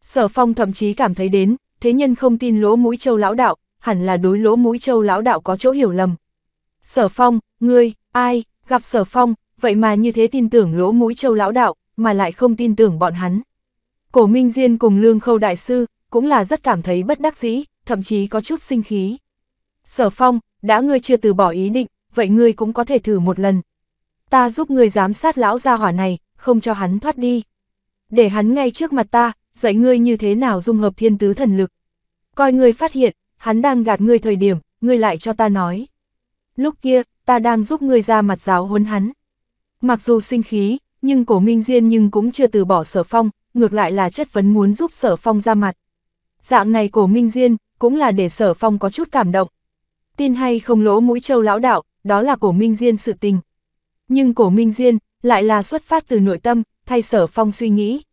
Speaker 1: Sở phong thậm chí cảm thấy đến, thế nhân không tin lỗ mũi châu lão đạo, hẳn là đối lỗ mũi châu lão đạo có chỗ hiểu lầm. Sở phong, ngươi, ai, gặp sở phong, vậy mà như thế tin tưởng lỗ mũi châu lão đạo, mà lại không tin tưởng bọn hắn. Cổ Minh Diên cùng Lương Khâu Đại Sư, cũng là rất cảm thấy bất đắc dĩ, thậm chí có chút sinh khí. Sở phong, đã ngươi chưa từ bỏ ý định, vậy ngươi cũng có thể thử một lần. Ta giúp ngươi giám sát lão gia hỏa này, không cho hắn thoát đi. Để hắn ngay trước mặt ta, dạy ngươi như thế nào dung hợp thiên tứ thần lực. Coi ngươi phát hiện, hắn đang gạt ngươi thời điểm, ngươi lại cho ta nói. Lúc kia, ta đang giúp ngươi ra mặt giáo huấn hắn. Mặc dù sinh khí, nhưng cổ minh diên nhưng cũng chưa từ bỏ sở phong, ngược lại là chất vấn muốn giúp sở phong ra mặt. Dạng này cổ minh diên, cũng là để sở phong có chút cảm động. Tin hay không lỗ mũi châu lão đạo, đó là cổ minh diên sự tình. Nhưng cổ minh diên, lại là xuất phát từ nội tâm, thay sở phong suy nghĩ.